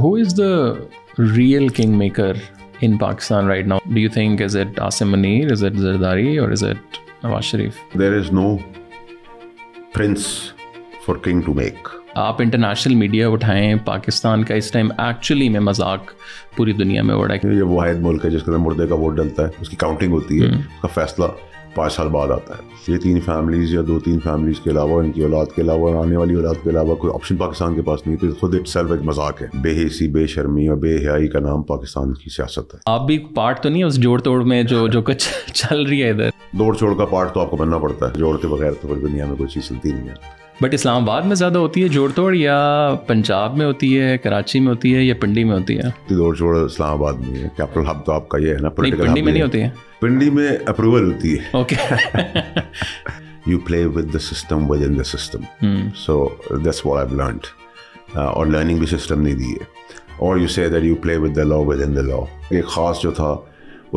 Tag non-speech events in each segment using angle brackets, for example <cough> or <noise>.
who is the real kingmaker in Pakistan right now? Do you think is it Asim Manir, is it Zardari, or is it Nawaz Sharif? There is no prince for king to make. आप international media उठाएं पाकिस्तान का इस time actually में मजाक पूरी दुनिया में उड़ा है ये वाहिद मुल्क है जिसके अंदर मुर्दे का वोट डलता है उसकी काउंटिंग होती है उसका फैसला पाँच साल बाद आता है ये तीन फैमिलीज़ या दो तीन फैमिलीज़ के अलावा इनकी औलाद के अलावा और आने वाली औलाद के अलावा कोई ऑप्शन पाकिस्तान के पास नहीं तो खुद इट सेल्फ एक मजाक है बेहसी बेशर्मी और बेहयाई का नाम पाकिस्तान की सियासत है आप भी पार्ट तो नहीं है उस जोड़ तोड़ में जो जो कुछ <laughs> चल रही है इधर दौड़ छोड़ का पार्ट तो आपको बनना पड़ता है जोड़ते बगैर तो दुनिया में कोई चीज़ चलती नहीं है बट इस्लामाबाद में ज़्यादा होती है जोड़ तोड़ या पंजाब में होती है कराची में होती है या पिंडी में होती है जोड़ तोड़ इस्लामाबाद में है कैपिटल हब तो आपका ये है ना पिंडी में नहीं होती है पिंडी में अप्रूवल होती है okay you play with the system within the system so that's what I have learned और लर्निंग भी सिस्टम ने दी है और you say that you play with the law within the law एक ख़ास जो था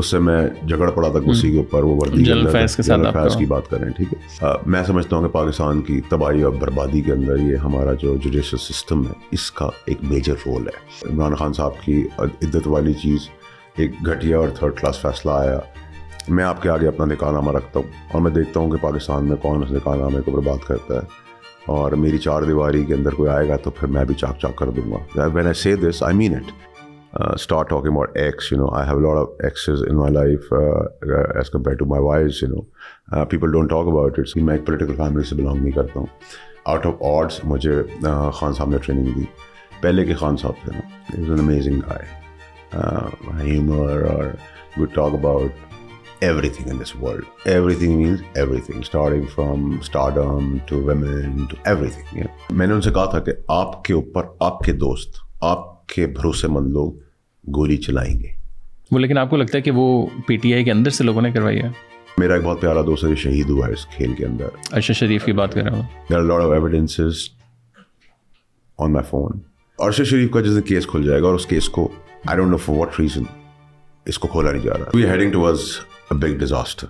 उससे मैं झगड़ पड़ा था उसी के hmm. ऊपर वो वर्दी जल फैस के साथ फैस की बात करें ठीक है आ, uh, मैं समझता हूँ कि पाकिस्तान की तबाही और बर्बादी के अंदर ये हमारा जो जुडिशल सिस्टम है इसका एक मेजर रोल है इमरान खान साहब की इद्दत वाली चीज़ एक घटिया और थर्ड क्लास फैसला आया मैं आपके आगे अपना निकाहनामा रखता हूँ और मैं देखता हूँ कि पाकिस्तान में कौन उस निकाहनामे को बर्बाद करता है और मेरी चार दीवारी के अंदर कोई आएगा तो फिर मैं भी चाक चाक कर दूंगा when I say this I mean it start talking about x you know I have lot of access in my life as compare to my wife you know people don't talk about it's मैं एक political family से belong नहीं करता हूँ out of odds मुझे uh, Khan Sahab ने training दी पहले के खान साहब थे ना is an amazing guy humour और good talk about everything in this world. Everything means everything, starting from stardom to women to everything. Yeah? मैंने उनसे कहा था कि आपके ऊपर आपके दोस्त आपके भरोसेमंद लोग गोली चलाएंगे वो लेकिन आपको लगता है कि वो पीटीआई के अंदर से लोगों ने करवाई है मेरा एक बहुत प्यारा दोस्त है शहीद हुआ है इस खेल के अंदर अर्शद अच्छा, शरीफ की बात कर रहा हूँ there lot of evidences on my phone Arshad Sharif का जिस केस खुल जाएगा और उस केस को I don't know for what reason इसको खोला नहीं जा रहा we heading to towards a big disaster.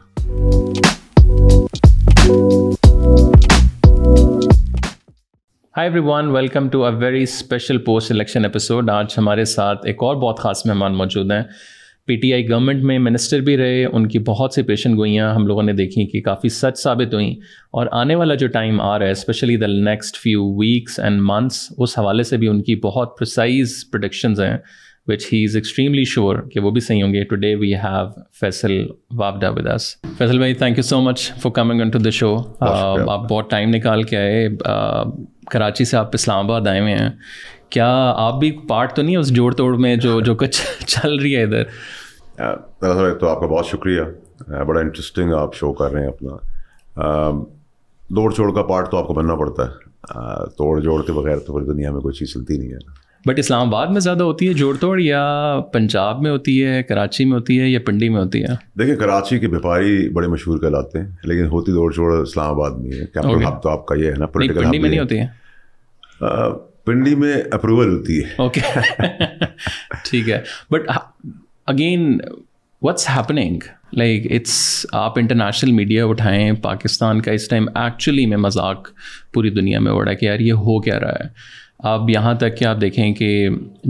Everyone welcome to a very special post election episode आज हमारे साथ एक और बहुत ख़ास मेहमान मौजूद हैं पी टी आई गवर्नमेंट में मिनिस्टर भी रहे उनकी बहुत सी पेशन गोइयाँ हम लोगों ने देखी कि काफ़ी सच साबित हुई और आने वाला जो टाइम आ रहा है specially the next few weeks and months उस हवाले से भी उनकी बहुत प्रिसाइज प्रोडिक्शन हैं which he is extremely sure कि वो भी सही होंगे today we have Faisal Vawda with us Faisal भाई thank you so much for coming on to the show आप बहुत टाइम निकाल के आए uh, कराची से आप इस्लामाबाद आए हुए हैं क्या आप भी पार्ट तो नहीं है उस जोड़ तोड़ में जो जो कुछ <laughs> चल रही है इधर तो आपका बहुत शुक्रिया uh, बड़ा इंटरेस्टिंग आप शो कर रहे हैं अपना दौड़ um, छोड़ का पार्ट तो आपको बनना पड़ता है uh, तोड़ जोड़ के बगैर तो पूरी दुनिया में कोई चीज़ चलती नहीं है बट इस्लामाबाद में ज़्यादा होती है जोड़ तोड़ या पंजाब में होती है कराची में होती है या पिंडी में होती है देखिए कराची के व्यापारी बड़े मशहूर कहलाते हैं लेकिन होती दौड़ छोड़ इस्लामाबाद में है कैपिटल okay. हब तो आपका ये है ना पोलिटिकल पिंडी में नहीं होती है पिंडी में अप्रूवल होती है ओके ठीक है but again what's happening like it's आप इंटरनेशनल मीडिया उठाएं पाकिस्तान का इस टाइम एक्चुअली में मजाक पूरी दुनिया में उड़ा कि यार ये हो क्या रहा है अब यहाँ तक कि आप देखें कि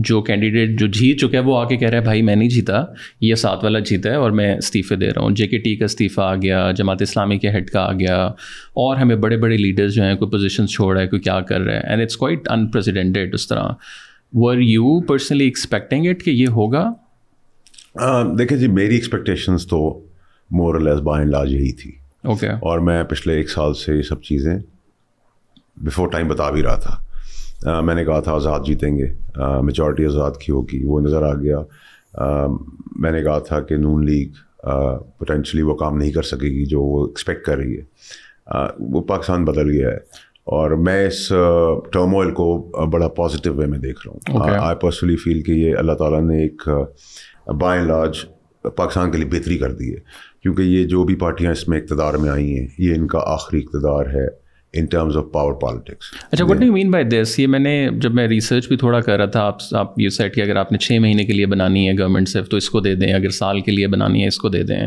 जो कैंडिडेट जो जीत चुका है वो आके कह रहा है भाई मैं नहीं जीता ये साथ वाला जीता है और मैं इस्तीफ़े दे रहा हूँ जे का इस्तीफ़ा आ गया जमात इस्लामी के हेड का आ गया और हमें बड़े बड़े लीडर्स जो हैं कोई पोजिशन छोड़ रहा है कोई क्या कर रहा है एंड इट्स क्वाइट अनप्रेसिडेंटेड उस तरह were you personally expecting it कि ये होगा देखिए जी मेरी एक्सपेक्टेशंस तो more less by and large यही थी ओके okay. और मैं पिछले एक साल से ये सब चीज़ें बिफोर टाइम बता भी रहा था आ, मैंने कहा था आज़ाद जीतेंगे मेजॉरिटी आज़ाद की होगी वो नज़र आ गया आ, मैंने कहा था कि नून लीग पोटेंशली वो काम नहीं कर सकेगी जो वो एक्सपेक्ट कर रही है आ, वो पाकिस्तान बदल गया है और मैं इस टर्मोइल को बड़ा पॉजिटिव वे में देख रहा हूँ आई पर्सनली फील कि ये अल्लाह ताला ने एक बाय लाज पाकिस्तान के लिए बेहतरी कर दी है क्योंकि ये जो भी पार्टियाँ इसमें इकतदार में आई हैं ये इनका आखिरी इकतदार है in terms of power politics अच्छा what do mean by this ये मैंने जब मैं रिसर्च भी थोड़ा कर रहा था आप आप ये सेट कि अगर आपने छः महीने के लिए बनानी है गवर्नमेंट सिर्फ तो इसको दे दें अगर साल के लिए बनानी है इसको दे दें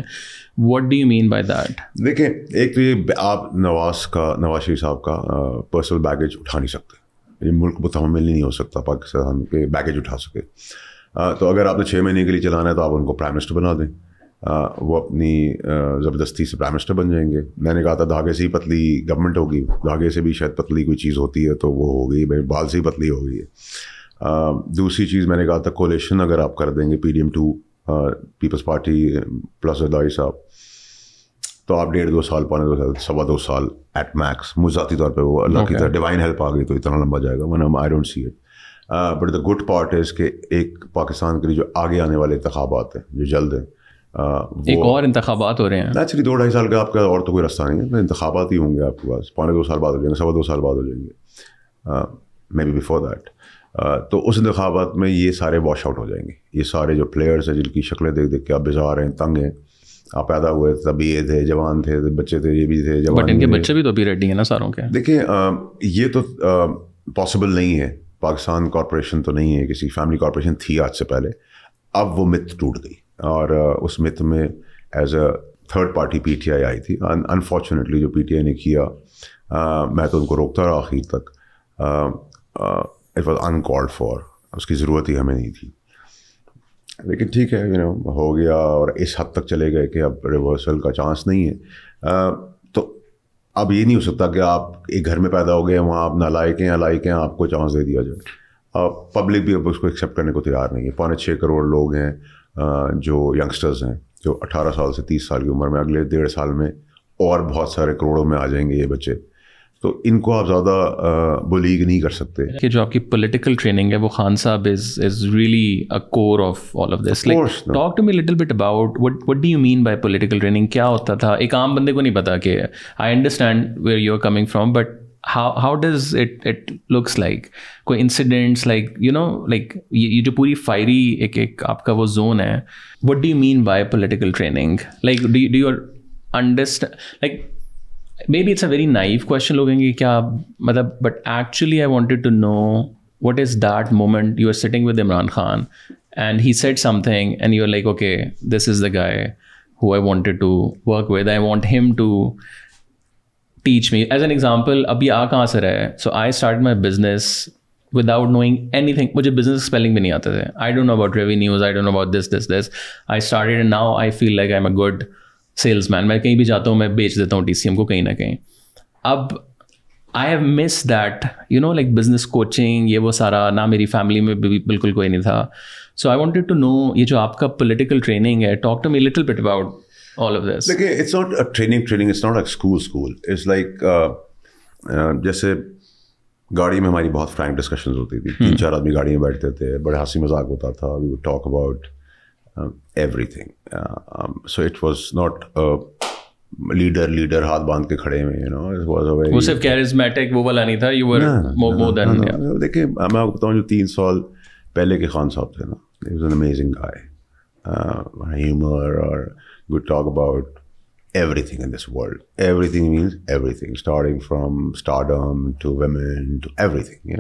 what do you mean by that देखें एक तो ये आप नवाज का नवाज शरीफ साहब का पर्सनल बैगेज उठा नहीं सकते ये मुल्क मुतहमल नहीं हो सकता पाकिस्तान के बैगेज उठा सके आ, तो अगर आपने छः महीने के लिए चलाना है तो आप उनको प्राइम मिनिस्टर बना दें वो अपनी ज़बरदस्ती से प्राइम मिनिस्टर बन जाएंगे मैंने कहा था धागे से ही पतली गवर्नमेंट होगी धागे से भी शायद पतली कोई चीज़ होती है तो वो हो गई भाई बाल से ही पतली हो गई है दूसरी चीज़ मैंने कहा था कोलेशन अगर आप कर देंगे P D M two people's party plus अदाई साहब तो आप डेढ़ दो साल पाने दो साल सवा दो साल एट मैक्स मुझाती तौर पर वो अल्लाह okay. की तरह डिवाइन हेल्प आ गई तो इतना लंबा जाएगा one I don't see it but the good part है इसके एक पाकिस्तान के लिए जो आगे आने वाले इंतबात हैं जो जल्द हैं एक और इंतबात हो रहे हैं नेचुरली दो ढाई साल का आपका और तो कोई रास्ता नहीं है इंतबात ही होंगे आपके पास पौने दो साल बाद हो जाएंगे सवा दो साल बाद हो जाएंगे मे बी बिफोर दैट तो उस इंतबात में ये सारे वॉश आउट हो जाएंगे ये सारे जो प्लेयर्स हैं जिनकी शक्लें देख देख के आप बेजार हैं तंग हैं आप पैदा हुए तभी ये थे जवान थे बच्चे थे ये भी थे जवान बट इनके बच्चे भी तो अभी रेडी हैं ना सारों के देखिए uh, ये तो पॉसिबल uh, नहीं है पाकिस्तान कॉरपोरेशन तो नहीं है किसी फैमिली कॉरपोरेशन थी आज से पहले अब वो मिथ टूट गई और उस मित में as a third party PTI आई थी अनफॉर्चुनेटली जो पीटीआई ने किया आ, मैं तो उनको रोकता रहा आखिर तक इट वॉज अनकॉल्ड फॉर उसकी ज़रूरत ही हमें नहीं थी लेकिन ठीक है यू नो हो गया और इस हद तक चले गए कि अब रिवर्सल का चांस नहीं है आ, तो अब ये नहीं हो सकता कि आप एक घर में पैदा हो गए वहाँ आप नालायक हैं अलायक हैं आपको चांस दे दिया जाए पब्लिक भी अब उसको एक्सेप्ट करने को तैयार नहीं है पौने छः करोड़ लोग हैं जो यंगस्टर्स हैं जो 18 साल से 30 साल की उम्र में अगले डेढ़ साल में और बहुत सारे करोड़ों में आ जाएंगे ये बच्चे तो इनको आप ज़्यादा बुलीग नहीं कर सकते कि जो आपकी पॉलिटिकल ट्रेनिंग है वो Khan Sahab is is really a core of all of this like talk to me little bit about what what do you mean by political training क्या होता था एक आम बंदे को नहीं पता कि I understand where you are coming from but how how does it it looks like कोई incidents like you know like ये, ये जो पूरी fiery like एक zone what do you mean by political training like do you, do you understand like maybe it's a very naive question लोग कहेंगे but actually I wanted to know what is that moment you are sitting with Imran Khan and he said something and you are like okay this is the guy who I wanted to work with I want him to teach me as an example अभी आ कहाँ से रहा है so I start my business without knowing anything मुझे business spelling भी नहीं आते थे I don't know about revenues I don't know about this this this I start and now I feel like I am a good salesman मैं कहीं भी जाता हूँ मैं बेच देता हूँ टी सी एम को कहीं ना कहीं अब I have miss that you know like business coaching ये वो सारा ना मेरी फैमिली में भी बिल्कुल कोई नहीं था so I wanted to know ये जो आपका पोलिटिकल ट्रेनिंग है talk to me little bit about all of this? Like, it's not a training training. It's not like school school. It's like uh, uh, जैसे गाड़ी में हमारी बहुत Frank discussion होती थी hmm. तीन चार आदमी गाड़ी में बैठते थे बड़े हंसी मजाक होता था we would talk about everything so it was not leader leader हाथ बांध के खड़े हुए यू नो वाज अ वो सिर्फ कैरिज्मेटिक वो वाला नहीं था यू वर मोर देन देखिए मैं आपको बताऊं जो तीन साल पहले के खान साहब थे ना he an amazing guy Uh, humor or good talk about everything in this world. Everything means everything, starting from stardom to women to everything.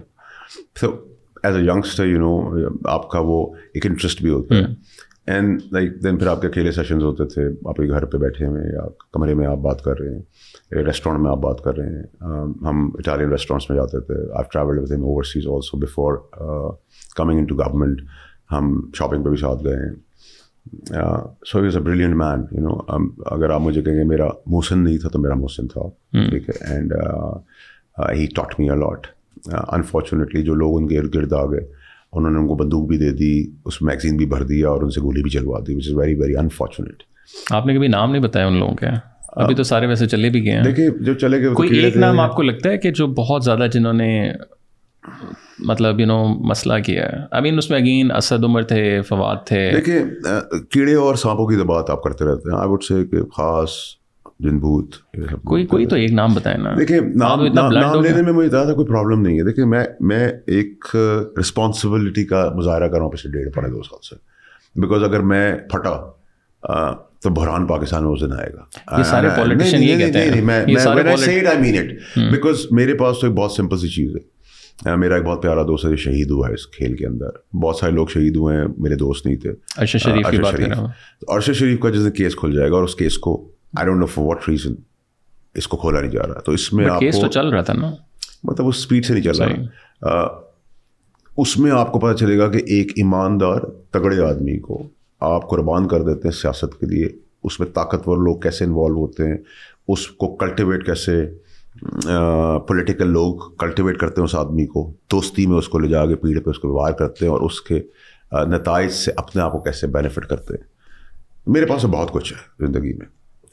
So as a youngster, you know, आपका वो एक interest भी होता है. Hmm. And like then फिर आपके अकेले sessions होते थे. आप घर पे बैठे हैं या कमरे में आप बात कर रहे हैं. रेस्टोरेंट में आप बात कर रहे हैं um, हम इटालियन रेस्टोरेंट्स में जाते थे I travelled with him overseas also before coming into हम शॉपिंग पे भी साथ हैं so is a brilliant man you know अगर आप मुझे कहेंगे मेरा मोहसिन नहीं था तो मेरा मोहसिन था hmm. ठीक है and he taught me a lot unfortunately जो लोग उनके इर्द गिर्द आ गए उन्होंने उनको बंदूक भी दे दी उस मैगजीन भी भर दिया और उनसे गोली भी चलवा दी which is very very unfortunate आपने कभी नाम नहीं बताया उन लोगों के अभी तो सारे वैसे चले भी गए हैं देखिए जो चले गए तो कोई एक नाम आपको लगता है कि जो बहुत ज़्यादा जिन्होंने मतलब यू you नो know, मसला किया है आई I मीन mean, उसमें अगेन असद उमर थे फवाद थे देखिए कीड़े और सांपों की तो बात आप करते रहते हैं आई वुड से कि खास जिनभूत कोई कोई तो एक नाम बताए ना देखिए नाम तो नाम, नाम लेने में मुझे ज़्यादा कोई प्रॉब्लम नहीं है देखिए मैं मैं एक रिस्पॉन्सिबिलिटी का मुजाहरा कर रहा हूँ पिछले डेढ़ पौने दो साल से बिकॉज अगर मैं फटा तो बहरान पाकिस्तान में उस दिन आएगा ये सारे पॉलिटिशियन ये कहते हैं मैं मैं when I I mean it because मेरे पास तो एक बहुत सिंपल सी चीज़ है हाँ, मेरा एक बहुत प्यारा दोस्त है शहीद हुआ है इस खेल के अंदर बहुत सारे लोग शहीद हुए हैं मेरे दोस्त नहीं थे अर्शद शरीफ की बात कर रहा हूँ शरीफ का जैसे केस खुल जाएगा और उस केस को I don't know for what reason इसको खोला नहीं जा रहा तो इसमें आपको केस तो चल रहा था ना मतलब उस स्पीड से नहीं चल रहा उसमें आपको पता चलेगा कि एक ईमानदार तगड़े आदमी को आप कुर्बान कर देते हैं सियासत के लिए उसमें ताकतवर लोग कैसे इन्वॉल्व होते हैं उसको कल्टिवेट कैसे पॉलिटिकल लोग कल्टिवेट करते हैं उस आदमी को दोस्ती में उसको ले जाके पीढ़ पे उसको व्यवहार करते हैं और उसके नतज से अपने आप को कैसे बेनिफिट करते हैं मेरे पास बहुत कुछ है ज़िंदगी में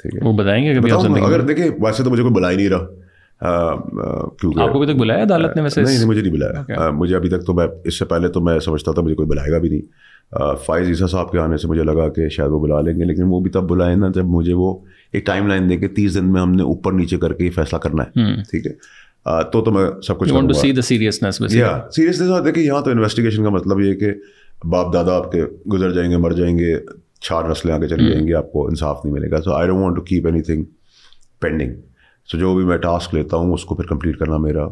ठीक है वो बताएंगे कभी अगर देखिए वैसे तो मुझे कोई बुला ही नहीं रहा क्योंकि आपको अभी तक बुलाया अदालत ने वैसे नहीं, नहीं मुझे नहीं बुलाया मुझे अभी तक तो मैं इससे पहले तो मैं समझता था मुझे कोई बुलाएगा भी नहीं फाइज ईसा साहब के आने से मुझे लगा कि शायद वो बुला लेंगे लेकिन वो भी तब बुलाए ना जब मुझे वो एक टाइम लाइन दे के तीस दिन में हमने ऊपर नीचे करके ये फैसला करना है हम्म। ठीक है Uh, तो तो मैं सब कुछ सीरियसनेस yeah, देखिए यहाँ तो इन्वेस्टिगेशन का मतलब ये कि बाप दादा आपके गुजर जाएंगे मर जाएंगे चार नस्लें आगे hmm. हम्म। जाएंगे आपको इंसाफ नहीं मिलेगा so I don't want to keep anything pending so जो भी मैं टास्क लेता हूँ उसको फिर कंप्लीट करना मेरा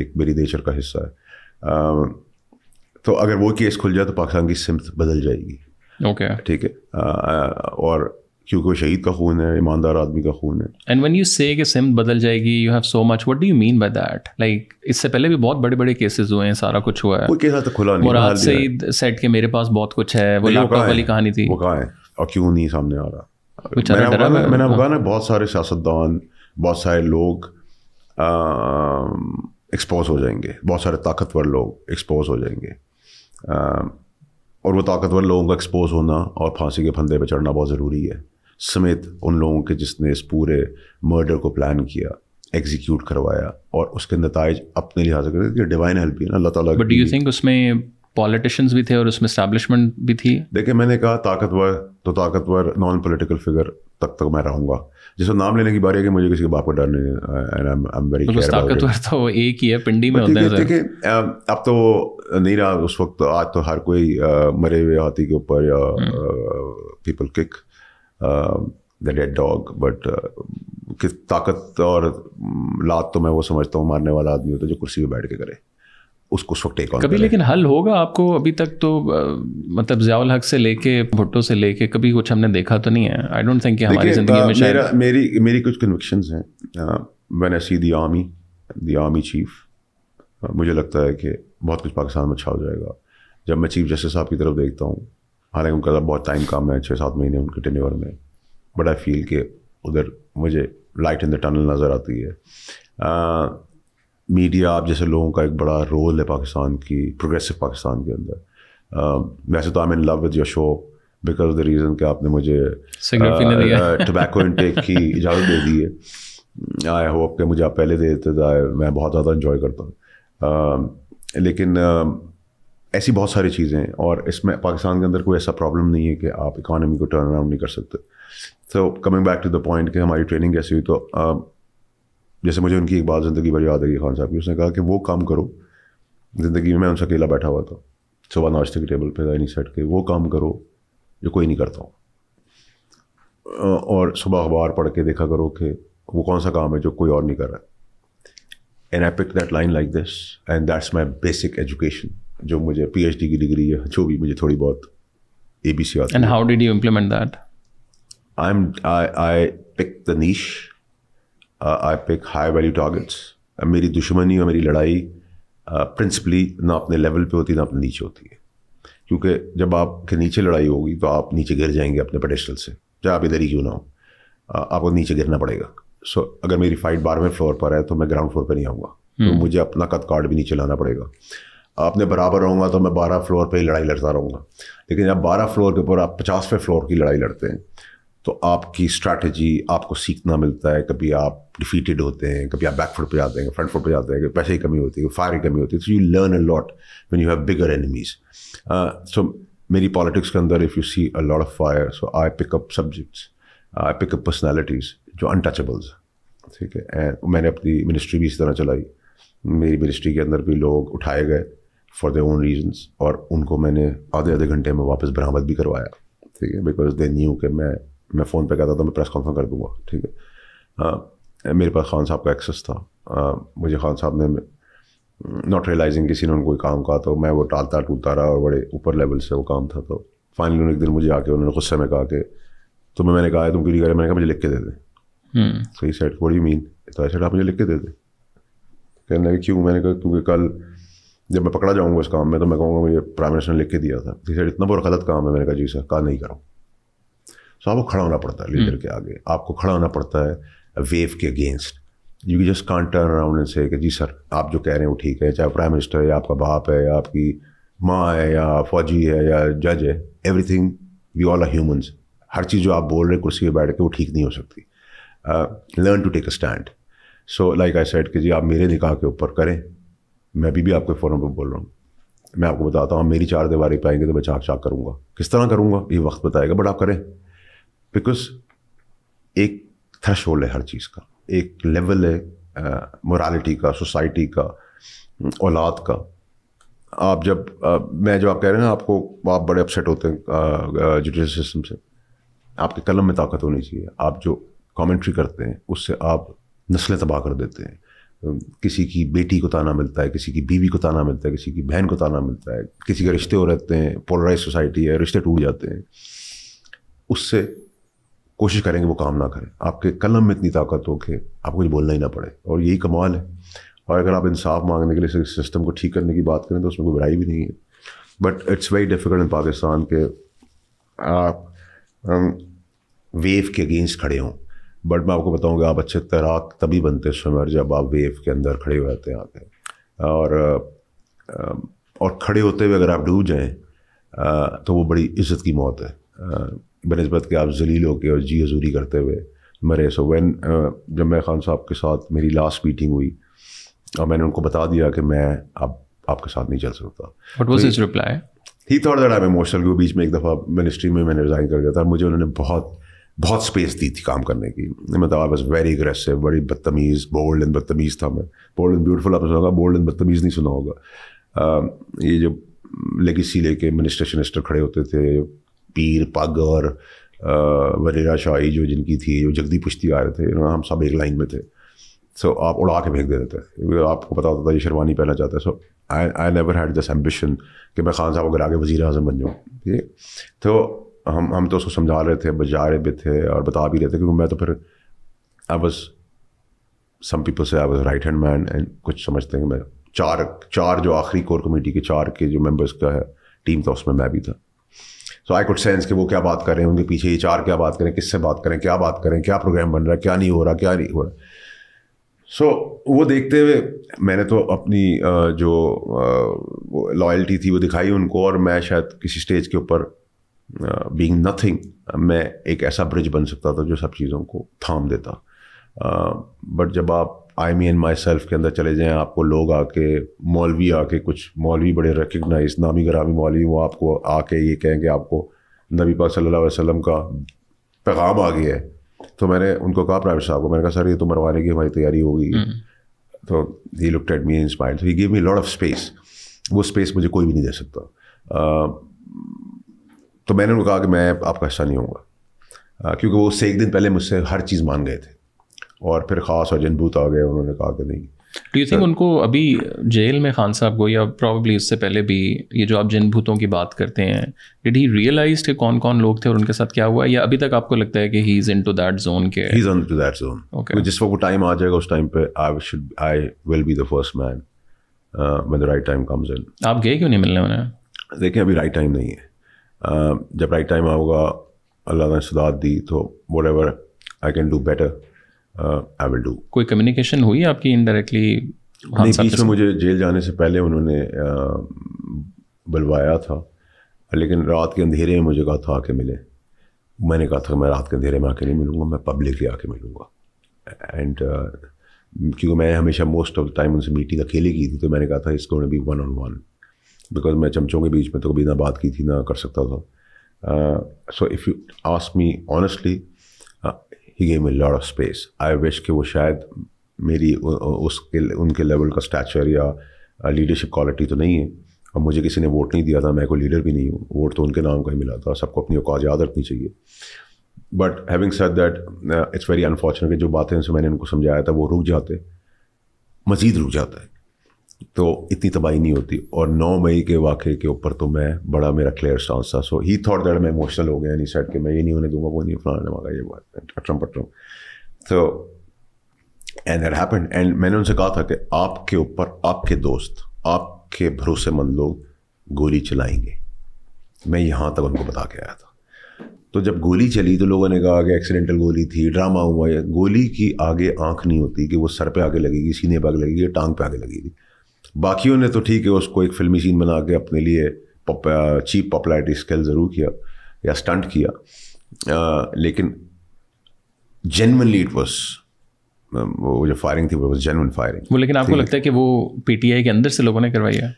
एक मेरी नेचर का हिस्सा है तो अगर वो केस खुल जाए तो पाकिस्तान की सिमत बदल जाएगी ओके ठीक है और क्योंकि वो शहीद का खून है ईमानदार आदमी का खून है एंड वन यू से कि सिम बदल जाएगी you have so much what do you mean by that like इससे पहले भी बहुत बड़े बड़े केसेस हुए हैं सारा कुछ हुआ है कोई केस आज खुला नहीं मुराद सईद सेट के मेरे पास बहुत कुछ है वो लैपटॉप वाली कहानी थी वो कहा है और क्यों नहीं सामने आ रहा मैंने मैंने आपको हाँ। ना बहुत सारे सियासतदान बहुत सारे लोग एक्सपोज हो जाएंगे बहुत सारे ताकतवर लोग एक्सपोज हो जाएंगे और वो ताकतवर लोगों का एक्सपोज होना और फांसी के फंदे पर चढ़ना बहुत ज़रूरी है समेत उन लोगों के जिसने इस पूरे मर्डर को प्लान किया एग्जीक्यूट करवाया और उसके नतज अपने लिहाज कर डिवाइन हेल्प भी ना Allah Taala but you think उसमें पॉलिटिशियंस भी थे और उसमें स्टैब्लिशमेंट भी थी देखिए मैंने कहा ताकतवर तो ताकतवर नॉन पोलिटिकल फिगर तक तक मैं रहूँगा जिसमें नाम लेने की बारी है कि मुझे किसी के बाप को डर नहीं मतलब ताकतवर तो एक ही है पिंडी में होता है देखिए अब तो नहीं रहा उस वक्त आज तो हर कोई मरे हुए हाथी के ऊपर या पीपल हम्म। Kick the dead dog but किस ताकत और mm, लात तो मैं वो समझता हूँ मारने वाला आदमी होता है जो कुर्सी पर बैठ के करे उसको उस वक्त टेक कभी लेकिन हल होगा आपको अभी तक तो uh, मतलब जियाउल हक से लेके भुट्टो से लेके कभी कुछ हमने देखा तो नहीं है आई डोंट थिंक हमारी जिंदगी uh, में मेरा मेरी मेरी कुछ कन्विक्शन हैं मैंने see the army the army chief मुझे लगता है कि बहुत कुछ पाकिस्तान में अच्छा हो जाएगा जब मैं चीफ जस्टिस साहब की तरफ देखता हूँ हालांकि उनका बहुत टाइम कम है छः सात महीने उनके टेन्योर में बट आई फील के उधर मुझे लाइट इन द टनल नज़र आती है मीडिया आप जैसे लोगों का एक बड़ा रोल है पाकिस्तान की प्रोग्रेसिव पाकिस्तान के अंदर वैसे तो I am in love with your show because the reason कि आपने मुझे टोबैको इनटेक <laughs> की इजाज़त दे दी है आई होप के मुझे आप पहले दे देते मैं बहुत ज़्यादा इन्जॉय करता हूँ लेकिन ऐसी बहुत सारी चीज़ें हैं और इसमें पाकिस्तान के अंदर कोई ऐसा प्रॉब्लम नहीं है कि आप इकानमी को टर्न अराउंड नहीं कर सकते so coming back to the point कि हमारी ट्रेनिंग कैसी हुई तो जैसे मुझे उनकी एक बात ज़िंदगी बड़ी याद आई खान साहब की उसने कहा कि वो काम करो ज़िंदगी में मैं उनसे अकेला बैठा हुआ था सुबह नाश्ते के टेबल पर नहीं सेट के वो काम करो जो कोई नहीं करता हूँ और सुबह अखबार पढ़ के देखा करो कि वो कौन सा काम है जो कोई और नहीं कर रहा and I pick that line like this and that's my basic education जो मुझे पीएचडी की डिग्री है जो भी मुझे थोड़ी बहुत ए बी सी आती and how did you implement that I am I I pick the niche I pick high value targets मेरी दुश्मनी और मेरी लड़ाई प्रिंसिपली uh, ना अपने लेवल पे होती ना अपने नीचे होती है क्योंकि जब आपके नीचे लड़ाई होगी तो आप नीचे गिर जाएंगे अपने पेडेस्टल से चाहे आप इधर ही क्यों ना हो uh, आपको नीचे गिरना पड़ेगा सो so, अगर मेरी फाइट बारहवें फ्लोर पर है तो मैं ग्राउंड फ्लोर पर नहीं आऊँगा hmm. तो मुझे अपना कद कार्ड भी नीचे लाना पड़ेगा आपने बराबर रहूँगा तो मैं बारह फ्लोर पर ही लड़ाई लड़ता रहूँगा लेकिन जब बारह फ्लोर के ऊपर आप पचासवें फ्लोर की लड़ाई लड़ते हैं तो आपकी स्ट्रैटेजी आपको सीखना मिलता है कभी आप डिफीटेड होते हैं कभी आप बैकफुट पे जाते हैं फ्रंट फुट पे जाते हैं कभी पैसे की कमी होती है फायर की कमी होती है so you learn a lot when you have bigger enemies so मेरी पॉलिटिक्स के अंदर if you see a lot of fire so I pick up subjects I pick up personalities जो अनटचबल्स ठीक है एंड मैंने अपनी मिनिस्ट्री भी इस तरह चलाई मेरी मिनिस्ट्री के अंदर भी लोग उठाए गए फॉर देयर ओन रीजंस और उनको मैंने आधे आधे घंटे में वापस बरामद भी करवाया ठीक है बिकॉज दे न्यू कि मैं मैं फ़ोन पे कहता था मैं प्रेस कॉन्फ्रेंस कर दूंगा ठीक है हाँ, मेरे पास खान साहब का एक्सेस था आ, मुझे खान साहब ने नॉट रियलाइजिंग किसी ने उनको काम कहा तो मैं वो टालता टूटता रहा और बड़े ऊपर लेवल से वो काम था तो फाइनली उन्होंने एक दिन मुझे आके उन्होंने गुस्से में कहा कि तुम्हें मैंने कहा तुम क्यों नहीं करे मैंने कहा मुझे लिख के दे दे सही सेट वॉट यू मीन तो ऐसे आप मुझे लिख के दे दे कहने लगे क्यों मैंने कहा क्योंकि कल जब मैं पकड़ा जाऊँगा इस काम में तो मैं कहूँगा मुझे प्राइम मिनिस्टर ने लिख के दिया था सर इतना बहुत गलत काम है मैंने कहा जी सर कहा नहीं करो सो आपको खड़ा होना पड़ता है लीडर हम्म। के आगे आपको खड़ा होना पड़ता है वेव के against you just can turn around से कि जी सर आप जो कह रहे हैं वो ठीक है चाहे प्राइम मिनिस्टर है या आपका बाप है या आपकी माँ है या फौजी है या जज है everything we all are humans हर चीज़ जो आप बोल रहे हैं कुर्सी पर बैठ के वो ठीक नहीं हो सकती learn to take a stand so like I said कि जी आप मेरे निकाह के ऊपर करें मैं अभी भी आपके फोरम पर बोल रहा हूँ मैं आपको बताता हूँ मेरी चार दीवारी पाएंगे तो मैं चाक चाक करूँगा किस तरह करूँगा ये वक्त बताएगा बट आप करें बिकॉज एक थ्रश होल है हर चीज़ का एक लेवल है मोरालिटी का सोसाइटी का औलाद का आप जब आ, मैं जो आप कह रहे हैं आपको आप बड़े अपसेट होते हैं जुडिशल सिस्टम से आपके कलम में ताकत होनी चाहिए आप जो कमेंट्री करते हैं उससे आप नस्लें तबाह कर देते हैं किसी की बेटी को ताना मिलता है किसी की बीवी को ताना मिलता है किसी की बहन को ताना मिलता है किसी के रिश्ते हो रहते हैं पोलराइज सोसाइटी है रिश्ते टूट जाते हैं उससे कोशिश करेंगे वो काम ना करें आपके कलम में इतनी ताकत हो कि आपको कुछ बोलना ही ना पड़े और यही कमाल है और अगर आप इंसाफ मांगने के लिए सिस्टम को ठीक करने की बात करें तो उसमें कोई बुराई भी नहीं है but it's very difficult in Pakistan के आप वेव के अगेंस्ट खड़े हों बट मैं आपको बताऊँगा आप अच्छे तैराक तभी बनते स्विमर जब आप वेव के अंदर खड़े हो जाते हैं हैं और और खड़े होते हुए अगर आप डूब जाएं तो वो बड़ी इज्जत की मौत है बनस्बत के आप जलील होकर और जी हजूरी करते हुए मरे सो वैन जब मैं खान साहब के साथ मेरी लास्ट मीटिंग हुई और मैंने उनको बता दिया कि मैं आप आपके साथ नहीं चल सकता ही थोड़ा थोड़ा आई एम इमोशनल बीच में एक दफ़ा मिनिस्ट्री में मैंने रिज़ाइन कर दिया था मुझे उन्होंने बहुत बहुत स्पेस दी थी काम करने की मतलब आई वॉज वेरी अग्रेसिव बड़ी बदतमीज़ बोल्ड एंड बदतमीज़ था मैं बोल्ड एंड ब्यूटीफुल आपने सुना बोल्ड एंड बदतमीज़ नहीं सुना होगा ये जो लेगेसी लेके मिनिस्टर शनिस्टर खड़े होते थे पीर पग और वरेरा शाही जो जिनकी थी वो जगदी पुश्ती आ रहे थे हम सब एक लाइन में थे सो so, आप उड़ा के फेंक देते थे आपको पता होता था ये शेरवानी पहना चाहता है so I I never had this ambition कि मैं खान साहब अगर आगे वज़ी अजम बन जाऊँ ठीक तो हम हम तो उसको समझा रहे थे बजा रहे भी थे और बता भी रहे थे क्योंकि मैं तो फिर आई बस सम पीपल से I was right hand man and कुछ समझते हैं कि मैं चार चार जो आखिरी कोर कमेटी के चार के जो मेम्बर्स का है टीम था उसमें मैं भी था सो आई कुड सेंस कि वो क्या बात कर रहे हैं उनके पीछे ये चार क्या बात करें किससे बात करें क्या बात करें क्या प्रोग्राम बन रहा है क्या नहीं हो रहा क्या नहीं हो रहा सो so, वो देखते हुए मैंने तो अपनी जो लॉयल्टी थी वो दिखाई उनको और मैं शायद किसी स्टेज के ऊपर बींग नथिंग मैं एक ऐसा ब्रिज बन सकता था जो सब चीज़ों को थाम देता बट uh, जब आप आई मी एंड माई सेल्फ के अंदर चले जाएं आपको लोग आके मौलवी आके कुछ मौलवी बड़े रिकगनाइज नामी ग्रामी मौलवी वो आपको आके ये कहेंगे आपको नबी पा सल्लल्लाहु अलैहि का पैगाम आ गया है तो मैंने उनको कहा प्राइवेट साहब को मैंने कहा सर ये तो मरवाने की हमारी तैयारी होगी हम्म। तो he look at me inspired he give me lot of space वो स्पेस मुझे कोई भी नहीं दे सकता uh, तो मैंने उनको कहा कि मैं आपका हिस्सा नहीं होगा क्योंकि वो उससे एक दिन पहले मुझसे हर चीज़ मान गए थे और फिर ख़ास और जनबूत आ गए उन्होंने कहा कि नहीं डू यू थिंक उनको अभी जेल में खान साहब को या प्रॉब्ली उससे पहले भी ये जो आप जिन भूतों की बात करते हैं डिड ही रियलाइज के कौन कौन लोग थे और उनके साथ क्या हुआ या अभी तक आपको लगता है कि he is into that zone के he is into that zone okay जिस वक्त वो टाइम आ जाएगा उस टाइम पे I should I will be the first man the right time comes in आप गए क्यों नहीं मिलने उन्हें देखिए अभी राइट टाइम नहीं है Uh, जब राइट टाइम होगा अल्लाह ने सुदात दी तो whatever I can do better I will do कोई कम्युनिकेशन हुई आपकी इनडायरेक्टली नहीं बीच में मुझे जेल जाने से पहले उन्होंने uh, बुलवाया था लेकिन रात के अंधेरे में मुझे कहा था आके मिले मैंने कहा था मैं रात के अंधेरे में आके नहीं मिलूँगा मैं पब्लिकली आके मिलूंगा एंड uh, क्योंकि मैं हमेशा मोस्ट ऑफ द टाइम उनसे मीटिंग अकेले की थी तो मैंने कहा था इसको be one on one because मैं चमचों के बीच में तो कभी ना बात की थी ना कर सकता था so if you ask me honestly he gave a lot of space I wish कि वो शायद मेरी उसके उनके लेवल का स्टैचर या लीडरशिप uh, क्वालिटी तो नहीं है और मुझे किसी ने वोट नहीं दिया था मैं कोई लीडर भी नहीं हूँ वोट तो उनके नाम का ही मिला था सबको अपनी औकात याद रखनी चाहिए but having said that it's very unfortunate जो बातें मैंने उनको समझाया था वो रुक जाते मज़ीद रुक जाता है तो इतनी तबाही नहीं होती और 9 मई के वाक़े के ऊपर तो मैं बड़ा मेरा क्लियर स्टांस था सो ही थॉट दैट मैं इमोशनल हो गया नहीं सेट के मैं ये नहीं होने दूंगा वो नहीं फलाना मांगा ये बात अट्रम पटरम तो एंड दैट हैपन एंड मैंने उनसे कहा था कि आपके ऊपर आपके दोस्त आपके भरोसेमंद लोग गोली चलाएंगे मैं यहाँ तक उनको बता के आया था तो जब गोली चली तो लोगों ने कहा कि एक्सीडेंटल गोली थी ड्रामा हुआ है गोली की आगे आंख नहीं होती कि वो सर पे आगे लगेगी सीने पे आगे लगेगी टांग पे आगे लगेगी बाकियों ने तो ठीक है उसको एक फिल्मी सीन बना के अपने लिए पप, चीप पॉपुलैरिटी स्केल ज़रूर किया या स्टंट किया आ, लेकिन जेनवनली इट वॉज वो जो फायरिंग थी वो जेनवन फायरिंग वो लेकिन आपको लगता है कि वो पीटीआई के अंदर से लोगों ने करवाई है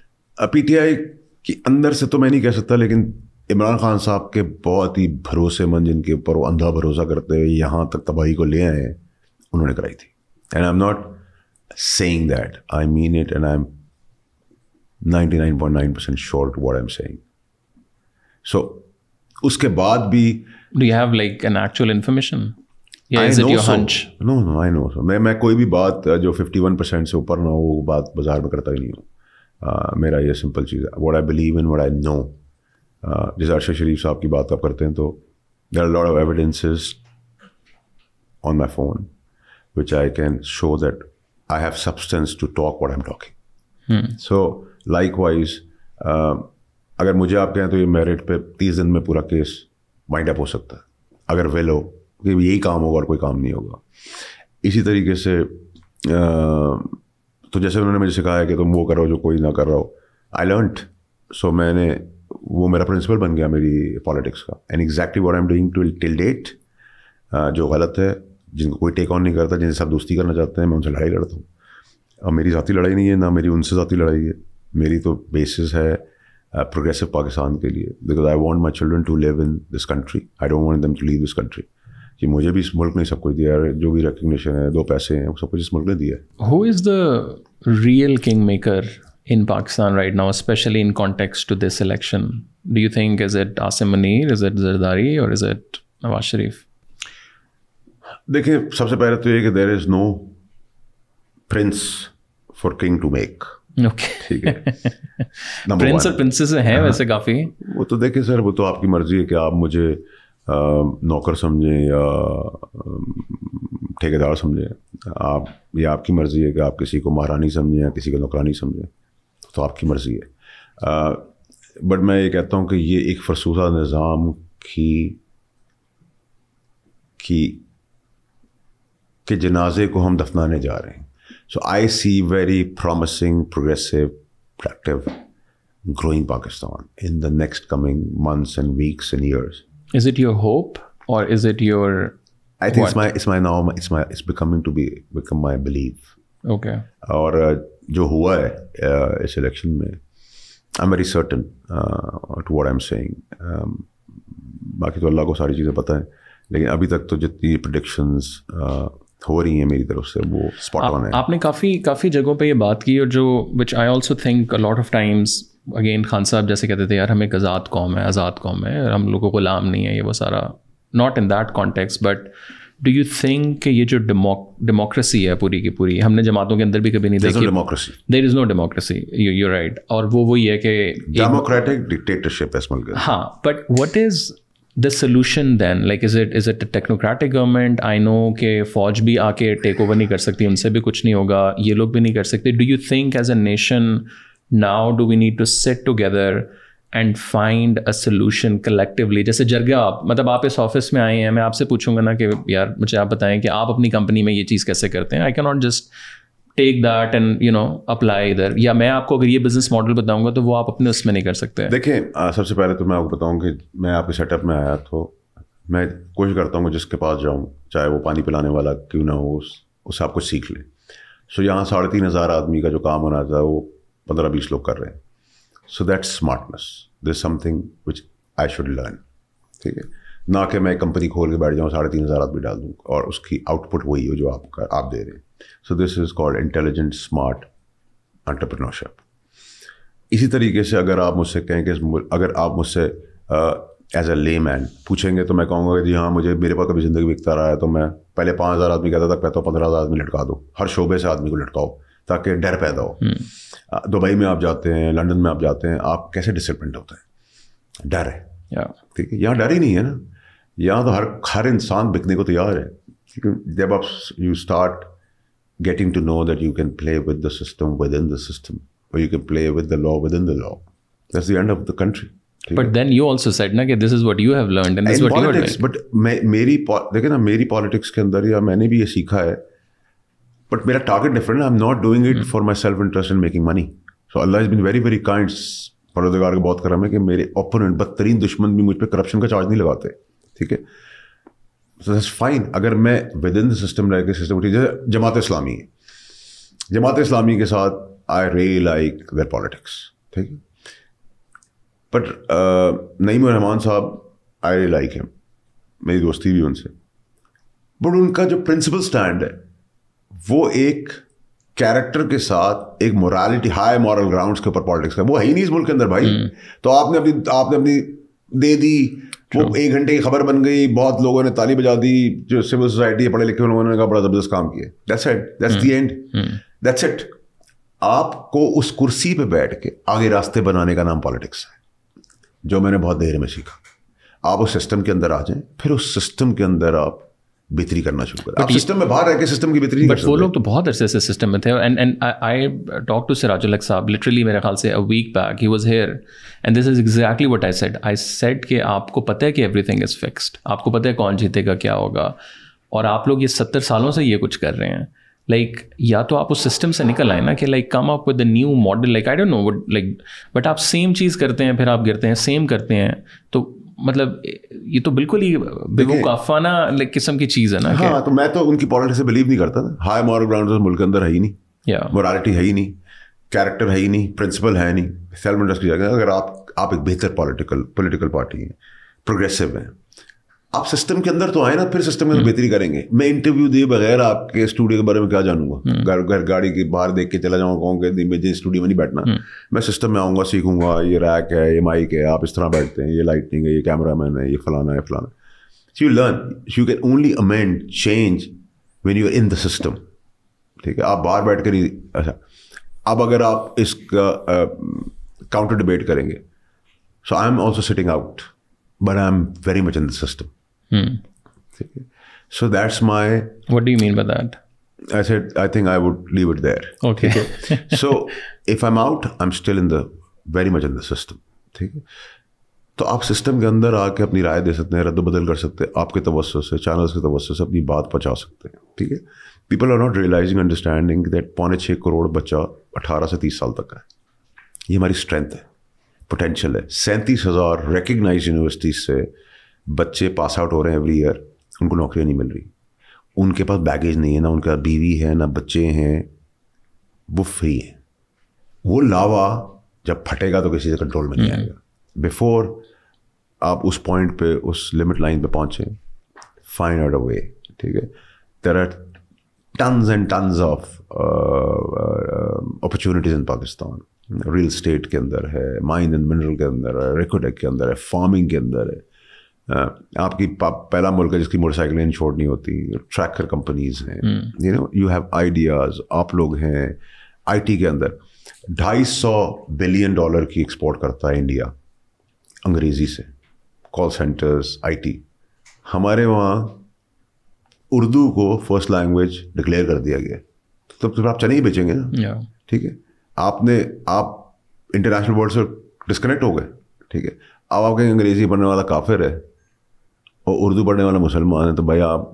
पीटीआई के अंदर से तो मैं नहीं कह सकता लेकिन इमरान खान साहब के बहुत ही भरोसेमंद जिनके ऊपर वो अंधा भरोसा करते हुए यहाँ तक तबाही को ले आए हैं उन्होंने कराई थी and I am not saying that I mean it and I am 99.9 percent sure to what I'm saying. So, uske baad bhi. Do you have like an actual information? Yeah, I is it your so. hunch? No, no, I know. So. मैं मैं कोई भी बात जो 51 percent से ऊपर ना हो वो बात बाजार में करता ही नहीं हूँ uh, मेरा ये सिंपल चीज़ है what I believe in what I know जैसे अरशद शरीफ साहब की बात आप करते हैं तो there are lot of evidences on my phone, which I can show that I have substance to talk what I'm talking. Hmm. So likewise uh, अगर मुझे आप कहें तो ये मेरिट पे तीस दिन में पूरा केस माइंड अप हो सकता है अगर वेल हो कि यही काम होगा और कोई काम नहीं होगा इसी तरीके से आ, uh, तो जैसे उन्होंने मुझे सिखाया कि तुम वो करो जो कोई ना कर रहा हो आई लर्नट सो मैंने वो मेरा प्रिंसिपल बन गया मेरी पॉलिटिक्स का and exactly what I am doing to till date जो गलत है जिनको कोई टेक ऑन नहीं करता जिनसे सब दोस्ती करना चाहते हैं मैं उनसे लड़ाई लड़ता हूँ और मेरी ज़ाती लड़ाई नहीं है ना मेरी उनसे ज़ाती लड़ाई है मेरी तो बेसिस है प्रोग्रेसिव uh, पाकिस्तान के लिए because I want my children to live in this country I don't want them to leave this country कि मुझे भी इस मुल्क ने सब कुछ दिया है जो भी रिकग्निशन है दो पैसे हैं सब कुछ इस मुल्क ने दिया है who is the real king maker in Pakistan right now specially in context to this election do you think is it Asim Munir is it Zardari और इज इट नवाज शरीफ देखिए सबसे पहले तो ये कि there is no prince for king to make okay ठीक है Prince <laughs> और प्रिंसेस हैं हाँ। वैसे काफ़ी वो तो देखिए सर वो तो आपकी मर्जी है कि आप मुझे नौकर समझें या ठेकेदार समझें आप ये आपकी मर्ज़ी है कि आप किसी को महारानी समझें या किसी को नौकरानी समझें तो आपकी मर्ज़ी है बट मैं ये कहता हूँ कि ये एक फरसूदा निज़ाम की की के जनाजे को हम दफनाने जा रहे हैं So I see very promising, progressive, productive, growing Pakistan in the next coming months and weeks and years. Is it your hope or is it your? I think what? it's my it's my now it's my it's becoming to be become my belief. Okay. और uh, जो हुआ है uh, इस election am very certain, very uh, to what I'm saying. Saying um, बाकी तो अल्लाह को सारी चीज़ें पता है लेकिन अभी तक तो जितनी uh, हो रही हैं मेरी तरफ से वो स्पॉट ऑन है आपने काफ़ी काफ़ी जगहों पे ये बात की और जो which I also think lot of times again Khan sahab जैसे कहते थे यार हम एक आज़ाद कौम है आज़ाद कौम है हम लोगों को गुलाम नहीं है ये वो सारा not in that context but do you think कि ये जो डेमोक्रेसी है पूरी की पूरी हमने जमातों के अंदर भी कभी नहीं देखी democracy there is no democracy you right और वो वही है कि डेमोक्रेटिक डिक्टेटरशिप है हाँ but what is the solution then like is it is it technocratic government I know के फौज भी आके टेक ओवर नहीं कर सकती उनसे भी कुछ नहीं होगा ये लोग भी नहीं कर सकते do you think as a nation now do we need to set together and find a solution collectively जैसे जरगा आप मतलब आप इस ऑफिस में आए हैं मैं आपसे पूछूंगा ना कि यार मुझे आप बताएं कि आप अपनी कंपनी में ये चीज़ कैसे करते हैं I can not just take that and you know apply इधर या मैं आपको अगर ये बिजनेस मॉडल बताऊंगा तो वो आप अपने उसमें नहीं कर सकते देखिए सबसे पहले तो मैं आपको बताऊँ कि मैं आपके सेटअप में आया तो मैं कोशिश करता हूँ जिसके पास जाऊँ चाहे वो पानी पिलाने वाला क्यों ना हो उस उससे आप कुछ सीख लें सो so, यहाँ साढ़े तीन हज़ार आदमी का जो काम होना था वो पंद्रह बीस लोग कर रहे हैं so that's smartness this something which I should learn ठीक है ना कि मैं कंपनी खोल के बैठ जाऊँ साढ़े तीन हज़ार आदमी डाल दूँ और उसकी आउटपुट वही हो जो आपका आप दे रहे हैं so this is called intelligent smart entrepreneurship इसी तरीके से अगर आप मुझसे कहें कि अगर आप मुझसे एज अ ले मैन पूछेंगे तो मैं कहूँगा कि जी हाँ मुझे मेरे पास कभी ज़िंदगी बिकता रहा है तो मैं पहले पाँच हज़ार आदमी कहता था पहले तो पंद्रह हज़ार आदमी लटका दो हर शोबे से आदमी को लटकाओ ताकि डर पैदा हो हम्म। दुबई में आप जाते हैं लंदन में आप जाते हैं आप कैसे डिसिप्लिन होते हैं डर है ठीक है यहाँ डर ही नहीं है ना यहाँ तो हर हर इंसान बिकने को तैयार है जब आप you start getting to know that you can play with the system within the system, or you can play with the law within the law. That's the end of the country. But then you also said ना कि this is what you have learned and this in is what politics, you are doing. But मैं मेरी देखिए ना मेरी politics के अंदर या मैंने भी ये सीखा है बट मेरा target different I am not doing it for my self interest in making money so Allah is been very very kind परोदगार का बहुत करम है कि मेरे ओपोनेंट बदतरीन दुश्मन भी मुझ पर करप्शन का चार्ज नहीं लगाते ठीक है सो दैट्स फाइन अगर मैं विद इन द सिस्टम रह के सिस्टम उठी जैसे जमात इस्लामी है जमात इस्लामी के साथ I really like their politics ठीक है बट uh, नईम रहमान साहब आई रे लाइक हिम मेरी दोस्ती भी उनसे बट उनका जो प्रिंसिपल स्टैंड है वो एक कैरेक्टर के साथ एक मोरालिटी हाई मॉरल ग्राउंड्स के ऊपर पॉलिटिक्स का वो है ही नहीं इस मुल्क के अंदर भाई हम्म। तो आपने अपनी आपने अपनी दे दी वो एक घंटे की खबर बन गई बहुत लोगों ने ताली बजा दी जो सिविल सोसाइटी पढ़े लिखे उन्होंने कहा बड़ा जबरदस्त काम किया that's it that's the end that's it आपको उस कुर्सी पे बैठ के आगे रास्ते बनाने का नाम पॉलिटिक्स है जो मैंने बहुत देर में सीखा आप उस सिस्टम के अंदर आ जाएं फिर उस सिस्टम के अंदर आप बेहतरी करना शुरू कर सिस्टम में बाहर रह के सिस्टम की बेहतरी बट वो लोग तो बहुत अरसे से सिस्टम में थे and and I talk to Sirajul sahab literally मेरे ख्याल से a week back he was here and this is exactly what I said I said कि आपको पता है कि थिंग इज़ फिक्सड आपको पता है कौन जीतेगा क्या होगा और आप लोग ये सत्तर सालों से ये कुछ कर रहे हैं लाइक like, या तो आप उस सिस्टम से निकल आए ना कि like come up with new model like I don't know what like but आप सेम चीज़ करते हैं फिर आप गिरते हैं सेम करते हैं तो मतलब ये तो बिल्कुल ही बेवकूफाना किस्म की चीज़ है ना हाँ तो मैं तो उनकी पॉलिटिक्स से बिलीव नहीं करता ना हाई मॉरल ग्राउंड तो मुल्क के अंदर है ही नहीं या मोरालिटी है ही नहीं कैरेक्टर है ही नहीं प्रिंसिपल है नहीं सेल्फ जगह अगर आप आप एक बेहतर पॉलिटिकल पॉलिटिकल पार्टी हैं प्रोग्रेसिव हैं आप सिस्टम के अंदर तो आए ना फिर सिस्टम में तो हम्म। बेहतरी करेंगे मैं इंटरव्यू दिए बगैर आपके स्टूडियो के बारे में क्या जानूंगा हम्म। घर घर गाड़ी के बाहर देख के चला जाऊंगा कहूँगा मुझे स्टूडियो में नहीं बैठना हम्म। मैं सिस्टम में आऊँगा सीखूंगा ये रैक है ये माइक है आप इस तरह बैठते हैं ये लाइटिंग है ये कैमरा मैन है ये फलाना है फलाना so you learn you can only amend change when you are in the system ठीक है आप बाहर बैठ कर ही अच्छा अब अगर आप इसका काउंटर डिबेट करेंगे so I am also sitting out but I am very much in the system so that's my what do mean you mean I that? I I I think I would leave it there. Okay. so if I'm out, I'm still in the very much in the ठीक है तो आप system के अंदर आके अपनी राय दे सकते हैं रद्द बदल कर सकते हैं आपके तवस्सो से चैनल्स के तवस्सो से अपनी बात पहुंचा सकते हैं ठीक है people are not realising understanding that पौने छः करोड़ बच्चा अठारह से तीस साल तक है ये हमारी स्ट्रेंथ है पोटेंशियल है सैंतीस हज़ार रिकग्नाइज यूनिवर्सिटीज से बच्चे पास आउट हो रहे हैं एवरी ईयर उनको नौकरियाँ नहीं मिल रही उनके पास बैगेज नहीं है ना उनका बीवी है ना बच्चे हैं वो फ्री हैं वो लावा जब फटेगा तो किसी से कंट्रोल में नहीं हम्म। आएगा बिफोर आप उस पॉइंट पे उस लिमिट लाइन पे पहुंचे फाइंड आउट अ वे ठीक है there are tons and tons of opportunities in Pakistan real estate के अंदर है माइन एंड मिनरल के अंदर है रिकोडेक के अंदर है फार्मिंग के अंदर है आपकी पहला मुल्क है जिसकी मोटरसाइकिलें छोड़ नहीं होती ट्रैकर कंपनीज हैं you know you have ideas आप लोग हैं आईटी के अंदर ढाई सौ बिलियन डॉलर की एक्सपोर्ट करता है इंडिया अंग्रेज़ी से कॉल सेंटर्स आईटी हमारे वहाँ उर्दू को फर्स्ट लैंग्वेज डिक्लेयर कर दिया गया तो तब तो आप चले ही बेचेंगे ना ठीक है आपने आप इंटरनेशनल वर्ल्ड से डिस्कनेक्ट हो गए ठीक है अब आप कहेंगे अंग्रेज़ी बनने वाला काफिर है और उर्दू पढ़ने वाला मुसलमान है तो भाई आप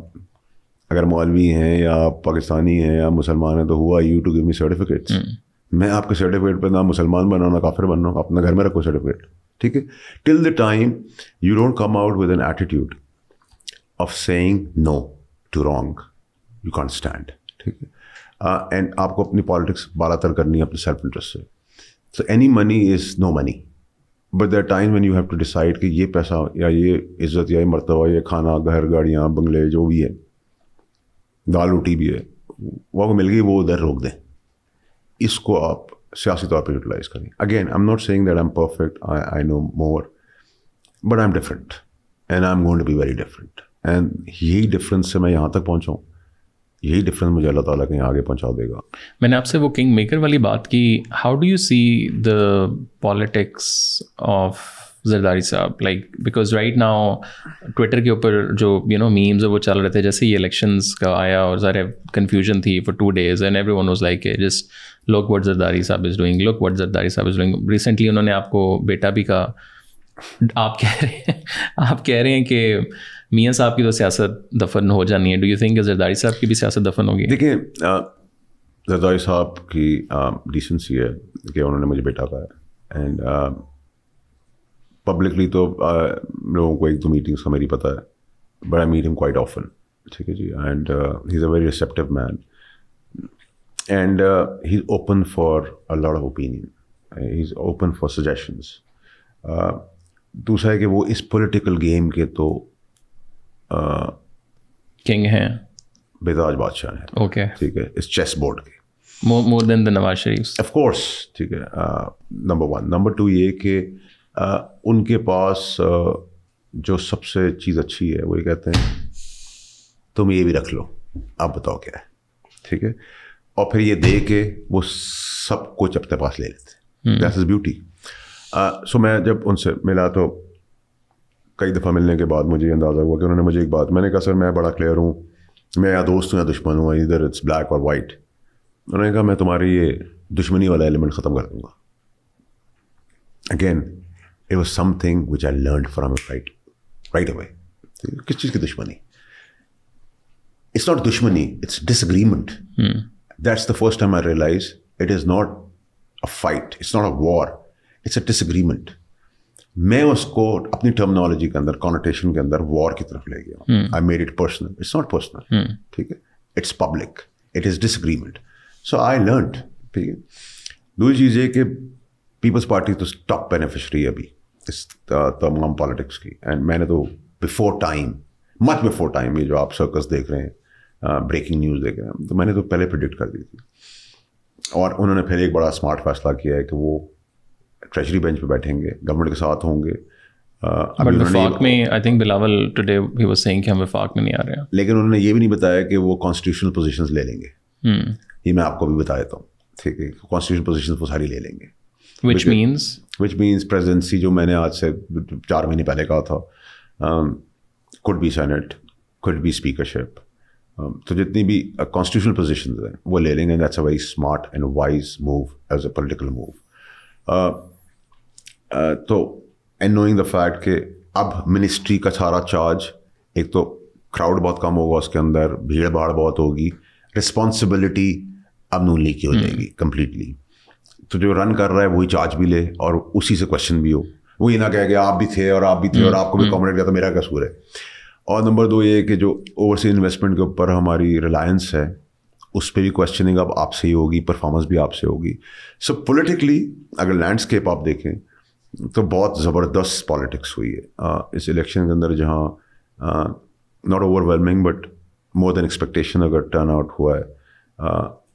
अगर मौलवी हैं या आप पाकिस्तानी हैं या मुसलमान हैं तो हुआ you to give me certificates मैं आपके सर्टिफिकेट पर ना मुसलमान बना ना काफिर बन रहा हूँ अपना घर में रखो सर्टिफिकेट ठीक है till the time you don't come out with an attitude of saying no to wrong you can't stand ठीक है एंड uh, आपको अपनी पॉलिटिक्स बालातर करनी है अपने सेल्फ इंटरेस्ट से so any money is no money but that time when you have to decide कि ये पैसा या ये इज़्ज़त या ये मरतबा ये खाना घर गाड़ियाँ बंगले जो भी है दाल रोटी भी है वो आपको मिल गई वो उधर रोक दें इसको आप सियासी तौर पर यूटिलाइज करें again I am not saying that I am perfect I I know more but I am different and I am going to be very different and यही डिफरेंस से मैं यहाँ तक पहुँचाऊँ यही डिफरेंस मुझे अल्लाह ताला कहीं आगे पहुंचा देगा मैंने आपसे वो किंग मेकर वाली बात की how do you see the politics of Zardari sahab like because right now Twitter के ऊपर जो यू नो मीम्स वो चल रहे थे जैसे ही इलेक्शंस का आया और सारे कन्फ्यूजन थी for two days and everyone was like just look what Zardari sahab is doing look what Zardari sahab is doing recently उन्होंने आपको बेटा भी कहा आप कह रहे हैं आप कह रहे हैं कि मियाँ साहब की तो सियासत दफन हो जानी है डू यू थिंक जरदारी साहब की भी सियासत दफन होगी देखिए जरदारी साहब की डिसेंसी है कि उन्होंने मुझे बेटा पाया एंड पब्लिकली तो लोगों को एक दो मीटिंग्स का मेरी पता है but I meet him quite often ठीक है जी and he is a very receptive man and he is open for a lot of opinion he is open for suggestions दूसरा है कि वो इस पॉलिटिकल गेम के तो किंग हैं बेताज बादशाह हैं ओके ठीक है इस चेस बोर्ड के more than the Nawaz Sharif of course ठीक है नंबर वन नंबर टू ये कि उनके पास uh, जो सबसे चीज़ अच्छी है वो ये कहते हैं तुम ये भी रख लो आप बताओ क्या है ठीक है और फिर ये दे के वो सब कुछ अपने पास ले लेते हैं दैट इज़ ब्यूटी सो मैं जब उनसे मिला तो कई दफ़ा मिलने के बाद मुझे अंदाज़ा हुआ कि उन्होंने मुझे एक बात मैंने कहा सर मैं बड़ा क्लियर हूँ मैं या दोस्त हूँ या दुश्मन हूँ इधर इट्स ब्लैक और वाइट उन्होंने कहा मैं तुम्हारी ये दुश्मनी वाला एलिमेंट ख़त्म कर दूँगा again it was something which I learn from right right away किस चीज़ की दुश्मनी इट्स नॉट दुश्मनी it's disagreement that's the first time I realise it is not a fight it's not a war it's a disagreement मैं उसको अपनी terminology के अंदर कॉनोटेशन के अंदर वॉर की तरफ ले गया I made it personal it's not personal ठीक है it's public it is disagreement so I learn ठीक है दूसरी चीज़ ये कि पीपल्स पार्टी तो टॉप बेनिफिशरी अभी इस uh, तमाम पॉलिटिक्स की एंड मैंने तो before time much before time ये जो आप सर्कस देख रहे हैं ब्रेकिंग uh, न्यूज़ देख रहे हैं तो मैंने तो पहले प्रिडिक्ट कर दी थी और उन्होंने फिर एक बड़ा स्मार्ट फैसला किया है कि वो ट्रेजरी बेंच पे बैठेंगे गवर्नमेंट के साथ होंगे I think Bilawal today he was saying कि हम विफाक में नहीं आ रहे हैं लेकिन उन्होंने ये भी नहीं बताया कि वो कॉन्स्टिट्यूशनल पोजिशन ले लेंगे hmm. ये मैं आपको भी बता देता हूँ ठीक है कॉन्स्टिट्यूशन पोजिशन वो सारी ले लेंगे which means which means presidency जो मैंने आज से चार महीने पहले कहा था could be senate could be speakership तो जितनी भी कॉन्स्टिट्यूशनल uh, पोजिशन हैं वो ले लेंगे that's a very smart and wise move as a political move तो एंड नोइंग द फैक्ट कि अब मिनिस्ट्री का सारा चार्ज एक तो क्राउड बहुत कम होगा उसके अंदर भीड़ भाड़ बहुत होगी रिस्पॉन्सिबिलिटी अब नून लीग की हो हम्म। जाएगी कम्प्लीटली तो जो रन कर रहा है वही चार्ज भी ले और उसी से क्वेश्चन भी हो वही ना कह गया आप भी थे और आप भी थे और हम्म, आपको भी कॉमोडेट हम्म। किया तो मेरा कसूर है और नंबर दो ये कि जो ओवरसीज इन्वेस्टमेंट के ऊपर हमारी रिलायंस है उस पर भी क्वेश्चनिंग अब आपसे ही होगी परफॉर्मेंस भी आपसे होगी सो पोलिटिकली अगर लैंडस्केप आप देखें तो बहुत ज़बरदस्त पॉलिटिक्स हुई है इस इलेक्शन के अंदर जहाँ not overwhelming but more than expectation अगर टर्न आउट हुआ है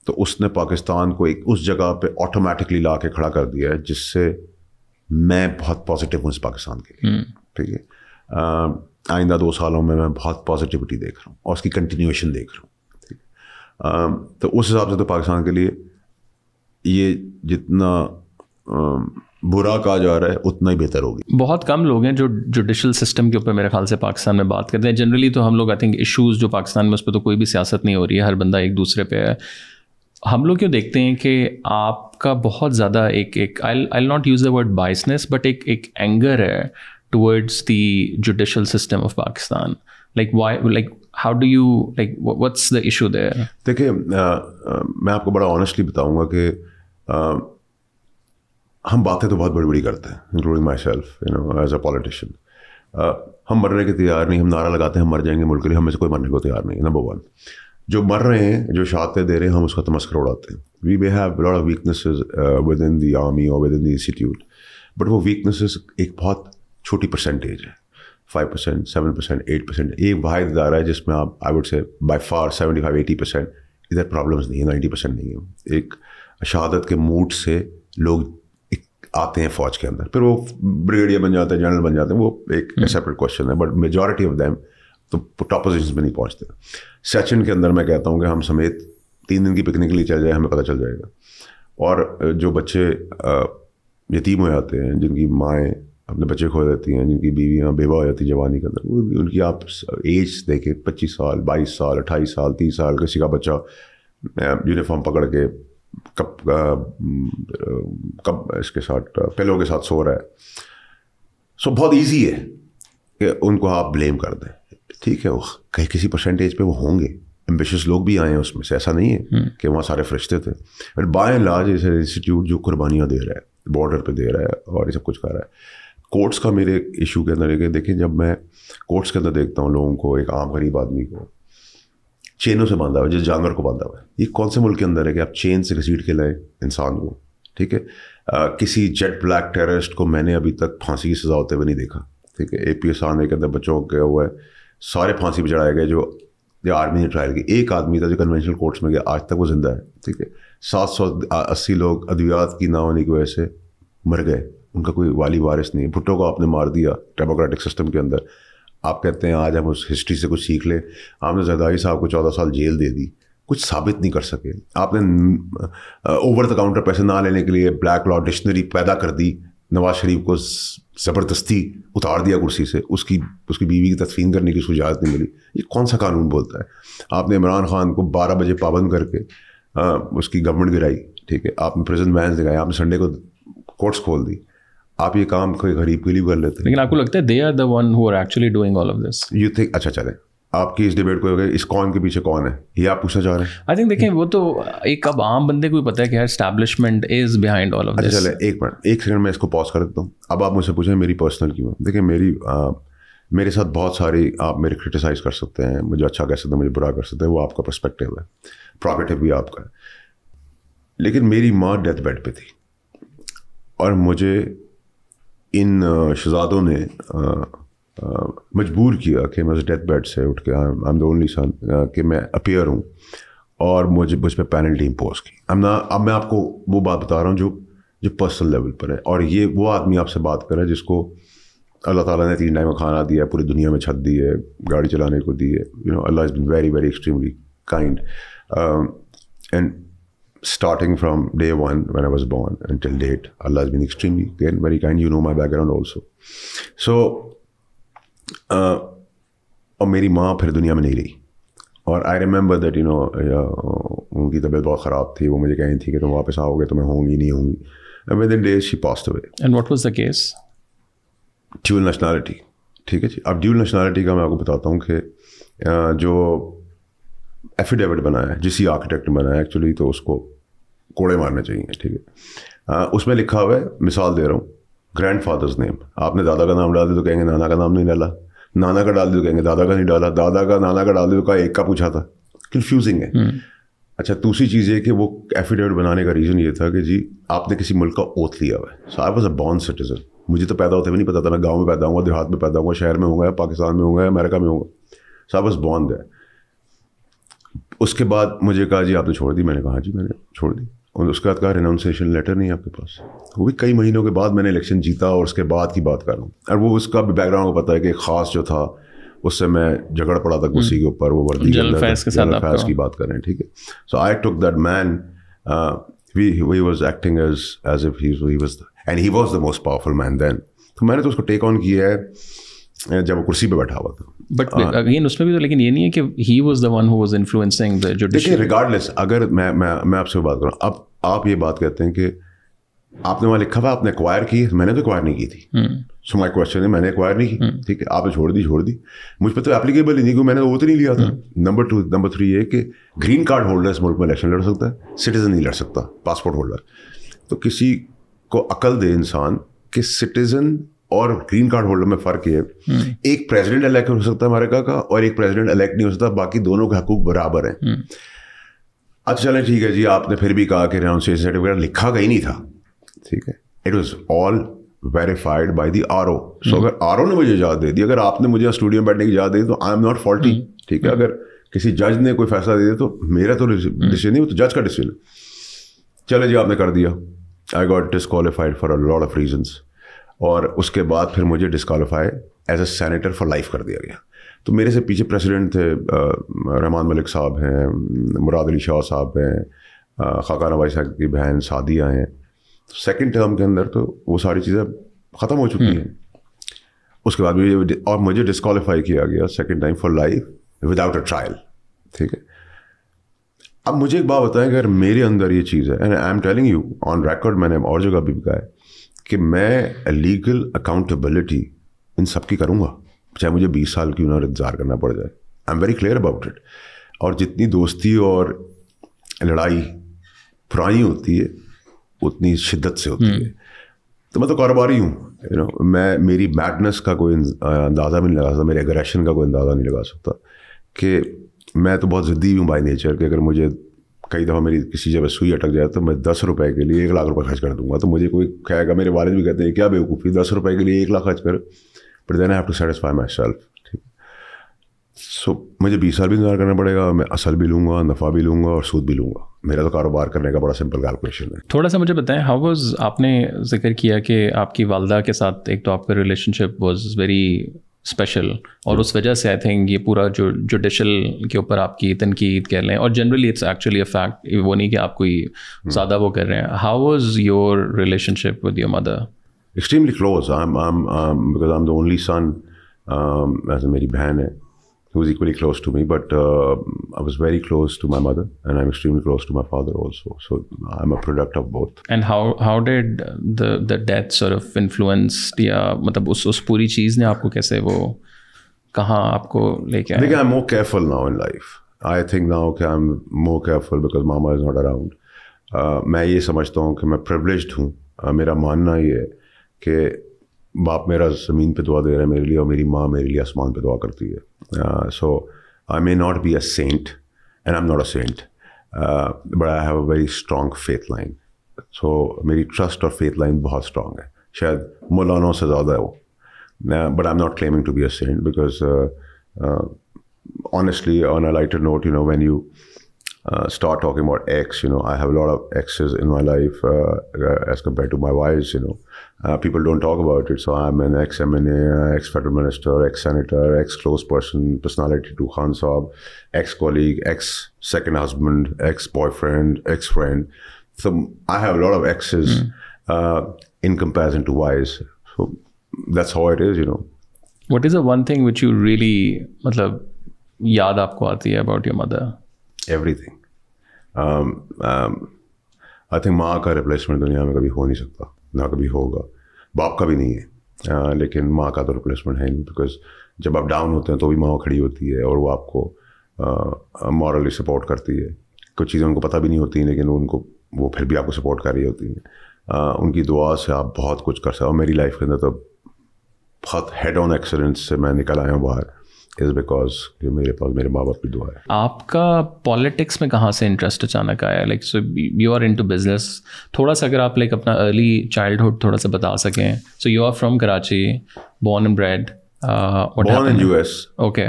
तो उसने पाकिस्तान को एक उस जगह पे ऑटोमेटिकली ला के खड़ा कर दिया है जिससे मैं बहुत पॉजिटिव हूँ इस पाकिस्तान के लिए हम्म। ठीक है आइंदा दो सालों में मैं बहुत पॉजिटिविटी देख रहा हूँ और उसकी कंटिन्यूशन देख रहा हूँ ठीक है तो उस हिसाब से तो पाकिस्तान के लिए ये जितना बुरा कहा जा रहा है उतना ही बेहतर होगी बहुत कम लोग हैं जो जुडिशल सिस्टम के ऊपर मेरे ख्याल से पाकिस्तान में बात करते हैं जनरली तो हम लोग आई थिंक इशूज़ जो पाकिस्तान में उस पर तो कोई भी सियासत नहीं हो रही है हर बंदा एक दूसरे पे है हम लोग क्यों देखते हैं कि आपका बहुत ज़्यादा एक एक I I not use the word biasness but एक एक एंगर है towards the judicial system of Pakistan like why like how do you like what's the issue there देखिए मैं आपको बड़ा ऑनेस्टली बताऊंगा कि uh, हम बातें तो बहुत बड़ी बड़ी करते हैं including my self you know as a politician हम मरने के तैयार नहीं हम नारा लगाते हैं हम मर जाएंगे मुल्क के लिए हमें से कोई मरने को तैयार नहीं नंबर वन जो मर रहे हैं जो शहादतें दे रहे हैं हम उसका तमस्कर उड़ाते हैं we we have lot of weakness within the army और within the institute but वो वीकनेस एक बहुत छोटी परसेंटेज है five percent seven percent eight percent एक वाहिद इदारा है जिसमें आप I would say by far seventy five eighty percent इधर प्रॉब्लम्स नहीं है नाइन्टी परसेंट नहीं है एक शहादत के मूड से लोग आते हैं फौज के अंदर फिर वो ब्रिगेडियर बन जाते हैं जनरल बन जाते हैं वो एक सेपरेट हम्म। क्वेश्चन है बट मेजोरिटी ऑफ दैम तो टॉप पोजिशन में नहीं पहुँचते सेशन के अंदर मैं कहता हूँ कि हम समेत तीन दिन की पिकनिक के लिए चल जाए हमें पता चल जाएगा और जो बच्चे यतीम हो जाते हैं जिनकी माएँ अपने बच्चे खो जाती हैं जिनकी बीवियाँ बेवा हो जाती जवानी के अंदर उनकी आप एज देखें पच्चीस साल बाईस साल अट्ठाईस साल तीस साल किसी का बच्चा यूनिफॉर्म पकड़ के कप कप इसके साथ पेलो के साथ सो रहा है सो बहुत ईजी है कि उनको आप ब्लेम कर दें ठीक है कहीं किसी परसेंटेज पे वो होंगे एम्बिशस लोग भी आए हैं उसमें से ऐसा नहीं है कि वहाँ सारे फरिश्ते थे बट बाय एंड लार्ज इस इंस्टीट्यूट जो कुर्बानियाँ दे रहा है बॉर्डर पे दे रहा है और ये सब कुछ कर रहा है कोर्ट्स का मेरे इशू के अंदर है कि देखिए जब मैं कोर्ट्स के अंदर देखता हूँ लोगों को एक आम गरीब आदमी को चेनों से बांधा हुआ है जिस जानवर को बांधा हुआ है ये कौन से मुल्क के अंदर है कि आप चेन से घसीट के लाए इंसान को ठीक है किसी जेट ब्लैक टेररिस्ट को मैंने अभी तक फांसी की सज़ा होते हुए नहीं देखा ठीक है ए पी एस आने के अंदर बच्चों गया हुआ है सारे फांसी पर चढ़ाए गए जो जो आर्मी ने ट्रायल की एक आदमी था जो कन्वेंशनल कोर्ट्स में गया आज तक वो जिंदा है ठीक है सात सौ अस्सी लोग अद्वियात की ना होने की वजह से मर गए उनका कोई वाली वारिस नहीं भुट्टो को आपने मार दिया डेमोक्रेटिक सिस्टम के अंदर आप कहते हैं आज हम उस हिस्ट्री से कुछ सीख लें आपने जरदारी साहब को चौदह साल जेल दे दी कुछ साबित नहीं कर सके आपने ओवर द काउंटर पैसे ना लेने के लिए ब्लैक लॉ डिक्शनरी पैदा कर दी नवाज शरीफ को ज़बरदस्ती उतार दिया कुर्सी से उसकी उसकी बीवी की तस्फीन करने की सुझात नहीं मिली ये कौन सा कानून बोलता है आपने इमरान खान को बारह बजे पाबंद करके आ, उसकी गवर्नमेंट गिराई ठीक है आपने प्रेजेंट मैन दिखाई आपने संडे को कोर्ट्स खोल दी आप ये काम कोई गरीब के लिए कर लेते लेकिन आपको लगता है they are the one who are actually doing all of this you think अच्छा चले आपकी इस डिबेट को इस कौन के पीछे कौन है ये आप पूछना चाह रहे हैं आई थिंक देखें वो तो एक अब आम बंदे को भी पता है कि यार establishment is behind all of this अच्छा चले एक मिनट एक सेकंड मैं इसको पॉज कर देता हूँ अब आप मुझसे पूछें मेरी पर्सनल क्यों है देखिए मेरी मेरे साथ बहुत सारी आप मेरे क्रिटिसाइज़ कर सकते हैं मुझे अच्छा कह सकते हैं मुझे बुरा कर सकते हैं वो आपका पर्सपेक्टिव है प्रॉफिटिव भी आपका है लेकिन मेरी माँ डेथ बेड पे थी और मुझे इन शहजादों ने मजबूर किया कि मैं डेथ बेड से उठ के I am the only son कि मैं अपेयर हूँ और मुझे मुझ पर पेनल्टी इम्पोज की अब ना अब मैं आपको वो बात बता रहा हूँ जो जो पर्सनल लेवल पर है और ये वो आदमी आपसे बात कर रहा है जिसको अल्लाह ताला ने तीन टाइम खाना दिया है पूरी दुनिया में छत दी है गाड़ी चलाने को दी है you know Allah is been very very extremely kind and starting from day one when I was born until date. Allah has been extremely again very kind. You know my background also. So, uh, और मेरी माँ फिर दुनिया में नहीं रही और I remember that you know उनकी तबीयत बहुत ख़राब थी वो मुझे कहीं थी कि तुम वापस आओगे तो मैं होंगी नहीं होंगी and within days she passed away and what was the case dual nationality ठीक है जी अब ड्यूल नेशनैलिटी का मैं आपको बताता हूँ कि uh, जो एफिडेविट बनाया है जिस ही आर्किटेक्ट ने बनाया एक्चुअली तो उसको कोड़े मारने चाहिए ठीक है उसमें लिखा हुआ है मिसाल दे रहा हूँ ग्रैंड फादर्स नेम आपने दादा का नाम डाल दिया तो कहेंगे नाना का नाम नहीं डाला नाना का डाल दिया तो कहेंगे दादा का नहीं डाला दादा का नाना का डाल दिया तो कहा एक का पूछा था कन्फ्यूजिंग है हम्म। अच्छा दूसरी चीज़ ये कि वो एफिडेविट बनाने का रीज़न ये था कि जी आपने किसी मुल्क का ओथ लिया हुआ है so I was a born citizen मुझे तो पैदा होते हुए नहीं पता था मैं गाँव में पैदा हुआ देहात में पैदा हुआ शहर में होगा पाकिस्तान में होगा अमेरिका में होगा सो आई वॉज बॉर्न है उसके बाद मुझे कहा जी आपने छोड़ दी मैंने कहा हाँ जी मैंने छोड़ दी और उसके बाद कहा रिनाउंसिएशन लेटर नहीं आपके पास वो भी कई महीनों के बाद मैंने इलेक्शन जीता और उसके बाद की बात कर रहा हूँ और वो उसका भी बैकग्राउंड को पता है कि ख़ास जो था उससे मैं झगड़ पड़ा था उसी के हम्म। ऊपर वो वर्दी फैस की बात करें ठीक है so I took that man we was acting as as if he and he was the most powerful man then तो मैंने तो उसको टेक ऑन किया है जब वो कुर्सी पे बैठा हुआ था बट अगेन हाँ। उसमें भी तो लेकिन ये नहीं है कि he was the one who was influencing the judicial regardless अगर मैं मैं मैं आपसे बात करूँ अब आप ये बात कहते हैं कि आपने वहाँ लिखा था आपने एक्वायर की मैंने तो एक्वायर नहीं की थी सो माई क्वेश्चन है मैंने एक्वायर नहीं की hmm. ठीक है आपने छोड़ दी छोड़ दी मुझ पर तो एप्लीकेबल ही नहीं क्योंकि मैंने वो तो नहीं लिया था नंबर टू नंबर थ्री ये कि ग्रीन कार्ड होल्डर इस मुल्क में इलेक्शन लड़ सकता है सिटीजन नहीं लड़ सकता पासपोर्ट होल्डर तो किसी को अकल दे इंसान कि सिटीजन और ग्रीन कार्ड होल्डर में फ़र्क है हम्म। एक प्रेसिडेंट इलेक्ट हो सकता है अमेरिका का और एक प्रेसिडेंट इलेक्ट नहीं हो सकता बाकी दोनों के हकूक बराबर हैं हम्म। अच्छा चले ठीक है जी आपने फिर भी कहा कि रेनाउंसिएशन सर्टिफिकेट लिखा गई नहीं था ठीक है it was all verified by the R O so अगर आर ओ ने मुझे इजाज़त दे दी अगर आपने मुझे स्टूडियो में बैठने की इजाज़त दे दी तो आई एम नॉट फॉल्टी ठीक है अगर किसी जज ने कोई फैसला दे दिया तो मेरा तो डिसीजन हम्म। नहीं तो जज का डिसीजन चले जी आपने कर दिया I got disqualified for a lot of reasons और उसके बाद फिर मुझे disqualify as a senator for life कर दिया गया तो मेरे से पीछे प्रेसिडेंट थे रहमान मलिक साहब हैं मुराद अली शाह साहब हैं खाका नवाज साहब की बहन सादिया हैं तो सेकेंड टर्म के अंदर तो वो सारी चीज़ें ख़त्म हो चुकी हम्म। हैं उसके बाद भी और मुझे डिस्कालीफाई किया गया second time for life without a trial ठीक है अब मुझे एक बात बताएं अगर मेरे अंदर ये चीज़ है and I am telling you on record मैंने और जगह भी कहा है कि मैं लीगल अकाउंटेबिलिटी इन सब की करूँगा चाहे मुझे बीस साल क्यों ना इंतज़ार करना पड़ जाए I am very clear about it और जितनी दोस्ती और लड़ाई पुरानी होती है उतनी शिद्दत से होती हम्म। है तो मैं तो कारोबारी हूँ यू नो मैं मेरी मैडनेस का कोई अंदाज़ा भी नहीं लगा सकता मेरे एग्रेशन का कोई अंदाज़ा नहीं लगा सकता कि मैं तो बहुत ज़िद्दी हूँ बाई नेचर कि अगर मुझे कई दफ़ा मेरी किसी जगह सुई अटक जाए तो मैं दस रुपए के लिए एक लाख रुपए खर्च कर दूंगा तो मुझे कोई कहेगा मेरे वाले भी कहते हैं क्या बेवकूफ़ी दस रुपए के लिए एक लाख खर्च कर but then I have to satisfy myself ठीक सो मुझे बीस साल भी इंतजार करना पड़ेगा मैं असल भी लूँगा नफ़ा भी लूँगा और सूद भी लूँगा मेरा तो कारोबार करने का बड़ा सिंपल कैलकुलेशन है थोड़ा सा मुझे बताएं हाउ वाज आपने जिक्र किया कि आपकी वालदा के साथ एक तो आपका रिलेशनशिप वाज वेरी स्पेशल और उस वजह से आई थिंक ये पूरा जो जुडिशल के ऊपर आपकी तनकीद कह लें और generally it's actually a fact वो नहीं कि आप कोई hmm. ज़्यादा वो कर रहे हैं how was your relationship with your mother extremely close I because I am the only son मेरी बहन है He was equally close to me. But uh, I was very close to my mother, and I'm extremely close to my father also. So I'm a product of both. And how how did the the death sort of influence the मतलब उस उस पूरी चीज ने आपको कैसे वो कहाँ आपको लेके देखिए, I'm more careful now in life. I think now कि I'm more careful because mama is not around. Uh, मैं ये समझता हूँ कि मैं privileged हूँ. Uh, मेरा मानना ये है कि बाप मेरा ज़मीन पे दुआ दे रहा है मेरे लिए और मेरी माँ मेरे लिए आसमान पे दुआ करती है so I may not be a saint and I am not a saint but I have a very strong faith line so मेरी ट्रस्ट और फेथ लाइन बहुत स्ट्रॉन्ग है शायद मौलानों से ज़्यादा है वो but I am not claiming to be a saint because honestly on a lighter note you know when you uh, start talking about X. You know, I have a lot of X's in my life uh, uh as compared to my wives. You know, uh, people don't talk about it. So I'm an ex MNA, ex federal minister, ex senator, ex close person, personality to Khan Saab, ex colleague, ex second husband, ex boyfriend, ex friend. So I have a lot of X's mm. in comparison to Y's. So that's how it is, you know. What is the one thing which you really, matlab, याद आपको आती है about your mother? Everything I think माँ का replacement दुनिया में कभी हो नहीं सकता ना कभी होगा बाप का भी नहीं है uh, लेकिन माँ का तो रिप्लेसमेंट है नहीं बिकॉज जब आप डाउन होते हैं तो भी माँ खड़ी होती है और वो आपको मॉरली uh, सपोर्ट करती है कुछ चीज़ें उनको पता भी नहीं होती लेकिन उनको वो फिर भी आपको सपोर्ट कर रही होती हैं uh, उनकी दुआ से आप बहुत कुछ कर सकते हो मेरी लाइफ के अंदर तो बहुत हेड ऑन एक्सीडेंट से मैं निकल आया हूँ बाहर इज बिकॉज मेरे पास मेरे माँ बाप की दुआ है आपका पॉलिटिक्स में कहाँ से इंटरेस्ट अचानक आया like so you are into business थोड़ा सा अगर आप लाइक अपना अर्ली चाइल्ड हुड थोड़ा सा बता सकें so you are from Karachi born and bred born in US okay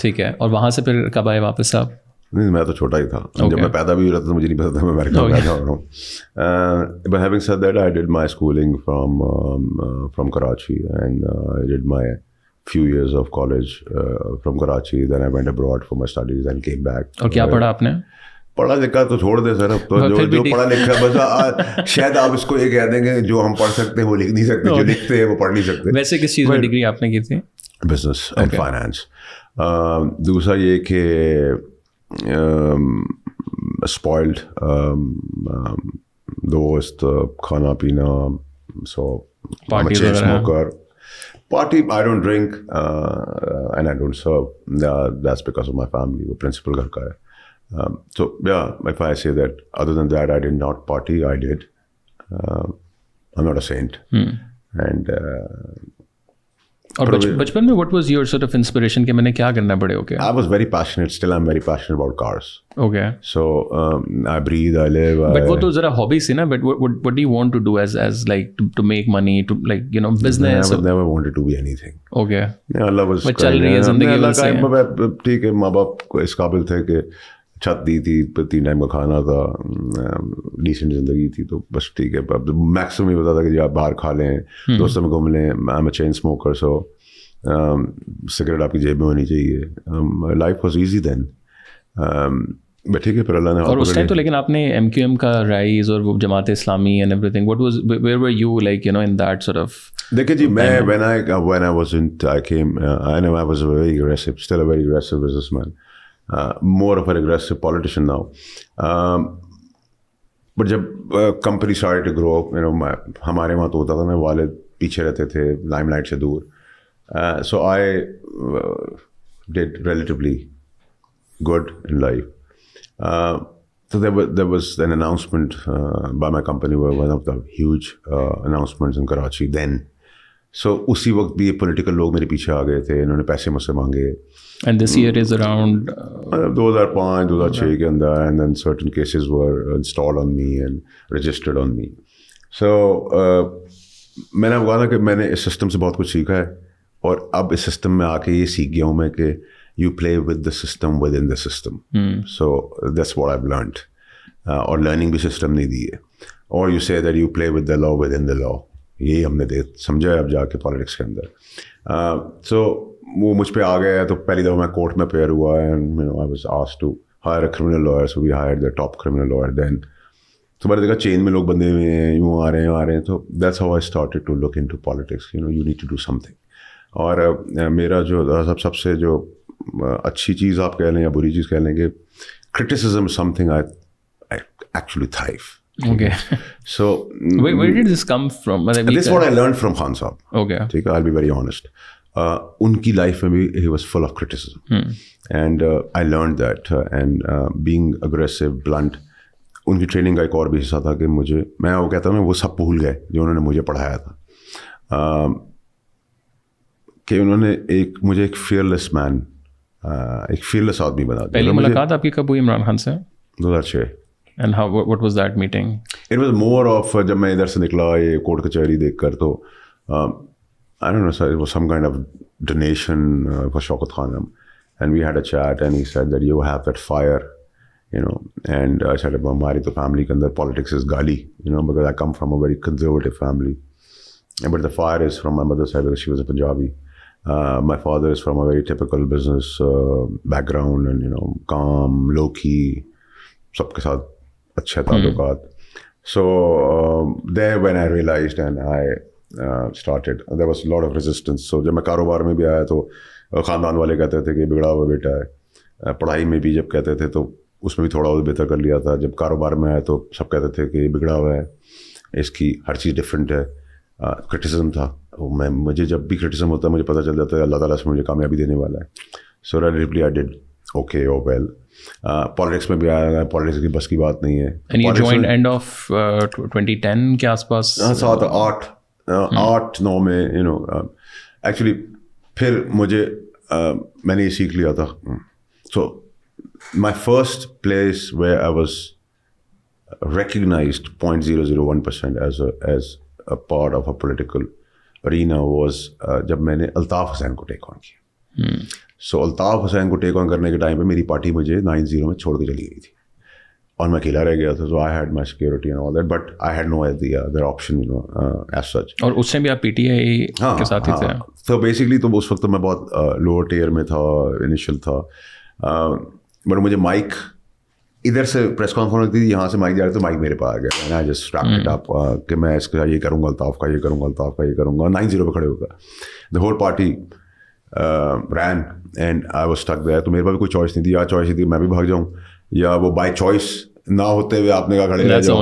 ठीक है और वहाँ से फिर कब आए वापस आप नहीं मैं तो छोटा ही था okay. जब मैं पैदा भी हो रहा था तो मुझे नहीं पता था मैं अमेरिका में पैदा हो रहा हूँ but having said that I did my schooling from from Karachi and I did my few years of college uh, from Karachi. Then I went abroad for my studies and came back. और क्या uh, पढ़ा आपने? पढ़ा लिखा तो छोड़ दे sir अब तो हाँ, जो जो पढ़ा लिखा बस आ, शायद आप इसको ये कह देंगे जो हम पढ़ सकते हैं वो लिख नहीं सकते जो हाँ। लिखते हैं वो पढ़ नहीं सकते वैसे किस चीज़ में डिग्री आपने की थी बिजनेस एंड फाइनेंस दूसरा ये कि स्पॉइल्ड um, um, um, दोस्त खाना पीना so party smoker Party, I don't drink uh, uh and I don't serve. Uh, that's because of my family. The principal ghar um, So yeah, if I say that, other than that, I did not party. I did. Uh, I'm not a saint, hmm. and uh, और बचपन में what was your sort of inspiration कि मैंने क्या करना पड़े okay I was very passionate still I am very passionate about cars okay so I breathe I live but वो तो जरा हॉबी से ना but what what do you want to do as as like to to make money to like you know business I never wanted to be anything okay Allah बस चल रही है जिंदगी ठीक है मां बाप को इस काबिल थे कि छत दी थी तीन टाइम का खाना था डिसेंट ज़िंदगी थी तो बस ठीक है अब मैक्सिमम ये बताता कि आप बाहर खा लें हम्म। दोस्तों में घूम लें I am a chain smoker so cigarette आपकी जेब में होनी चाहिए लाइफ वॉज ईजी देन बैठे के फिर ने और उस टाइम तो लेकिन आपने एम क्यू एम का राइज और Jamaat Islami and everything what was where were you like you know in that sort of देखिए जी मैं when I when I was in I came I know I was very aggressive still a very aggressive businessman Uh, more of an aggressive politician now. Um, but when uh, the company started to grow, you know, my, हमारे वहाँ तो होता था मैं वाले पीछे रहते थे limelight से दूर. Uh, so I did relatively good in life. so there was there was an announcement by my company where one of the huge announcements in Karachi then. So so, उसी वक्त भी ये पोलिटिकल लोग मेरे पीछे आ गए थे इन्होंने पैसे मुझसे मांगे and this year is around 2005 2006 के अंदर and then certain cases were install on me and registered on me so मैंने कहा था कि मैंने इस सिस्टम से बहुत कुछ सीखा है और अब इस सिस्टम में आके ये सीख गया हूँ मैं कि you play with the system within the system so that's what I learned और लर्निंग भी सिस्टम ने दी है और you say that you play with the law within the law यही हमने दे समझा है अब जाके पॉलिटिक्स के अंदर सो uh, so, वो मुझ पर आ गया है तो पहली दफ़ा मैं कोर्ट में पेयर हुआ and I was asked to hire criminal lawyers we hire the top criminal lawyer then तो मैंने देखा चेन में लोग बंधे हुए हैं यूँ आ रहे हैं आ रहे हैं तो that's how I started to look to politics you know you need to do something और uh, मेरा जो uh, सब सबसे जो uh, अच्छी चीज़ आप कह लें या बुरी चीज़ कह लें कि criticism something I actually thrive okay <laughs> so where, mm, did this come from मतलब this is what i learned from khan okay ठीक है i'll be very honest uh, उनकी लाइफ में भी he was full of criticism and I learn that and being aggressive blunt उनकी training का एक और भी हिस्सा था कि मुझे मैं वो कहता हूँ वो सब भूल गए जो उन्होंने मुझे पढ़ाया था uh, कि उन्होंने एक मुझे एक फियरलेस मैन uh, एक फियरलेस आदमी बना दिया पहली तो मुलाकात आपकी कब हुई इमरान खान से दो हज़ार छः and how what was that meeting it was more of जब मैं इधर से निकला ये कोर्ट कचहरी देख कर तो I don't know sir it was some kind of donation for Shaukat Khanum and we had a chat and he said that you have that fire you know, and I said, हमारी तो फैमिली के अंदर politics is गाली you know because I come from a very conservative family but the fire is from my mother side she was a Punjabi my father is from a very typical business uh, background and you know calm low key सबके साथ अच्छा ताल्लुक so they when I realise and I started there was lot of resistance so जब मैं कारोबार में भी आया तो uh, ख़ानदान वाले कहते थे कि बिगड़ा हुआ बेटा है uh, पढ़ाई में भी जब कहते थे तो उसमें भी थोड़ा बहुत बेहतर कर लिया था जब कारोबार में आया तो सब कहते थे कि बिगड़ा हुआ है इसकी हर चीज़ डिफरेंट है क्रिटिसिज्म uh, था मैं मुझे जब भी क्रिटिसिज्म होता है मुझे पता चल जाता है अल्लाह ताला से मुझे कामयाबी देने वाला है so relatively I did okay oh well politics में भी आया है पॉलिटिक्स की बस की बात नहीं है and you joined end of 2010 के आसपास हाँ, सात आठ uh, hmm. आठ नौ में यू नो एक्चुअली फिर मुझे uh, मैंने ये सीख लिया था so my first place way I was point zero zero one percent as as a part of a arena was uh, जब मैंने अल्ताफ हुसैन को टेक ऑन किया hmm. सो अलताफ़ अल्ताफ़ हुसैन को टेक ऑन करने के टाइम पे मेरी पार्टी मुझे नाइन जीरो में छोड़ के चली गई थी और मैं अकेला रह गया था so I had my security and all that but I had no other option you know as such और उससे भी आप पीटीआई हाँ, के साथ हाँ, ही थे तो हाँ। बेसिकली तो उस वक्त तो मैं बहुत लोअर uh, टेयर में था इनिशियल था बट uh, मुझे माइक इधर से प्रेस कॉन्फ्रेंस होती थी यहाँ से माइक जा रहे तो माइक मेरे पास आ गया मैंने जस्ट इट अप कि मैं इसका ये करूँगा अल्ताफ का ये करूँगा अल्ताफ का ये करूँगा नाइन जीरो पर खड़े होगा the whole party ran and I was थक गया तो मेरे पास भी कोई चॉइस नहीं थी या चॉइस थी मैं भी भाग जाऊँ या वो बाई चॉइस ना होते हुए आपने कहा खड़े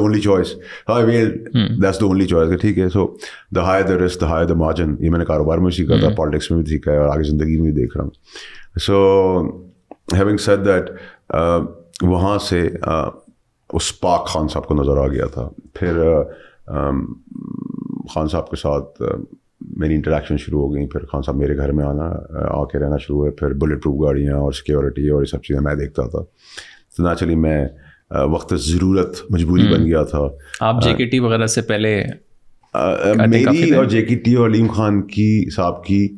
ओनली चॉइस हाँ well that's the only choice ठीक है so the higher the risk the higher the margin ये मैंने कारोबार में सीखा था पॉलिटिक्स hmm. में भी सीखा है और आगे ज़िंदगी में भी देख रहा हूँ सो हैविंग सेड दैट वहाँ से uh, उस पाक खान साहब को नज़र आ गया था फिर uh, um, खान साहब के साथ uh, मेरी इंटरेक्शन शुरू हो गई फिर खान साहब मेरे घर में आना आके रहना शुरू हुए फिर बुलेट प्रूफ गाड़ियाँ और सिक्योरिटी और ये सब चीज़ें मैं देखता था तो ना चली मैं वक्त ज़रूरत मजबूरी बन हम्म। गया था आप जे वगैरह से पहले आ, मेरी और जे टी और अलीम खान की साहब की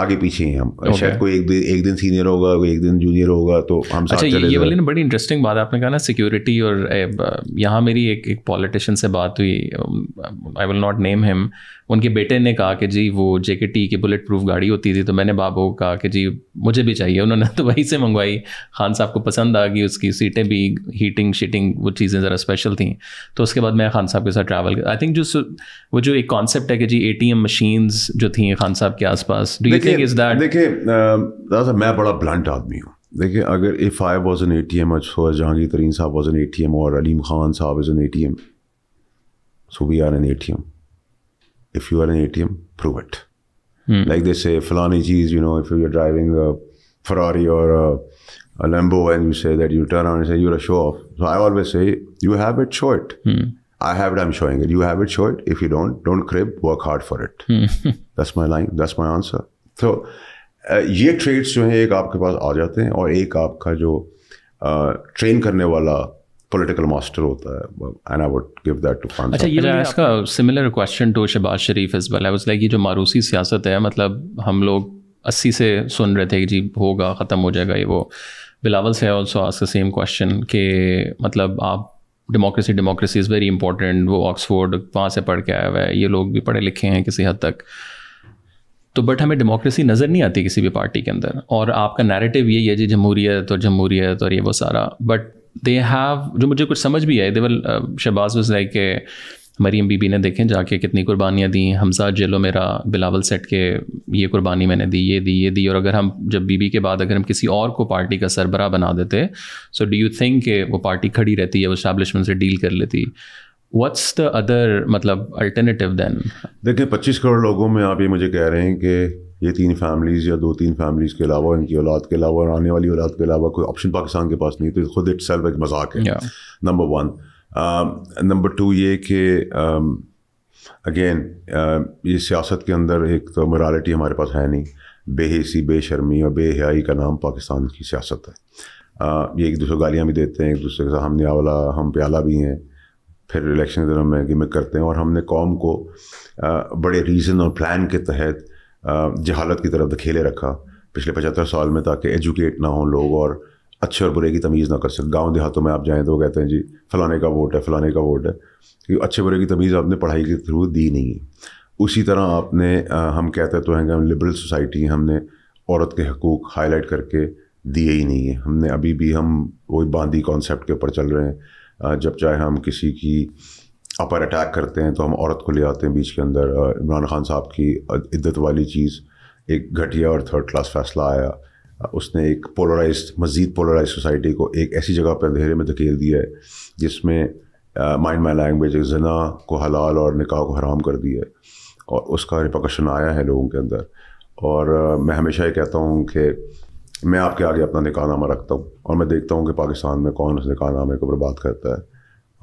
आगे पीछे हैं हम okay. शायद कोई एक दिन एक दिन सीनियर होगा कोई एक दिन जूनियर होगा तो हम अच्छा ये, ये वाली ना बड़ी इंटरेस्टिंग बात है आपने कहा ना सिक्योरिटी और यहाँ मेरी एक एक पॉलिटिशियन से बात हुई I will not name him उनके बेटे ने कहा कि जी वो जेके टी की बुलेट प्रूफ गाड़ी होती थी तो मैंने बाबू को कहा कि जी मुझे भी चाहिए उन्होंने तो वहीं से मंगवाई खान साहब को पसंद आ गई उसकी सीटें भी हीटिंग शीटिंग वो चीज़ें ज़रा स्पेशल थी तो उसके बाद मैं खान साहब के साथ ट्रैवल आई थिंक जो वो जो एक कॉन्सेप्ट है कि जी ए टी एम मशीन्स जो थी खान साहब के आसपास do you think is that देखिए मैं बड़ा ब्लंट आदमी हूँ देखिए अगर A five was an A T M अच्छा Jahangir Tareen Sahab was an A T M और Aleem Khan Sahab is an A T M so we are an A T M if you are an ATM, prove it. Mm. Like they say, Fulani G's, you know, if you're driving a Ferrari or a, a Lambo and you say that you turn around and say you're a show off. So I always say, you have it, show it. Mm. I have it, I'm showing it. You have it, show it. If you don't, don't crib, work hard for it. Mm. <laughs> that's my line, that's my answer. So uh, ये you जो हैं एक आपके पास आ जाते हैं और एक political master होता है and I would give that to Khan अच्छा ये अच्छा, इसका similar question to Shahbaz Sharif as well I was like ये जो मारूसी सियासत है मतलब हम लोग 80 से सुन रहे थे कि जी होगा ख़त्म हो जाएगा ये वो बिलावल से ऑल्सो आज का सेम क्वेश्चन कि मतलब आप democracy democracy is very important वो ऑक्सफोर्ड वहाँ से पढ़ के आया हुआ है ये लोग भी पढ़े लिखे हैं किसी हद तक तो बट हमें डेमोक्रेसी नज़र नहीं आती किसी भी पार्टी के अंदर और आपका नैरेटिव यही है जी जमहूरियत और जमहूरियत और ये वो सारा बट दे हैव जो मुझे कुछ समझ भी आई देवल शहबाज वज लाइक के मरीम बीबी ने देखें जाके कितनी कुर्बानियाँ दी हमसा जेलो मेरा बिलावल सेट के ये कुर्बानी मैंने दी ये दी ये दी और अगर हम जब बीबी के बाद अगर हम किसी और को पार्टी का सरबरा बना देते सो डू यू थिंक कि वो पार्टी खड़ी रहती है वो इस्टेबलिशमेंट से डील कर लेती व्हाट्स द अदर मतलब अल्टरनेटिव देन देखिए पच्चीस करोड़ लोगों में आप ये मुझे कह रहे हैं कि ये तीन फैमिलीज़ या दो तीन फैमिलीज़ के अलावा इनकी औलाद के अलावा और आने वाली औलाद के अलावा कोई ऑप्शन पाकिस्तान के पास नहीं तो खुद इट सेल्फ एक मजाक है नंबर वन नंबर टू ये कि अगेन um, uh, ये सियासत के अंदर एक तो मोरालिटी हमारे पास है नहीं बेहसी बेशर्मी और बेहयाई का नाम पाकिस्तान की सियासत है आ, uh, ये एक दूसरे गालियाँ भी देते हैं एक दूसरे के साथ हम न्यावला हम प्याला भी हैं फिर इलेक्शन के दौरान में गिमिक करते हैं और हमने कौम को आ, uh, बड़े रीज़न और प्लान के तहत जहालत की तरफ धकेले रखा पिछले पचहत्तर साल में ताकि एजुकेट ना हो लोग और अच्छे और बुरे की तमीज़ ना कर सकें गाँव देहातों में आप जाएँ तो कहते हैं जी फ़लाने का वोट है फ़लाने का वोट है कि अच्छे बुरे की तमीज़ आपने पढ़ाई के थ्रू दी नहीं है उसी तरह आपने हम कहते तो हैं कि हम लिबरल सोसाइटी हमने औरत के हकूक़ हाईलाइट करके दिए ही नहीं है हमने अभी भी हम वही बांदी कॉन्सेप्ट के ऊपर चल रहे हैं जब चाहे हम किसी की अपर अटैक करते हैं तो हम औरत को ले आते हैं बीच के अंदर इमरान खान साहब की इद्दत वाली चीज़ एक घटिया और थर्ड क्लास फैसला आया उसने एक पोलराइज मज़ीद पोलराइज सोसाइटी को एक ऐसी जगह पर अंधेरे में धकेल दिया है जिसमें माइंड माई लैंग्वेज जना को हलाल और निकाह को हराम कर दिया है और उसका रिपोकशन आया है लोगों के अंदर और आ, मैं हमेशा ये कहता हूँ कि मैं आपके आगे अपना नामा रखता हूँ और मैं देखता हूँ कि पाकिस्तान में कौन उस नामे को बर्बाद करता है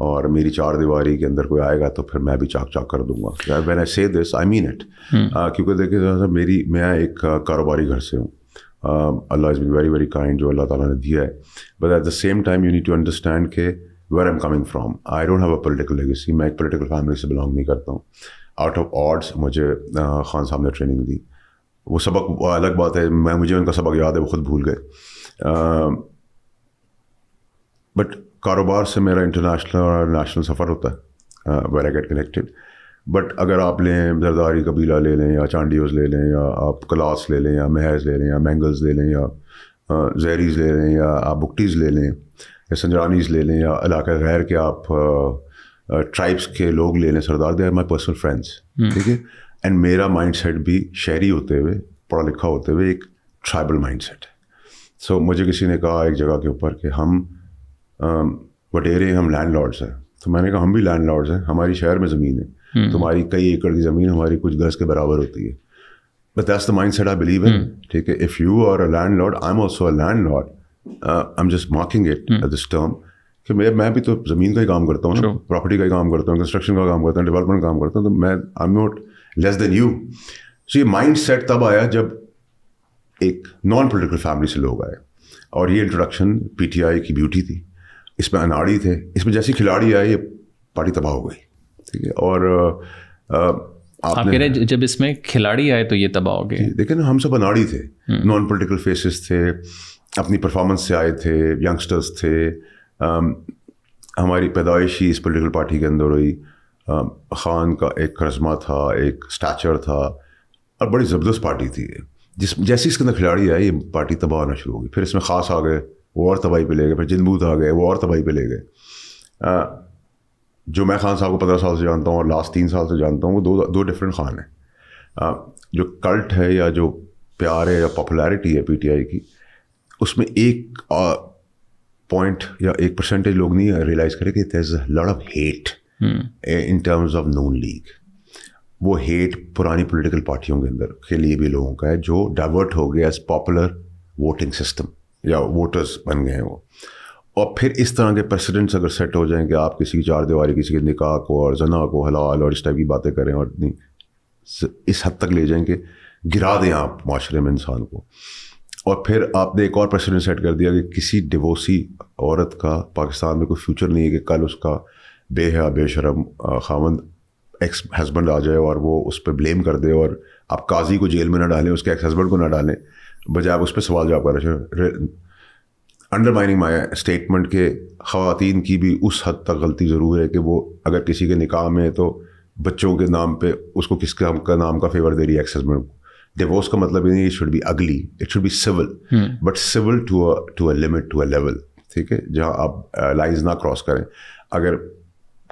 और मेरी चार दीवारी के अंदर कोई आएगा तो फिर मैं भी चाक चाक कर दूंगा when I say this I mean it क्योंकि देखिए मेरी मैं एक कारोबारी घर से हूँ Allah is be very very kind जो अल्लाह ताला ने दिया है but at the same time you need to understand के where I am coming from I don't have a political legacy मैं एक पोलिटिकल फैमिली से बिलोंग नहीं करता हूँ आउट ऑफ ऑड्स मुझे खान साहब ने ट्रेनिंग दी वो सबक अलग बात है मैं मुझे उनका सबक याद है वो खुद भूल गए बट कारोबार से मेरा इंटरनेशनल और नेशनल सफ़र होता है where I get connected but अगर आप लें जरदारी कबीला ले लें या चांडियोज ले लें या आप क्लास ले लें या महज ले लें या मैंगल्स ले लें या uh, जहरीज ले लें या आप बुकटीज़ ले लें या संजरानीज ले लें या इलाका गैर के आप ट्राइब्स uh, uh, के लोग ले लें सरदार they are my personal friends ठीक है एंड मेरा माइंड सेट भी शहरी होते हुए पढ़ा लिखा होते हुए एक ट्राइबल माइंड सेट है सो so, मुझे किसी ने कहा एक जगह के ऊपर कि हम वटेरे हम लैंड लॉर्ड्स हैं तो मैंने कहा हम भी लैंड लॉर्ड्स हैं हमारी शहर में ज़मीन है हम्म। तुम्हारी कई एकड़ की ज़मीन हमारी कुछ गज के बराबर होती है but that's the mindset I believe in ठीक है if you are a landlord I am also a landlord I am just marking it this term कि मैं मैं भी तो ज़मीन का ही काम करता हूँ प्रॉपर्टी का ही काम करता हूँ कंस्ट्रक्शन का काम करता हूँ डेवलपमेंट का काम करता हूँ तो मैं I am not less than you so ये माइंड सेट तब आया जब एक नॉन पोलिटिकल फैमिली से लोग आए और ये इंट्रोडक्शन पी टी आई की ब्यूटी थी इसमें अनाड़ी थे इसमें जैसी खिलाड़ी आए ये पार्टी तबाह हो गई ठीक है और आप कह रहे जब इसमें खिलाड़ी आए तो ये तबाह हो गए देखिए ना हम सब अनाड़ी थे नॉन पोलिटिकल फेसिस थे अपनी परफॉर्मेंस से आए थे यंगस्टर्स थे आ, हमारी पैदाइश ही इस पोलिटिकल पार्टी के अंदर हुई ख़ान का एक करजमा था एक स्टैचर था और बड़ी ज़बरदस्त पार्टी थी जिस जैसी इसके अंदर खिलाड़ी आए ये पार्टी तबाह होना शुरू हो गई फिर इसमें ख़ास आ गए वो और तबाही पे ले गए फिर जिंदबूत आ गए वो और तबाही पे ले गए जो मैं खान साहब को पंद्रह साल से जानता हूँ और लास्ट तीन साल से जानता हूँ वो दो दो डिफरेंट खान हैं जो कल्ट है या जो प्यार है या पॉपुलैरिटी है पीटीआई की उसमें एक पॉइंट या एक परसेंटेज लोग नहीं रियलाइज़ करे कि there is of hate in terms of Noon League वो हेट पुरानी पॉलिटिकल पार्टियों के अंदर के लिए भी लोगों का है जो डाइवर्ट हो गया एज पॉपुलर वोटिंग सिस्टम या वोटर्स बन गए हैं वो और फिर इस तरह के प्रेसिडेंट्स अगर सेट हो जाएं कि आप किसी की चार दीवारी किसी के निकाह को और जना को हलाल और इस टाइप की बातें करें और इतनी इस हद तक ले जाएं कि गिरा दें आप माशरे में इंसान को और फिर आपने एक और प्रेसिडेंट सेट कर दिया कि किसी डिवोसी औरत का पाकिस्तान में कोई फ्यूचर नहीं है कि कल उसका बेहया बेशरम खामंद एक्स हस्बैंड आ जाए और वो उस पर ब्लेम कर दे और आप काजी को जेल में ना डालें उसके एक्स हस्बैंड को ना डालें बजाय उस पर सवाल जवाब कर रहे अंडरमाइनिंग माया स्टेटमेंट के ख़वान की भी उस हद तक गलती ज़रूर है कि वो अगर किसी के निकाह में तो बच्चों के नाम पे उसको काम का नाम का फेवर दे रही है एक्सेस में डिवोर्स का मतलब ये नहीं it should be ugly it should be civil but civil to to a limit to a level ठीक है जहाँ आप लाइन्स uh, ना क्रॉस करें अगर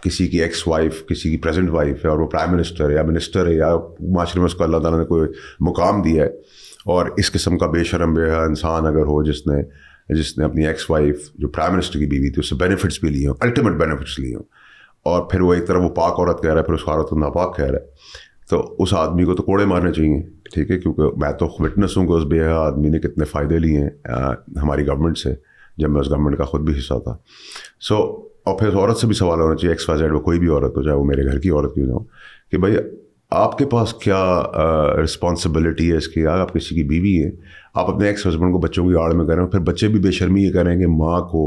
किसी की एक्स वाइफ किसी की प्रेजेंट वाइफ है और वो प्राइम मिनिस्टर है या मिनिस्टर है या माशरे में उसको अल्लाह ताला ने कोई मुकाम दिया है और इस किस्म का बेशरम बेह इंसान अगर हो जिसने जिसने अपनी एक्स वाइफ जो प्राइम मिनिस्टर की बीवी थी उससे बेनिफिट्स भी लिए हों अल्टीमेट बेनिफिट्स लिए हों और फिर वो एक तरफ वो पाक औरत कह रहा है फिर उस औरत नापाक कह रहा है तो उस आदमी को तो कोड़े मारने चाहिए ठीक है क्योंकि मैं तो विटनेस हूँ कि उस बेह आदमी ने कितने फ़ायदे लिए हैं हमारी गवर्नमेंट से जब मैं उस गवर्नमेंट का ख़ुद भी हिस्सा था सो और फिर उस औरत से भी सवाल होना चाहिए एक्स वाई जेड वो कोई भी औरत हो चाहे वो मेरे घर की औरत क्यों ना हो कि भाई आपके पास क्या रिस्पॉन्सिबिलिटी है इसकी यार आप किसी की बीवी हैं आप अपने एक्स हस्बैंड को बच्चों की आड़ में करें रहे फिर बच्चे भी बेशर्मी ये करें कि माँ को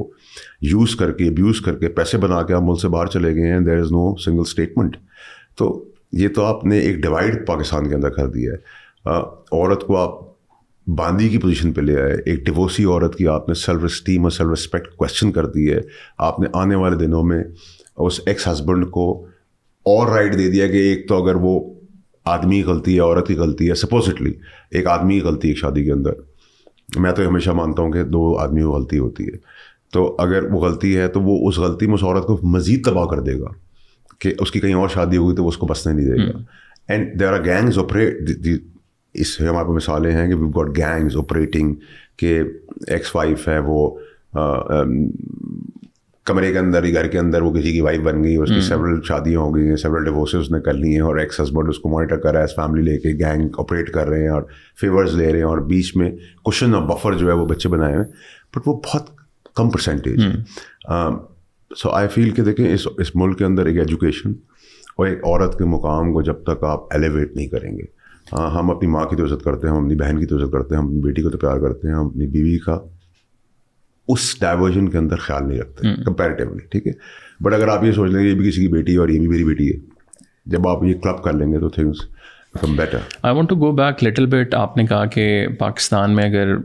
यूज़ करके अब्यूज़ करके पैसे बना के आप मुल्क से बाहर चले गए हैं there is no single statement तो ये तो आपने एक डिवाइड पाकिस्तान के अंदर कर दिया है औरत को आप बांदी की पोजीशन पे ले आए एक डिवोसी औरत की आपने सेल्फ इस्टीम और सेल्फ रिस्पेक्ट क्वेश्चन कर दी है आपने आने वाले दिनों में उस एक्स हस्बैंड को और राइट दे दिया कि एक तो अगर वो आदमी की गलती है औरत की गलती है सपोजिटली एक आदमी की गलती है शादी के अंदर मैं तो हमेशा मानता हूँ कि दो आदमी की गलती होती है तो अगर वो गलती है तो वो उस गलती में उस औरत को मज़ीद तबाह कर देगा कि उसकी कहीं और शादी होगी तो वो उसको बसने नहीं देगा and there are gangs operate इस हमारे पास मिसालें हैं कि वी गॉट गैंग्स ऑपरेटिंग के एक्स वाइफ है वो कमरे के अंदर ही घर के अंदर वो किसी की वाइफ बन गई उसकी सेवरल हम्म। शादियाँ हो गई हैं सेवरल डिवोर्स उसने कर ली हैं और एक्स हस्बैंड उसको मॉनिटर कर रहा है फैमिली लेके गैंग ऑपरेट कर रहे हैं और फेवर्स ले रहे हैं और बीच में क्वेश्चन और बफर जो है वो बच्चे बनाए हुए बट वो बहुत कम परसेंटेज सो आई फील के देखें इस इस मुल्क के अंदर एक एजुकेशन और एक औरत के मुकाम को जब तक आप एलिवेट नहीं करेंगे हाँ, हम अपनी माँ की तो इज्जत करते हैं हम अपनी बहन की तो इज्जत करते हैं हम अपनी बेटी को तो प्यार करते हैं हम अपनी बीवी का उस डाइवर्जन के अंदर ख्याल नहीं रखते कंपेरेटिवली हम्म। ठीक है बट अगर आप ये सोच लेंगे ये भी किसी की बेटी है और ये भी मेरी बेटी है जब आप ये क्लब कर लेंगे तो things become better I want to go back little bit आपने कहा कि पाकिस्तान में अगर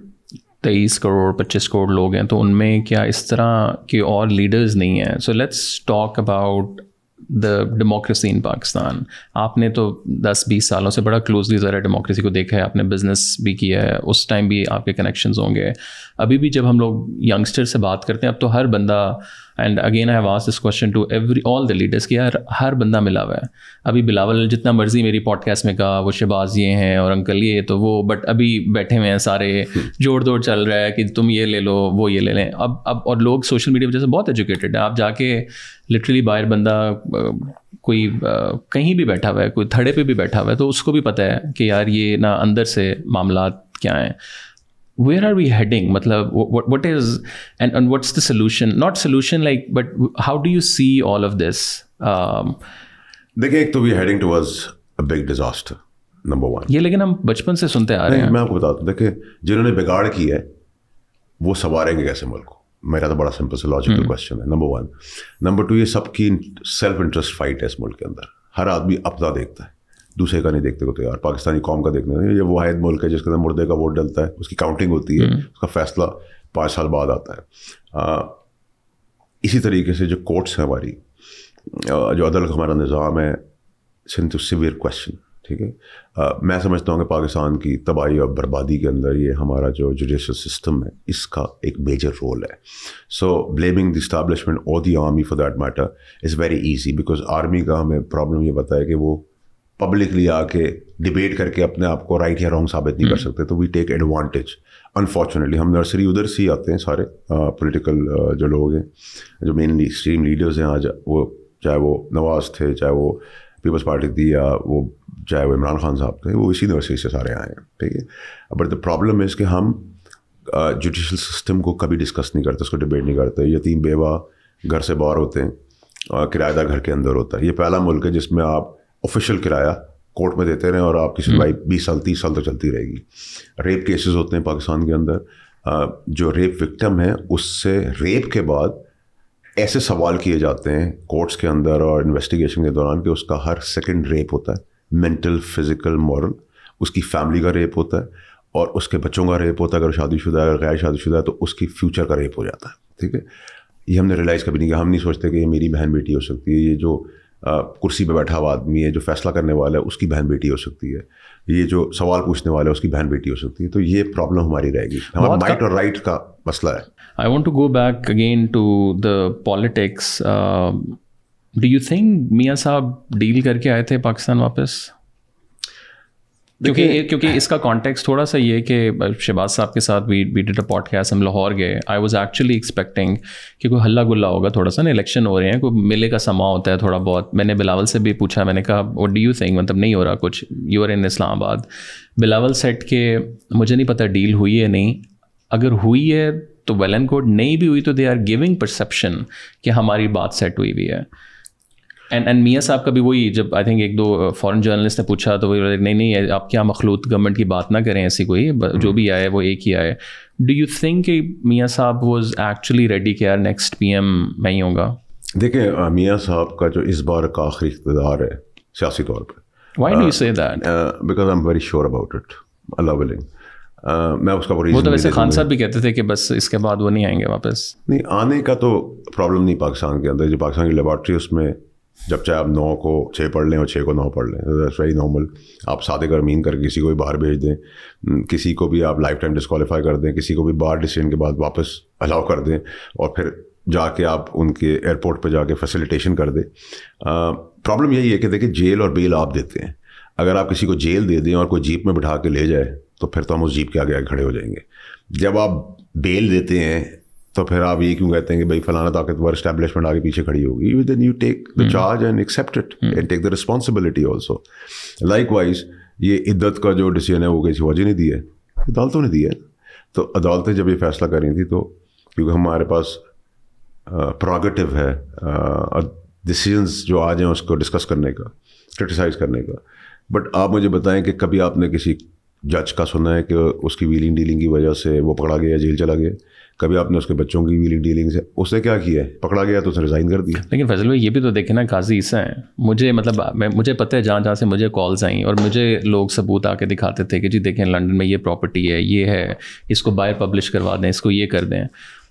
तेईस करोड़ पच्चीस करोड़ लोग हैं तो उनमें क्या इस तरह के और लीडर्स नहीं हैं so let's talk about the democracy in Pakistan आपने तो 10-20 सालों से बड़ा क्लोजली ज़रा डेमोक्रेसी को देखा है आपने बिज़नेस भी किया है उस टाइम भी आपके कनेक्शंस होंगे अभी भी जब हम लोग यंगस्टर से बात करते हैं अब तो हर बंदा and again I was this question to every all the leaders कि यार हर बंदा मिला हुआ है अभी बिलावल जितना मर्जी मेरी पॉडकास्ट में कहा वो शहबाज ये हैं और अंकल ये तो वो बट अभी बैठे हुए हैं सारे जोड़ तोड़ चल रहा है कि तुम ये ले लो वो ये ले लें अब अब और लोग सोशल मीडिया वजह से बहुत एजुकेटेड हैं आप जाके लिटरली बाहर बंदा कोई कहीं भी बैठा हुआ है कोई थड़े पे भी बैठा हुआ है तो उसको भी पता है कि यार ये ना अंदर से मामला क्या हैं where are we heading matlab what what is and, and what's the solution not solution like but how do you see all of this um देखिए एक तो we heading towards a big disaster number one ये लेकिन हम बचपन से सुनते आ रहे हैं मैं आपको बताता हूँ देखिए जिन्होंने बिगाड़ की है वो संवारेंगे कैसे मुल्क को मेरा तो बड़ा सिंपल सा लॉजिकल क्वेश्चन है नंबर वन नंबर टू ये सबकी सेल्फ इंटरेस्ट फाइट है इस मुल्क के अंदर हर आदमी अपना देखता है दूसरे का नहीं देखते होते यार पाकिस्तानी कौम का देखते हैं ये वाद मुल्क है जिसके अंदर मुर्दे का वोट डलता है उसकी काउंटिंग होती है हम्म। उसका फैसला पाँच साल बाद आता है आ, इसी तरीके से जो कोर्ट्स हैं हमारी जो अदल हमारा निज़ाम है सिंथ सिवियर क्वेश्चन ठीक है मैं समझता हूँ कि पाकिस्तान की तबाही और बर्बादी के अंदर ये हमारा जो जुडिशल सिस्टम है इसका एक मेजर रोल है सो ब्लेमिंग द इस्टबलिशमेंट और the army for that matter is very easy because army का हमें प्रॉब्लम ये पता है कि वो पब्लिकली आके डिबेट करके अपने आप को राइट या रॉन्ग साबित नहीं कर हम्म। सकते तो वी टेक एडवांटेज अनफॉर्चुनेटली हम नर्सरी उधर से ही आते हैं सारे पोलिटिकल जो लोग हैं जो मेन स्ट्रीम लीडर्स हैं आज वो चाहे वो नवाज थे चाहे वो पीपल्स पार्टी थी या वो चाहे वो इमरान खान साहब थे वो इसी नर्सरी से सारे आए हैं ठीक है बट द प्रॉब्लम इज़ कि हम जुडिशल सिस्टम को कभी डिस्कस नहीं करते उसको डिबेट नहीं करते यतीम बेवा घर से बाहर होते हैं किराएदार घर के अंदर होता है ये पहला मुल्क है जिसमें आप ऑफिशियल किराया कोर्ट में देते रहें और आपकी सुनवाई हम्म। बीस साल तीस साल तक चलती रहेगी रेप केसेस होते हैं पाकिस्तान के अंदर जो रेप विक्टम है उससे रेप के बाद ऐसे सवाल किए जाते हैं कोर्ट्स के अंदर और इन्वेस्टिगेशन के दौरान कि उसका हर सेकंड रेप होता है मेंटल फिज़िकल मॉरल उसकी फैमिली का रेप होता है और उसके बच्चों का रेप होता है अगर शादीशुदा है अगर गैर शादीशुदा है तो उसकी फ्यूचर का रेप हो जाता है ठीक है ये हमने रियलाइज़ कभी नहीं किया हम नहीं सोचते कि ये मेरी बहन बेटी हो सकती है ये जो कुर्सी पे बैठा हुआ आदमी है जो फैसला करने वाला है उसकी बहन बेटी हो सकती है ये जो सवाल पूछने वाला है उसकी बहन बेटी हो सकती है तो ये प्रॉब्लम हमारी रहेगी हमारा राइट और राइट का मसला है I want to go back again to the politics do you think मियाँ साहब डील करके आए थे पाकिस्तान वापस क्योंकि क्योंकि <clears throat> इसका कॉन्टेक्स्ट थोड़ा सा ये कि शहबाज साहब के साथ we we did a podcast हम लाहौर गए आई वाज एक्चुअली एक्सपेक्टिंग कि कोई हल्ला गुल्ला होगा थोड़ा सा ना इलेक्शन हो रहे हैं कोई मिले का समा होता है थोड़ा बहुत मैंने बिलावल से भी पूछा मैंने कहा वट डू यू थिंक मतलब नहीं हो रहा कुछ you are in Islamabad Bilawal set के मुझे नहीं पता डील हुई है नहीं अगर हुई है तो वेल एंड गुड नहीं भी हुई तो दे आर गिविंग परसेप्शन कि हमारी बात सेट हुई हुई है एंड एंड मियाँ साहब का भी वही जब आई थिंक एक दो फॉरेन uh, जर्नलिस्ट ने पूछा तो वो नहीं नहीं आप क्या मखलूत गवर्नमेंट की बात ना करें ऐसी कोई जो भी आया है वो एक ही आया है डू यू थिंक कि मियाँ साहब वॉज एक्चुअली रेडी कि यार नेक्स्ट पी एम मैं ही होगा देखें मियाँ uh, साहब का जो इस बार का आखिरी इकतदार है सियासी तौर पर why do say that because I am very sure about it Allah willing Uh, मैं उसका वो तो वैसे खान साहब भी कहते थे कि बस इसके बाद वो नहीं आएंगे वापस नहीं आने का तो प्रॉब्लम नहीं पाकिस्तान के अंदर जो पाकिस्तान की लेबॉर्ट्री उसमें जब चाहे आप नौ को छः पढ़ लें और छः को नौ पढ़ लें दैट्स वेरी नॉर्मल आप सादे गर्मीन करके किसी को भी बाहर भेज दें हम्म, किसी को भी आप लाइफ टाइम डिस्कवालीफाई कर दें किसी को भी बाहर डिसीजन के बाद वापस अलाउ कर दें और फिर जाके आप उनके एयरपोर्ट पर जाके फैसिलिटेशन कर दें प्रॉब्लम यही है कि देखिए जेल और बेल आप देते हैं अगर आप किसी को जेल दे दें और कोई जीप में बिठा के ले जाए तो फिर तो हम उस जीप के आगे खड़े हो जाएंगे जब आप बेल देते हैं तो फिर आप ये क्यों कहते हैं कि भाई फलाना ताकतवर स्टैब्लिशमेंट आगे पीछे खड़ी होगी then you take the charge and accept it and take the responsibility also likewise ये इद्दत का जो डिसीजन है वो गई वजह नहीं दिया है अदालतों ने दिया है तो अदालतें जब ये फैसला कर रही थी तो क्योंकि हमारे पास प्रोगेटिव है डिसीजन जो आ जाए उसको डिस्कस करने का क्रिटिसाइज़ करने का बट आप मुझे बताएं कि कभी आपने किसी जज का सुना है कि उसकी व्हीलिंग डीलिंग की वजह से वो पकड़ा गया जेल चला गया कभी आपने उसके बच्चों की व्हीलिंग डीलिंग से उसने क्या किया है पकड़ा गया तो उसने रिज़ाइन कर दिया लेकिन फैसल भाई ये भी तो देखे ना काजी ईसा है मुझे मतलब मैं मुझे पता है जहाँ जहाँ से मुझे कॉल्स आई और मुझे लोग सबूत आके दिखाते थे कि जी देखें लंदन में ये प्रॉपर्टी है ये है इसको बाहर पब्लिश करवा दें इसको ये कर दें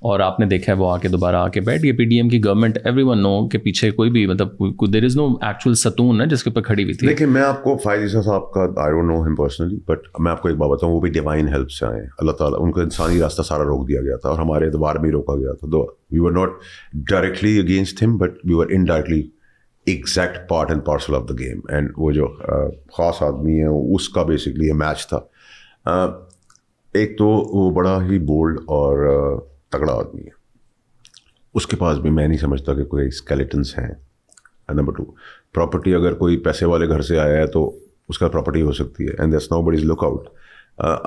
और आपने देखा है वो आके दोबारा आके बैठ गए पीडीएम की गवर्नमेंट एवरी वन नो के पीछे कोई भी मतलब देर इज नो एक्चुअल सतून है जिसके ऊपर खड़ी हुई थी लेकिन मैं आपको फायदे साहब का I don't know him personally but मैं आपको एक बात बताऊँ वो भी डिवाइन हेल्प से आए अल्लाह ताला उनको इंसानी रास्ता सारा रोक दिया गया था और हमारे एतबार में रोका गया था तो we were not directly against him but we were indirectly exact part and parcel of the game and वो जो ख़ास आदमी है उसका बेसिकली मैच था एक तो वो बड़ा ही बोल्ड और तगड़ा आदमी है उसके पास भी मैं नहीं समझता कि कोई स्केलेटन्स हैं नंबर टू प्रॉपर्टी अगर कोई पैसे वाले घर से आया है तो उसका प्रॉपर्टी हो सकती है एंड दस no but is look out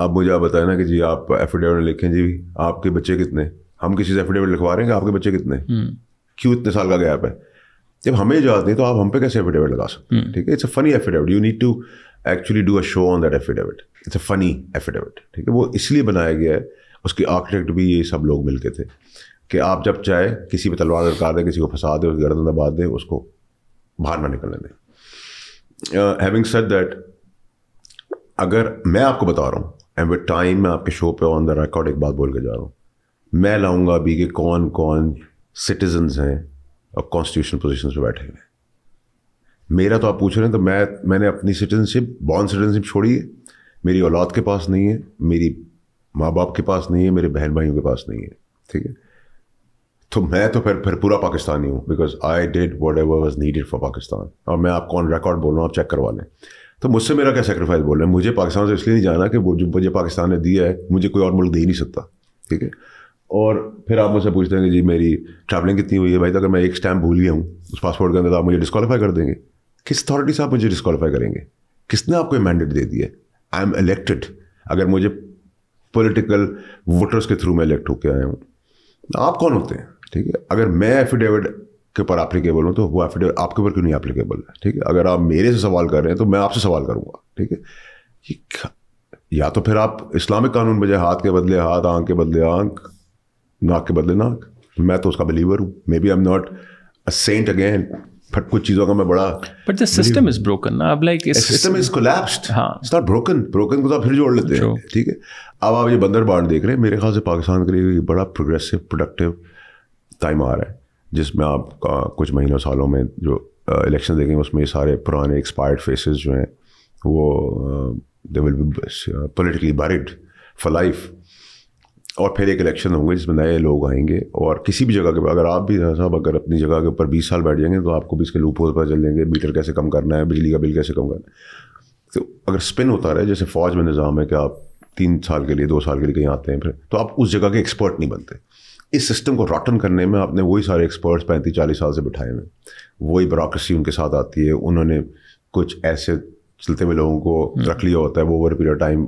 अब मुझे आप बताए ना कि जी आप एफिडेविट लिखें जी आपके बच्चे कितने हम किसी से एफिडेविट लिखवा रहे हैं कि आपके बच्चे कितने हम्म। क्यों इतने साल का गैप है जब हमें इजाज़त नहीं तो आप हम पे कैसे एफिडेविट लगा सकते हैं हम्म। ठीक है it's a funny affidavit you need to actually do a show on that affidavit it's a funny affidavit ठीक है वो इसलिए बनाया गया है उसके आर्किटेक्ट भी ये सब लोग मिल थे कि आप जब चाहे किसी पर तलवार लड़का दें किसी को फंसा दें उसकी गर्दन दबा दें उसको बाहर ना निकलने दें हैविंग सेड दैट अगर मैं आपको बता रहा हूँ एंड विद टाइम मैं आपके शो पे ऑन द रिकॉर्ड एक बात बोल के जा रहा हूँ मैं लाऊंगा अभी कि कौन कौन सिटीजन्स हैं और कॉन्स्टिट्यूशन पोजिशन पर बैठे हुए मेरा तो आप पूछ रहे हैं तो मैं मैंने अपनी सिटीजनशिप बॉर्न सिटीजनशिप छोड़ी है मेरी औलाद के पास नहीं है मेरी माँ बाप के पास नहीं है मेरे बहन भाइयों के पास नहीं है ठीक है तो मैं तो फिर फिर पूरा पाकिस्तानी हूँ because I did whatever was needed for Pakistan और मैं आपको ऑन रिकॉर्ड बोल रहा हूँ आप चेक करवा लें तो मुझसे मेरा क्या सेक्रीफाइस बोल रहे हैं मुझे पाकिस्तान से इसलिए नहीं जाना कि वो जो मुझे पाकिस्तान ने दिया है मुझे कोई और मुल्क दे ही नहीं सकता ठीक है और फिर आप मुझसे पूछते हैं कि जी मेरी ट्रैवलिंग कितनी हुई है भाई तो अगर मैं एक स्टैम्प भूल गया हूँ उस पासपोर्ट के अंदर तो आप मुझे डिस्कालीफाई कर देंगे किस अथॉरिटी से आप मुझे डिस्कालीफाई करेंगे किसने आपको मैंडेट दे दिया आई एम इलेक्टेड अगर मुझे पॉलिटिकल वोटर्स के थ्रू मैं इलेक्ट होकर आया हूँ आप कौन होते हैं ठीक है अगर मैं एफिडेविट के ऊपर एप्लीकेबल हूँ तो वो एफिडेविट आपके ऊपर क्यों नहीं एप्लीकेबल है ठीक है अगर आप मेरे से सवाल कर रहे हैं तो मैं आपसे सवाल करूँगा ठीक है या तो फिर आप इस्लामिक कानून बजाय हाथ के बदले हाथ आंख के बदले आंख नाक के बदले नाक मैं तो उसका बिलीवर हूँ maybe I am not a saint again फट कुछ चीज़ों का मैं बड़ा but the system is broken अब like system is collapsed it's not broken broken को तो आप फिर जोड़ लेते हैं ठीक है अब आप ये बंदर बाढ़ देख रहे हैं मेरे ख्याल से पाकिस्तान के लिए बड़ा प्रोग्रेसिव प्रोडक्टिव टाइम आ रहा है जिसमें आप कुछ महीनों सालों में जो इलेक्शन uh, देखेंगे उसमें सारे पुराने एक्सपायर्ड फेसेस जो हैं वो they will be politically buried for life और फिर एक इलेक्शन होंगे जिसमें नए लोग आएंगे और किसी भी जगह के अगर आप भी साहब अगर अपनी जगह के ऊपर बीस साल बैठ जाएंगे तो आपको भी इसके लूप होल चल जाएंगे मीटर कैसे कम करना है बिजली का बिल कैसे कम करना है तो अगर स्पिन होता रहे जैसे फौज में निज़ाम है कि आप तीन साल के लिए दो साल के लिए कहीं आते हैं फिर तो आप उस जगह के एक्सपर्ट नहीं बनते इस सिस्टम को रॉटन करने में आपने वही सारे एक्सपर्ट्स पैंतीस चालीस साल से बिठाए हुए वही ब्रोक्रेसी उनके साथ आती है उन्होंने कुछ ऐसे चलते हुए लोगों को हम्म। रख लिया होता है वो ओवर पीरियड टाइम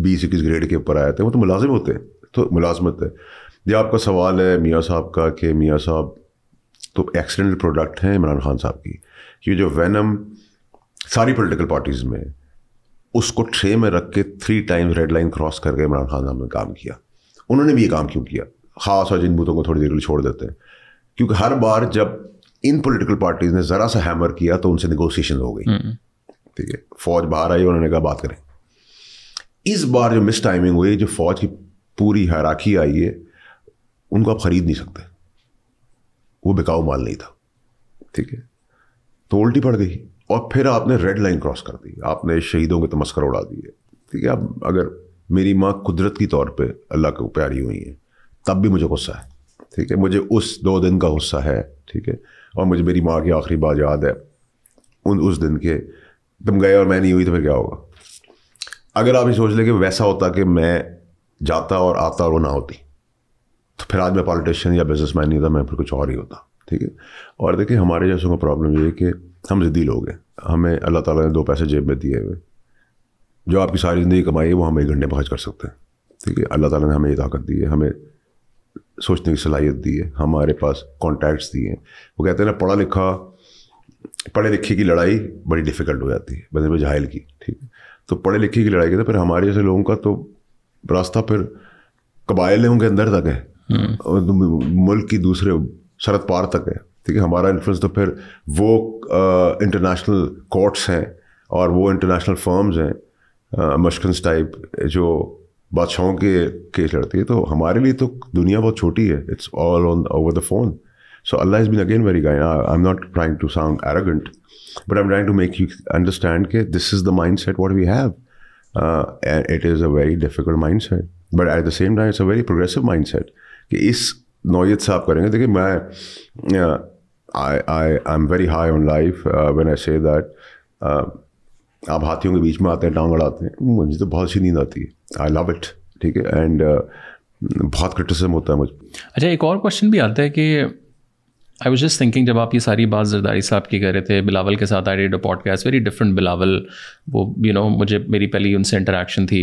बीस इक्कीस ग्रेड के ऊपर आए थे वो तो मुलाजिम होते हैं तो मुलाजमत है ये आपका सवाल है मियाँ साहब का कि मियाँ साहब तो एक्सीडेंटल प्रोडक्ट हैं इमरान खान साहब की ये जो वैनम सारी पोलिटिकल पार्टीज़ में उसको ट्रे में रख के three times red line cross करके इमरान खान साहब ने काम किया उन्होंने भी ये काम क्यों किया खास और जिन बूतों को थोड़ी देर के लिए छोड़ देते हैं क्योंकि हर बार जब इन पॉलिटिकल पार्टीज़ ने ज़रा सा हैमर किया तो उनसे निगोसिएशन हो गई हम्म। ठीक है फौज बाहर आई उन्होंने कहा बात करें इस बार जो मिस टाइमिंग हुई जो फौज की पूरी हराखी आई है उनको आप खरीद नहीं सकते वो बिकाऊ माल नहीं था ठीक है तो उल्टी पड़ गई और फिर आपने रेड लाइन क्रॉस कर दी आपने शहीदों के तमस्कर उड़ा दिए ठीक है अब अगर मेरी माँ कुदरत की तौर पे अल्लाह को प्यारी हुई है तब भी मुझे गुस्सा है ठीक है मुझे उस दो दिन का गुस्सा है ठीक है और मुझे मेरी माँ की आखिरी बात याद है उन उस दिन के तुम गए और मैं नहीं हुई तो फिर क्या होगा अगर आप ये सोच लें कि वैसा होता कि मैं जाता और आता और वो ना होती तो फिर आज मैं पॉलिटिशियन या मैन नहीं था मैं फिर कुछ और ही होता ठीक है और देखिए हमारे जैसों का प्रॉब्लम ये है कि हम ज़िद्दी लोग हैं हमें अल्लाह ताला ने दो पैसे जेब में दिए हुए जो आपकी सारी ज़िंदगी कमाई है वो हम एक घंटे में खर्च कर सकते हैं ठीक है अल्लाह ताला ने हमें ये ताकत दी है हमें सोचने की सलाहियत दी है हमारे पास कॉन्टैक्ट्स दिए हैं वो कहते हैं ना पढ़ा लिखा पढ़े लिखे की लड़ाई बड़ी डिफ़िकल्ट हो जाती है बदले में जाहिल की ठीक है तो पढ़े लिखे की लड़ाई की थी फिर हमारे जैसे लोगों का तो रास्ता फिर कबायले उनके अंदर तक है हम्म। और तो मुल्क की दूसरे सरहद पार तक है ठीक है हमारा इन्फ्लुएंस तो फिर वो इंटरनेशनल कोर्ट्स हैं और वो इंटरनेशनल फर्म्स हैं मशकन्स टाइप जो बादशाहों के केस लड़ती है तो हमारे लिए तो दुनिया बहुत छोटी है it's all on over the phone So Allah has been again very guiding. I'm not trying to sound arrogant, but I'm trying to make you understand that this is the mindset what we have. Uh, and it is a very difficult mindset. But at the same time, it's a very progressive mindset. कि इस नौयत से आप करेंगे देखिए मैं I I I am very high on life when I say that आप हाथियों के बीच में आते हैं टांग अड़ाते हैं मुझे तो बहुत सी नींद आती है आई लव इट ठीक है एंड बहुत क्रिटिसम होता है मुझे अच्छा एक और क्वेश्चन भी आता है कि आई वॉज जस्ट थिंकिंग जब आप ये सारी बात जरदारी साहब की कर रहे थे बिलावल के साथ I read pot podcast very different Bilawal वो यू you नो know, मुझे मेरी पहली उनसे इंटरेक्शन थी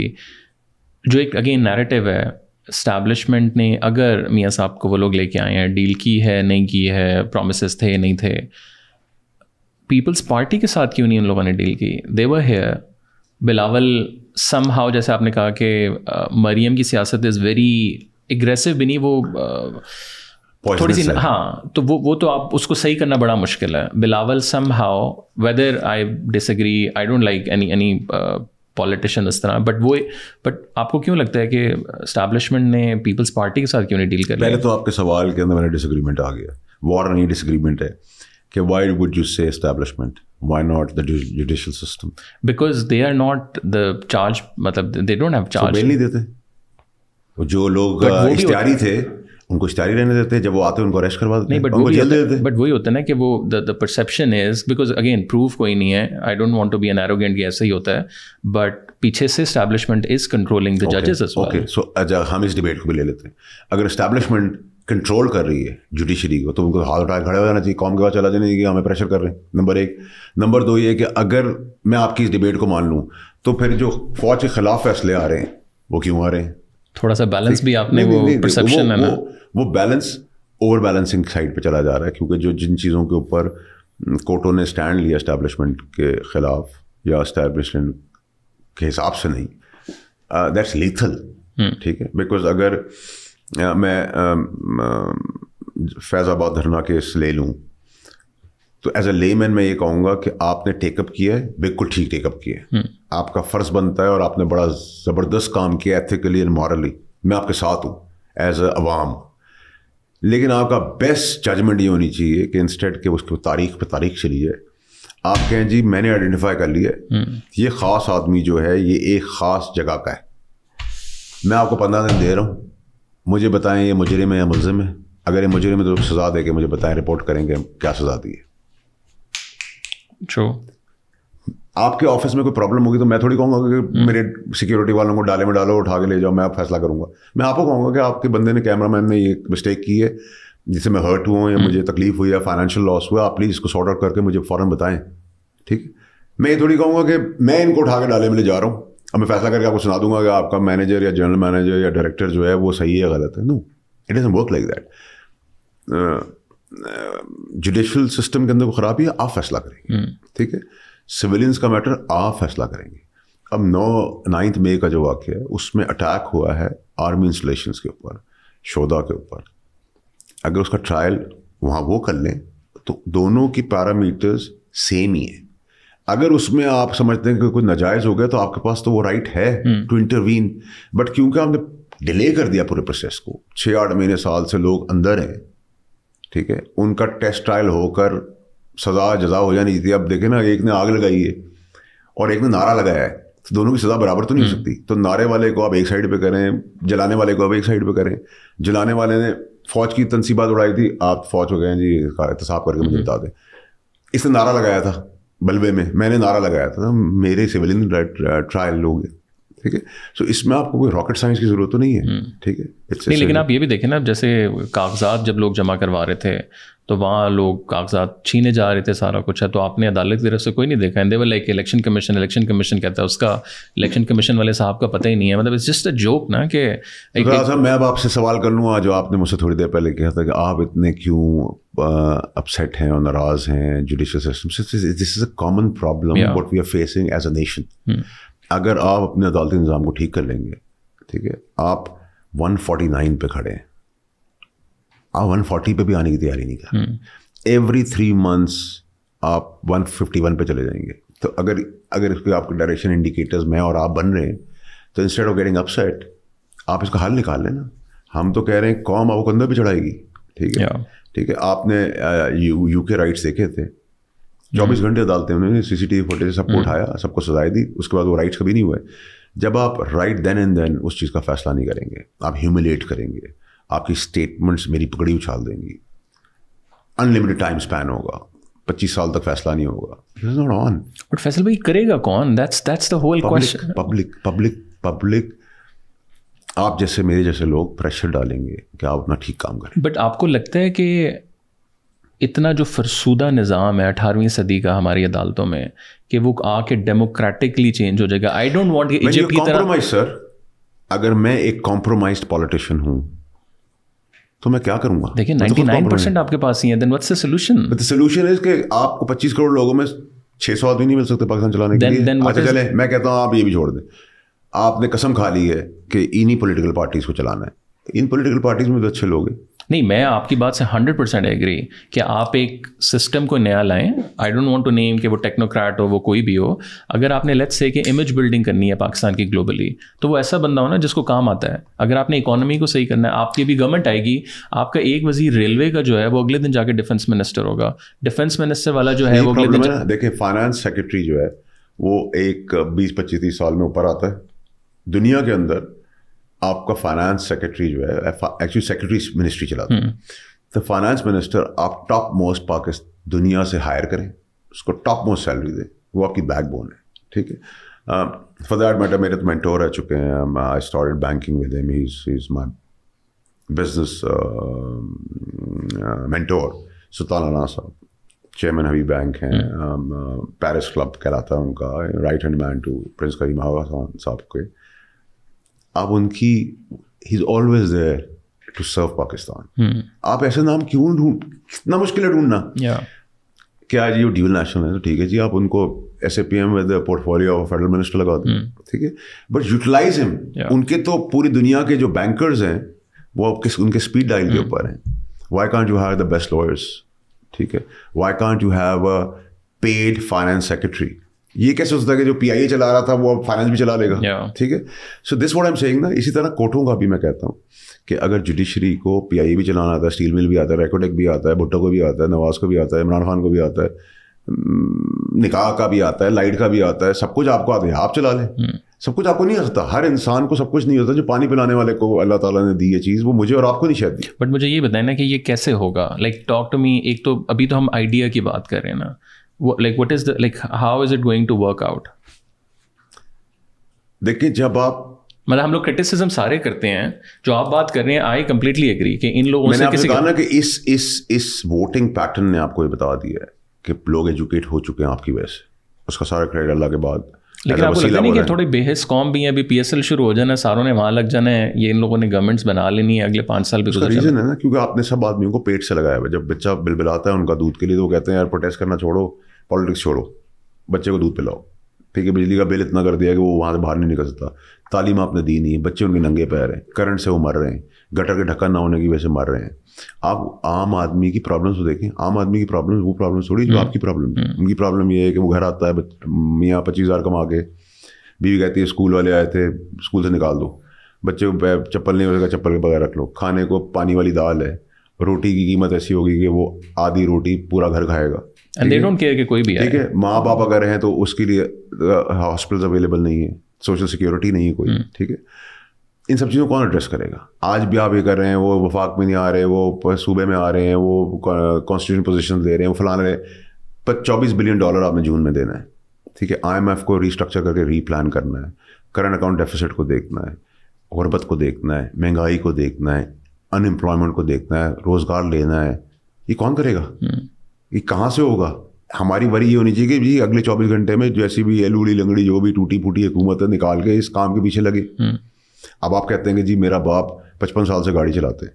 जो एक अगेन नैरेटिव है इस्टेबलिशमेंट ने अगर मियाँ साहब को वो लोग लेके आए हैं डील की है नहीं की है प्रोमिस थे नहीं थे पीपल्स पार्टी के साथ क्यों नहीं उन लोगों ने डील की they were here Bilawal somehow जैसे आपने कहा कि मरियम की सियासत इज़ वेरी एग्रेसिव भी नहीं वो आ, थोड़ी सी हाँ तो वो वो तो आप उसको सही करना बड़ा मुश्किल है Bilawal somehow whether I disagree I don't like any any politician इस तरह बट वो बट आपको क्यों लगता है कि स्टैब्लिशमेंट ने पीपल्स पार्टी के साथ क्यों नहीं डील कर पहले तो आपके सवाल के अंदर मेरा डिसग्रीमेंट आ गया वॉर नहीं डिसग्रीमेंट है कि why would you say establishment why not the judicial system because they are not the charge मतलब they don't have charge so bail नहीं देते जो लोग इश्तिहारी थे उनको इश्तारी रहने देते हैं जब वो आते हैं उनको अरेस्ट करवा देते हैं बट वो देते हैं बट वही होता है ना कि वो the perception is because again proof कोई नहीं है I don't want to be an arrogant कि ऐसा ही होता है बट पीछे से स्टैब्लिशमेंट इज कंट्रोलिंग द जजेस ओके सो हम इस डिबेट को भी ले लेते हैं अगर स्टैब्लिशमेंट कंट्रोल कर रही है जुडिशरी को तो उनको हाथ उठा खड़े हो जाना चाहिए कॉम के बाद चला जाना चाहिए कि हमें प्रेशर कर रहे हैं नंबर एक नंबर दो ये कि अगर मैं आपकी इस डिबेट को मान लूँ तो फिर जो फौज के खिलाफ फैसले आ रहे हैं वो क्यों आ रहे हैं थोड़ा सा बैलेंस भी आपने नहीं, वो परसेप्शन है ना वो बैलेंस ओवर बैलेंसिंग साइड पे चला जा रहा है क्योंकि जो जिन चीज़ों के ऊपर हम्म, कोर्टों ने स्टैंड लिया इस्टेब्लिशमेंट के ख़िलाफ़ या इस्टेब्लिशमेंट के हिसाब से नहीं दैट्स uh, हम्म। लीथल ठीक है बिकॉज अगर uh, मैं um, uh, फैज़ाबाद धरना केस ले लूँ तो एज अ मैन मैं ये कहूँगा कि आपने टेकअप किया है बिल्कुल ठीक टेकअप किया है हम्म। आपका फ़र्ज़ बनता है और आपने बड़ा ज़बरदस्त काम किया एथिकली एंड मॉरली मैं आपके साथ हूँ एज ए अवाम लेकिन आपका बेस्ट जजमेंट ये होनी चाहिए कि इंस्टेड के उसके तारीख पर तारीख चली जाए आप कहें जी मैंने आइडेंटिफाई कर लिया हम्म। ये ख़ास आदमी जो है ये एक ख़ास जगह का है मैं आपको पंद्रह दिन दे रहा हूँ मुझे बताएं ये मुजरिम है या मुलिम है अगर ये मुजरिम है तो सज़ा दे के मुझे बताएं रिपोर्ट करेंगे क्या सज़ा दी है true. आपके ऑफिस में कोई प्रॉब्लम होगी तो मैं थोड़ी कहूंगा कि हम्म। मेरे सिक्योरिटी वालों को डाले में डालो उठा के ले जाओ मैं आप फैसला करूंगा मैं आपको कहूंगा कि आपके बंदे ने कैमरा मैन ने ये मिस्टेक की है जिससे मैं हर्ट हुआ या हम्म। मुझे तकलीफ हुई या फाइनेंशियल लॉस हुआ आप प्लीज़ इसको सॉर्ट आउट करके मुझे फ़ॉरन बताएं ठीक मैं ये थोड़ी कहूँगा कि मैं इनको उठा के डाले में ले जा रहा हूँ अब मैं फैसला करके आपको सुना दूंगा कि आपका मैनेजर या जनरल मैनेजर या डायरेक्टर जो है वो सही है गलत है no it is work like that judicial system के अंदर कोई ख़राबी है आप फैसला करेंगे हम्म। ठीक है सिविलियंस का मैटर आप फैसला करेंगे अब नौ नाइन्थ मई का जो वाक्य है उसमें अटैक हुआ है आर्मी इंस्टोलेशन के ऊपर शोधा के ऊपर अगर उसका ट्रायल वहाँ वो कर लें तो दोनों की पैरामीटर्स सेम ही है अगर उसमें आप समझते हैं कि कोई नाजायज़ हो गया तो आपके पास तो वो राइट है टू इंटरवीन बट क्योंकि आपने डिले कर दिया पूरे प्रोसेस को छः आठ महीने साल से लोग अंदर हैं ठीक है उनका टेस्ट ट्रायल होकर सज़ा जजा हो जानी चाहिए अब देखें ना एक ने आग लगाई है और एक ने नारा लगाया है तो दोनों की सज़ा बराबर तो नहीं हो हम्म। सकती तो नारे वाले को आप एक साइड पे करें जलाने वाले को आप एक साइड पे करें जलाने वाले ने फ़ौज की तनसीबात उड़ाई थी आप फौज हो गए जी एहतसाब करके मुझे हम्म। बता दें इसने नारा लगाया था बलबे में मैंने नारा लगाया था मेरे सिविलियन ट्रायल लोग ठीक है सो इसमें आपको कोई रॉकेट साइंस की जरूरत तो नहीं है हम्म। ठीक है लेकिन आप ये भी देखें ना जैसे कागजात जब लोग जमा करवा रहे थे तो वहाँ लोग कागजात छीने जा रहे थे सारा कुछ है तो आपने अदालत की तरफ से कोई नहीं देखा they were like election commission election commission कहता है उसका इलेक्शन कमीशन वाले साहब का पता ही नहीं है मतलब इट्स जस्ट अ जोक ना कि साहब मैं अब आपसे सवाल कर लूँ जो आपने मुझसे थोड़ी देर पहले कहा था कि आप इतने क्यों अपसेट हैं और नाराज़ हैं judicial system this is a common problem what we are facing as a nation अगर आप अपने अदालती निज़ाम को ठीक कर लेंगे ठीक है आप 149 पे खड़े हैं आप 140 पे भी आने की तैयारी नहीं कर एवरी थ्री मंथ्स आप 151 पे चले जाएंगे तो अगर अगर इसके आपके डायरेक्शन इंडिकेटर्स में और आप बन रहे हैं तो इंस्टेड ऑफ गेटिंग अपसेट आप इसका हल निकाल लेना हम तो कह रहे हैं कौम आपको अंदर भी चढ़ाएगी ठीक है ठीक है आपने यू यू के राइट्स देखे थे चौबीस हम्म। घंटे डालते हैं उन्होंने सीसीटीवी फुटेज सबको हम्म। उठाया सबको सजाई दी उसके बाद वो राइट कभी नहीं हुए जब आप राइट देन एंड देन उस चीज़ का फैसला नहीं करेंगे आप ह्यूमिलेट करेंगे आपकी स्टेटमेंट्स मेरी पकड़ी उछाल देंगी अनलिमिटेड टाइम स्पैन होगा पच्चीस साल तक फैसला नहीं होगा नॉट ऑन बट फैसल भाई करेगा कौन that's that's the whole question public public public आप जैसे मेरे जैसे लोग प्रेशर डालेंगे कि आप अपना ठीक काम करें बट आपको लगता है कि इतना जो फरसूदा निज़ाम है अठारहवीं सदी का हमारी अदालतों में कि वो आके डेमोक्रेटिकली चेंज हो जाएगा आई डोंट वॉन्ट इजिप्ट की तरह सर अगर मैं एक कॉम्प्रोमाइज पॉलिटिशियन हूँ तो मैं क्या करूंगा तो देखिए नाइन परसेंट आपके पास ही है then what's the the is के आपको पच्चीस करोड़ लोगों में छह सौ आदमी नहीं मिल सकते पाकिस्तान चलाने then, के लिए अच्छा चले मैं कहता हूँ आप ये भी छोड़ दें आपने कसम खा ली है कि इन्हीं पोलिटिकल पार्टीज को चलाना है इन पोलिटिकल पार्टीज में तो अच्छे लोग हैं नहीं मैं आपकी बात से हंड्रेड परसेंट एग्री कि आप एक सिस्टम को नया लाएं I don't want to name कि वो टेक्नोक्रेट हो वो कोई भी हो अगर आपने लेट्स से कि इमेज बिल्डिंग करनी है पाकिस्तान की ग्लोबली तो वो ऐसा बंदा हो ना जिसको काम आता है अगर आपने इकोनॉमी को सही करना है आपकी भी गवर्नमेंट आएगी आपका एक वजीर रेलवे का जो है वो अगले दिन जाकर डिफेंस मिनिस्टर होगा डिफेंस मिनिस्टर वाला जो है वो अगले दिन देखिए फाइनेंस सेक्रेटरी जो है वो एक बीस पच्चीस तीस साल में ऊपर आता है दुनिया के अंदर आपका फाइनेंस सेक्रेटरी जो है एक्चुअली सेक्रेटरी मिनिस्ट्री चलाता है तो फाइनेंस मिनिस्टर आप टॉप मोस्ट पाकिस्तान दुनिया से हायर करें उसको टॉप मोस्ट सैलरी दें वो आपकी बैकबोन है ठीक है फॉर दैट मैटर मेरे तो मैंटोर रह चुके हैं I started banking with him he is my business mentor Sultan Allana साहब चेयरमैन हबी बैंक हैं पेरिस हम्म। क्लब um, uh, कहलाता है उनका right hand man to prince Karim साहब के आप उनकी he is always there to serve Pakistan आप ऐसे नाम क्यों ढूंढ कितना मुश्किल है ढूंढना क्या जी वो ड्यूल नेशनल है तो ठीक है जी आप उनको S A P M with portfolio of federal minister लगा दें hmm. ठीक है बट यूटिलाइज हिम उनके तो पूरी दुनिया के जो बैंकर्स हैं वो आपके उनके स्पीड डायल के hmm. ऊपर हैं why can't you have the best lawyers ठीक है why can't you have a paid finance secretary ये कैसे हो सकता है कि जो पी चला रहा था वो अब फाइनेंस भी चला लेगा ठीक है so this what am saying ना इसी तरह कोर्टों का भी मैं कहता हूँ कि अगर जुडिशरी को पी भी चलाना आता है स्टील मिल भी आता है रेकोटेक भी आता है भुट्टो को भी आता है नवाज को भी आता है इमरान खान को भी आता है निकाह mm, का भी आता है लाइट का भी आता है सब कुछ आपको आता है आप चला लें hmm. सब कुछ आपको नहीं आ सकता हर इंसान को सब कुछ नहीं होता जो पानी पिलाने वाले को अल्लाह ताला ने दी ये चीज़ वो मुझे और आपको नहीं शायद दी बट मुझे ये बताया ना कि ये कैसे होगा लाइक टॉक टू मी एक तो अभी तो हम आइडिया की बात कर रहे हैं ना what, like what is the like how is it going to work out देखिए जब आप मतलब हम लोग क्रिटिसिज्म सारे करते हैं जो आप बात कर रहे हैं आई कंप्लीटली एग्री कि इन लोगों मैंने से किसी कहा ना कि इस इस इस वोटिंग पैटर्न ने आपको ये बता दिया है कि लोग एजुकेट हो चुके हैं आपकी वजह से उसका सारा क्रेडिट अल्लाह के बाद लेकिन आपको लगता नहीं कि थोड़े बेहस कॉम भी हैं अभी पीएसएल शुरू हो जाना है सारों ने वहाँ लग जाना है ये इन लोगों ने गवर्नमेंट्स बना लेनी है अगले पाँच साल भी रीज़न है ना क्योंकि आपने सब आदमियों को पेट से लगाया हुआ जब बच्चा बिलबिलाता है उनका दूध के लिए तो कहते हैं यार प्रोटेस्ट करना छोड़ो पॉलिटिक्स छोड़ो बच्चे को दूध पिलाओ ठीक है बिजली का बिल इतना कर दिया कि वो वहाँ से बाहर नहीं निकल सकता तालीम आपने दी नहीं है बच्चे उनके नंगे पैर हैं करंट से वो मर रहे हैं गटर के ढक्कन ना होने की वजह से मर रहे हैं आप आम आदमी की प्रॉब्लम्स को देखें आम आदमी की प्रॉब्लम वो प्रॉब्लम थोड़ी जो हम्म, आपकी प्रॉब्लम हम्म। उनकी प्रॉब्लम ये है कि वो घर आता है मियाँ पच्चीस हज़ार कमा के बीवी कहती है स्कूल वाले आए थे स्कूल से निकाल दो बच्चे को चप्पल नहीं हो सका चप्पल के बगैर रख लो खाने को पानी वाली दाल है रोटी की कीमत ऐसी होगी कि वो आधी रोटी पूरा घर खाएगा एंड दे डोंट केयर कि कोई भी ठीक है माँ बाप अगर हैं तो उसके लिए हॉस्पिटल्स अवेलेबल नहीं है सोशल सिक्योरिटी नहीं है कोई हम्म। ठीक है इन सब चीज़ों को कौन एड्रेस करेगा आज भी आप ये कर रहे हैं वो वफाक में नहीं आ रहे वो सूबे में आ रहे हैं वो कॉन्स्टिट्यूशन पोजिशन दे रहे हैं वो रहे पर चौबीस बिलियन डॉलर आपने जून में देना है ठीक है आई को रीस्ट्रक्चर करके रीप्लान करना है करंट अकाउंट डेफिसिट को देखना है गुरबत को देखना है महंगाई को देखना है अनएम्प्लॉयमेंट को देखना है रोज़गार लेना है ये कौन करेगा हम्म। ये कहाँ से होगा हमारी वरी ये होनी चाहिए कि जी अगले चौबीस घंटे में जैसी भी एलूड़ी लंगड़ी जो भी टूटी फूटी हुकूमत है निकाल के इस काम के पीछे लगे हम्म। अब आप कहते हैं कि जी मेरा बाप पचपन साल से गाड़ी चलाते हैं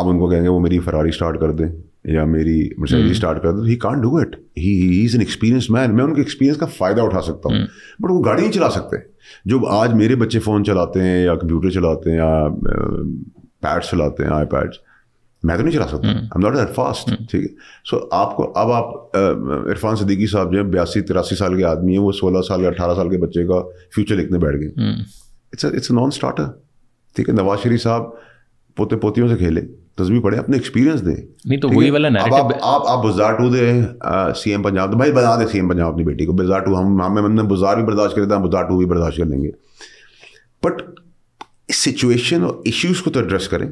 आप उनको कहेंगे वो मेरी फरारी स्टार्ट कर दें या मेरी मर्सिडीज हम्म। स्टार्ट कर दें he can't do it he is an experience man मैं उनके एक्सपीरियंस का फ़ायदा उठा सकता हूँ हम्म। बट वो गाड़ी नहीं चला सकते जो आज मेरे बच्चे फ़ोन चलाते हैं या कंप्यूटर चलाते हैं या पैड्स चलाते हैं आई पैड्स मैं तो नहीं चला सकता I am not that fast ठीक है सो आपको अब आप इरफान सदीकी साहब जो है बयासी तिरासी साल के आदमी हैं वो सोलह साल या अठारह साल के बच्चे का फ्यूचर लिखने बैठ गए इट्स इट्स नॉन स्टार्टर ठीक है नवाज शरीफ साहब पोते पोतियों से खेले तस्वीर पढ़े अपने एक्सपीरियंस दे नहीं तो वही वाला अब आप आप आप बुजार टू दे सी एम पंजाब तो भाई बता दे सी एम पंजाब अपनी बेटी को बुजार टू हम हमें हमने बुजार भी बर्दाश्त कर लेते तो बुजार टू भी बर्दाश्त कर लेंगे बट सिचुएशन और इश्यूज़ को तो एड्रेस करें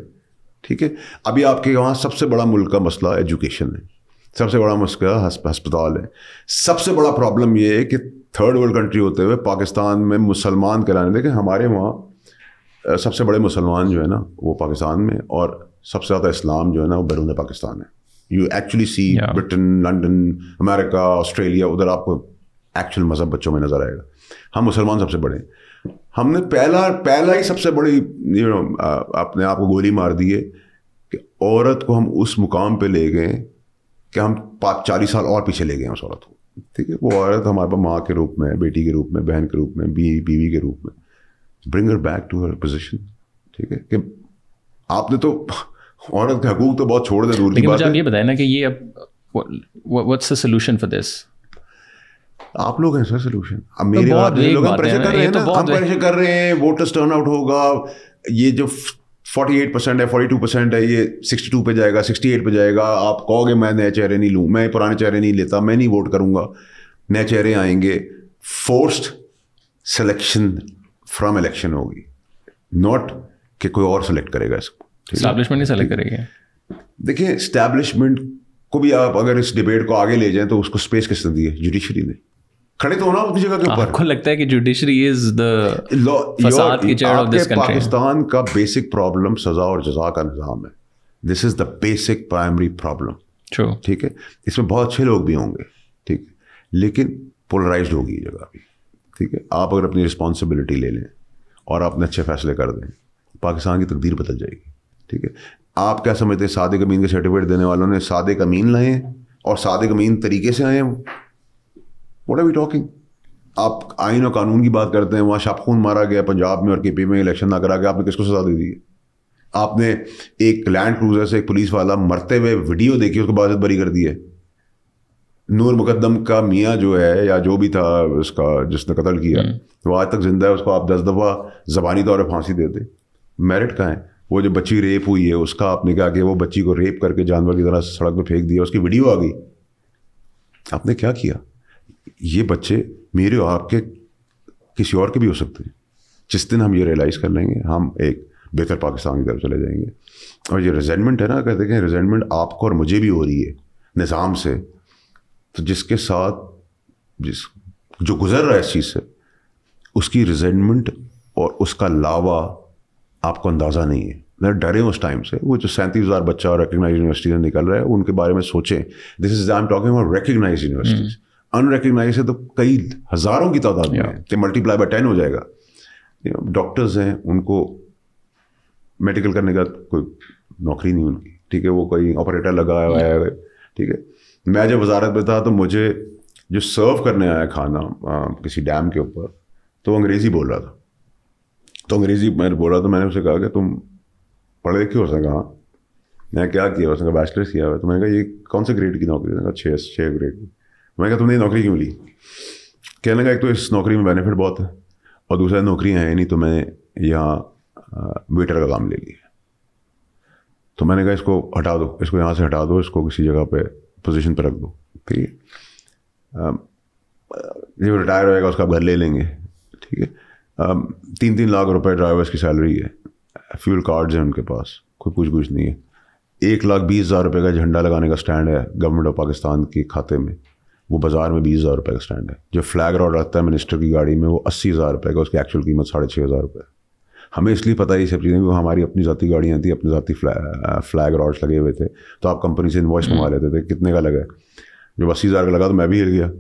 ठीक है अभी आपके वहाँ सबसे बड़ा मुल्क का मसला एजुकेशन है सबसे बड़ा मसला हस्पताल है सबसे बड़ा प्रॉब्लम ये है कि थर्ड वर्ल्ड कंट्री होते हुए पाकिस्तान में मुसलमान कहलाने देखें हमारे वहाँ सबसे बड़े मुसलमान जो है ना वो पाकिस्तान में और सबसे ज़्यादा इस्लाम जो है ना वो बैरून पाकिस्तान है you actually see Britain London America Australia उधर आपको एक्चुअल मज़हब बच्चों में नज़र आएगा हम मुसलमान सबसे बड़े हैं हमने पहला पहला ही सबसे बड़ी यू नो अपने आप को गोली मार दी है कि औरत को हम उस मुकाम पे ले गए कि हम पाँच चालीस साल और पीछे ले गए उस औरत को ठीक है वो औरत हमारे पास माँ के रूप में बेटी के रूप में बहन के रूप में बीवी बीवी के रूप में bring her back to her position ठीक है कि आपने तो <laughs> औरत के हकूक तो बहुत छोड़ दे दूर की बात ये बताया ना कि ये अब what's the solution for this आप लोग हैं सर सोल्यूशन अब तो मेरे लोग प्रेशर तो कर रहे हैं ना हम प्रेशर कर रहे हैं वोटर्स टर्न आउट होगा ये जो 48 परसेंट है 42 परसेंट है ये 62 पे जाएगा 68 पे जाएगा आप कहोगे मैं नए चेहरे नहीं लूँ मैं पुराने चेहरे नहीं लेता मैं नहीं वोट करूँगा नए चेहरे आएंगे फोर्स्ड सिलेक्शन फ्रॉम इलेक्शन होगी नॉट कि कोई और सेलेक्ट करेगा इसको स्टैब्लिशमेंट नहीं सेलेक्ट करेगा देखिए स्टैब्लिशमेंट को भी आप अगर इस डिबेट को आगे ले जाएं तो उसको स्पेस किसने दी है जुडिशरी ने खड़े तो होना अपनी जगह के ऊपर आपको लगता है कि जुडिशरी इज द फसाद की जड़ ऑफ दिस कंट्री पाकिस्तान का बेसिक प्रॉब्लम सजा और जजा का निज़ाम है this is the basic primary problem ठीक है इसमें बहुत अच्छे लोग भी होंगे ठीक है लेकिन पोलराइज होगी ये जगह भी ठीक है आप अगर अपनी रिस्पॉन्सिबिलिटी ले लें और अपने अच्छे फैसले कर दें पाकिस्तान की तकदीर बदल जाएगी ठीक है आप क्या समझते हैं सादे कमीन के सर्टिफिकेट देने वालों ने सादे कमीन लाए और सादे कमीन तरीके से आए वो वट आर वी टॉकिंग आप आइन और कानून की बात करते हैं वहाँ शापखून मारा गया पंजाब में और के पी में इलेक्शन ना करा गया आपने किसको सजा दे दी है आपने एक लैंड क्रूजर से एक पुलिस वाला मरते हुए वीडियो देखी उसको बाजत बरी कर दी है नूर मुकदम का मियाँ जो है या जो भी था उसका जिसने कत्ल किया हम्म। वो आज तक जिंदा है उसको आप दस दफ़ा जबानी तौर पर फांसी दे दें मेरिट कहाँ है वो जो बच्ची रेप हुई है उसका आपने कहा कि वो बच्ची को रेप करके जानवर की तरह सड़क पर फेंक दिया उसकी वीडियो आ गई आपने क्या किया ये बच्चे मेरे और आपके किसी और के भी हो सकते हैं जिस दिन हम ये रियलाइज़ कर लेंगे हम एक बेहतर पाकिस्तान की तरफ चले जाएंगे और ये रिजेंटमेंट है ना कहते हैं रिजेंटमेंट आपको और मुझे भी हो रही है निज़ाम से तो जिसके साथ जिस जो गुज़र रहा है इस चीज़ से उसकी रिजेंटमेंट और उसका लावा आपको अंदाज़ा नहीं है ना डरे उस टाइम से वो जो सैंतीस हज़ार बच्चा और रिकगनाइज यूनिवर्सिटी से निकल रहा है उनके बारे में सोचें this is I am talking about recognize universities unrecognize है तो कई हज़ारों की तादाद में तो मल्टीप्लाई बाय टेन हो जाएगा डॉक्टर्स हैं उनको मेडिकल करने का कोई नौकरी नहीं उनकी ठीक है वो कोई ऑपरेटर लगा हुआ है ठीक है मैं जब वजारत में था तो मुझे जो सर्व करने आया खाना आ, किसी डैम के ऊपर तो अंग्रेज़ी बोल रहा था तो अंग्रेज़ी मैंने रहा था तो मैंने उसे कहा कि तुम पढ़े लिखे हो उसने कहा मैं क्या किया उसने कहा बैचलर्स किया हुआ तो मैंने कहा ये कौन से ग्रेड की नौकरी छः छः ग्रेड की तो मैं कहा तुमने नौकरी क्यों ली कहने लगा एक तो इस नौकरी में बेनिफिट बहुत है और दूसरा नौकरियाँ हैं नहीं तो मैंने यहाँ वेटर का काम ले लिया तो मैंने कहा इसको हटा दो इसको यहाँ से हटा दो इसको किसी जगह पे पोजीशन पर रख दो ठीक है जब रिटायर होएगा उसका घर ले लेंगे ठीक है तीन तीन लाख रुपए ड्राइवर्स की सैलरी है फ्यूल कार्ड्स हैं उनके पास कोई कुछ कुछ नहीं है एक लाख बीस हज़ार रुपये का झंडा लगाने का स्टैंड है गवर्नमेंट ऑफ पाकिस्तान के खाते में वो बाज़ार में बीस हज़ार रुपये का स्टैंड है जो फ्लैग रॉड रखता है मिनिस्टर की गाड़ी में वो अस्सी हज़ार रुपये का उसकी एक्चुअल कीमत साढ़े छः हज़ार रुपये हमें इसलिए पता है ये सब चीज़ें क्योंकि हमारी अपनी ज़ाती गाड़ियाँ थी अपने ज़ाती फ्लैग, फ्लैग रॉड्स लगे हुए थे तो आप कंपनी से इन्वॉइस मंगवा लेते थे कितने का लगा जब अस्सी हज़ार का लगा तो मैं भी हिल गया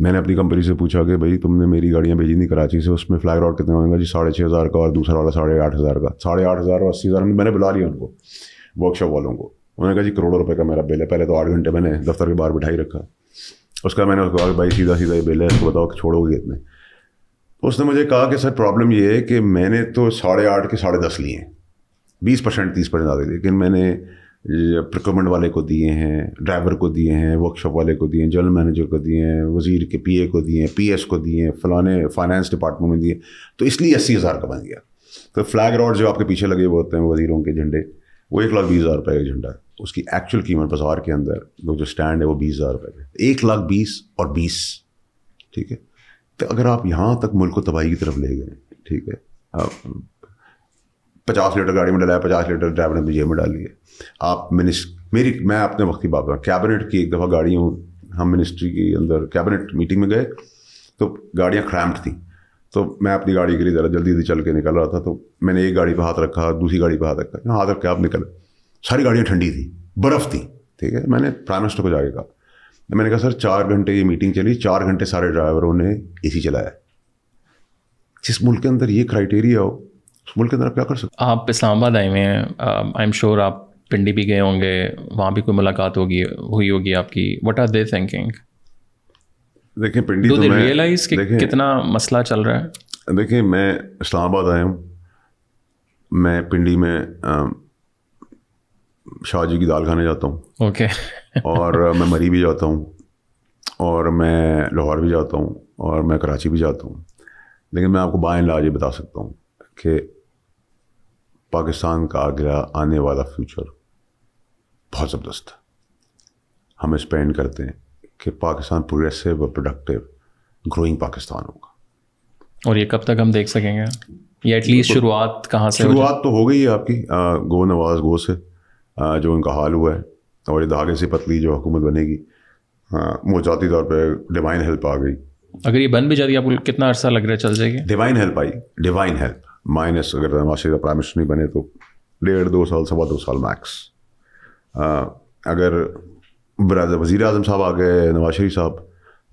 मैंने अपनी कंपनी से पूछा कि भाई तुमने मेरी गाड़ियाँ भेजी नहीं कराची से उसमें फ्लैग रॉड कितने होंगे जी साढ़े छः हज़ार का और दूसरा वाला साढ़े आठ हज़ार का साढ़े आठ हज़ार और अस्सी हज़ार में मैंने बुला लिया उनको वर्कशॉप वालों को उन्होंने कहा जी करोड़ों रुपये का मेरा बिल है पहले तो आठ घंटे मैंने दफ्तर के बाहर बिठाई रखा उसका मैंने उसको कहा भाई सीधा सीधा ये बिल है उसको बताओ कि छोड़ोगे कितने तो उसने मुझे कहा कि सर प्रॉब्लम ये है कि मैंने तो साढ़े आठ के साढ़े दस लिए हैं बीस परसेंट तीस परसेंट आते लेकिन मैंने प्रिकमेंट वाले को दिए हैं ड्राइवर को दिए हैं वर्कशॉप वाले को दिए हैं जनरल मैनेजर को दिए हैं वजीर के पी को दिए हैं पी को दिए हैं फलाने फाइनेंस डिपार्टमेंट में दिए तो इसलिए अस्सी हज़ार का बन गया तो फ्लैग रॉड जो आपके पीछे लगे हुए होते हैं वजीरों के झंडे वो एक लाख बीस हज़ार रुपये का झंडा है उसकी एक्चुअल कीमत बाजार के अंदर वो जो स्टैंड है वो बीस हज़ार रुपये का एक लाख बीस और बीस ठीक है तो अगर आप यहाँ तक मुल्क को तबाही की तरफ ले गए ठीक है पचास लीटर गाड़ी में डलाया पचास लीटर ड्राइवर ने बीजे में डाली है आप मिनिस्ट मेरी मैं अपने वक्त की बात करूँ कैबिनेट की एक दफ़ा गाड़ियों हम मिनिस्ट्री के अंदर कैबिनेट मीटिंग में गए तो गाड़ियाँ क्रैम्प्ड थी तो मैं अपनी गाड़ी के लिए ज़रा जल्दी जल्दी चल के निकल रहा था तो मैंने एक गाड़ी पर हाथ रखा दूसरी गाड़ी पर हाथ रखा हाथ रख के आप निकल सारी गाड़ियाँ ठंडी थी बर्फ़ थी ठीक है मैंने प्राइम मिनिस्टर को जाके कहा तो मैंने कहा सर चार घंटे ये मीटिंग चली चार घंटे सारे ड्राइवरों ने ए चलाया जिस मुल्क के अंदर ये क्राइटेरिया हो उस मुल्क के अंदर आप क्या कर सकते आप इस्लामाबाद आए हुए हैं आई एम श्योर आप पिंडी भी गए होंगे वहाँ भी कोई मुलाकात होगी हुई होगी आपकी वट आर दे थिंकिंग देखिए पिंडी तो रियलाइज कि कितना मसला चल रहा है देखिए मैं इस्लामाबाद आया हूँ मैं पिंडी में um, शाहजी की दाल खाने जाता हूँ ओके okay. और मैं मरी भी जाता हूँ और मैं लाहौर भी जाता हूँ और मैं कराची भी जाता हूँ लेकिन मैं आपको बाएँ लाज ये बता सकता हूँ कि पाकिस्तान का अगला आने वाला फ्यूचर बहुत ज़बरदस्त है हम स्पेंड करते हैं कि पाकिस्तान प्रोग्रेसिव और प्रोडक्टिव ग्रोइंग पाकिस्तान होगा और ये कब तक हम देख सकेंगे या एटलीस्ट शुरुआत कहाँ से शुरुआत तो हो गई है आपकी गो नवाज गो से जो उनका हाल हुआ है और ये धागे से पतली जो हुकूमत बनेगी मौजाती तौर पर डिवाइन हेल्प आ गई अगर ये बन भी जाती है आपको कितना अर्सा लग रहा है चल जाएगी divine help I divine help minus अगर नवाज शरीफ प्राइम मिनिस्टर नहीं बने तो डेढ़ दो साल सवा दो साल मैक्स अगर वजीर अजम साहब आ गए नवाज शरीफ साहब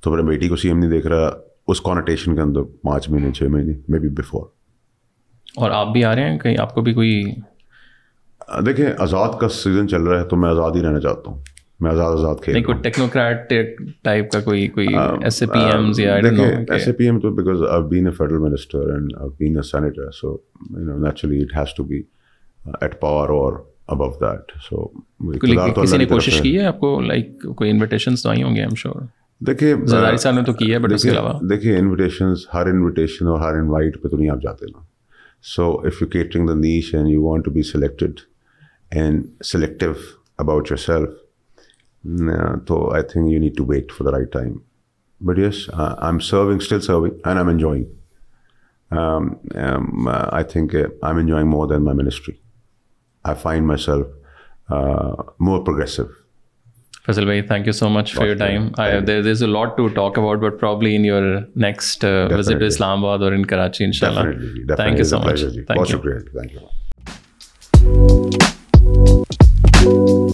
तो मेरे बेटी को सीएम नहीं देख रहा उस कॉनटेशन के अंदर पाँच महीने छः महीने मे बी बिफोर और आप भी आ रहे हैं कहीं आपको भी कोई देखें आज़ाद का सीज़न चल रहा है तो मैं आज़ाद ही रहना चाहता हूँ मैं आज़ाद आज़ाद खेल नहीं कोई टेक्नोक्रेट टाइप का कोई कोई एस ए पी एम या देखिए एस ए पी एम तो because I been a federal minister and I been a senator so you know naturally it has to be at power और above that so किसी ने कोशिश की है आपको लाइक कोई इन्विटेशन तो आई होंगे आई एम श्योर देखिए जरदारी साहब ने तो किया है बट इसके अलावा देखिए इन्विटेशन हर इन्विटेशन और हर इन्वाइट पे तो नहीं आप जाते ना so if you catering the niche and you want to be selected and selective about yourself, so I think you need to wait for the right time. But yes, uh, I'm serving, still serving, and I'm enjoying. Um, um, uh, I think uh, I'm enjoying more than my ministry. I find myself uh, more progressive. Faisal Bhai, thank you so much for your time. I, there, there's a lot to talk about, but probably in your next uh, visit to Islamabad or in Karachi, inshallah. Definitely. Definitely. Thank you so much. Thank you. thank you thank you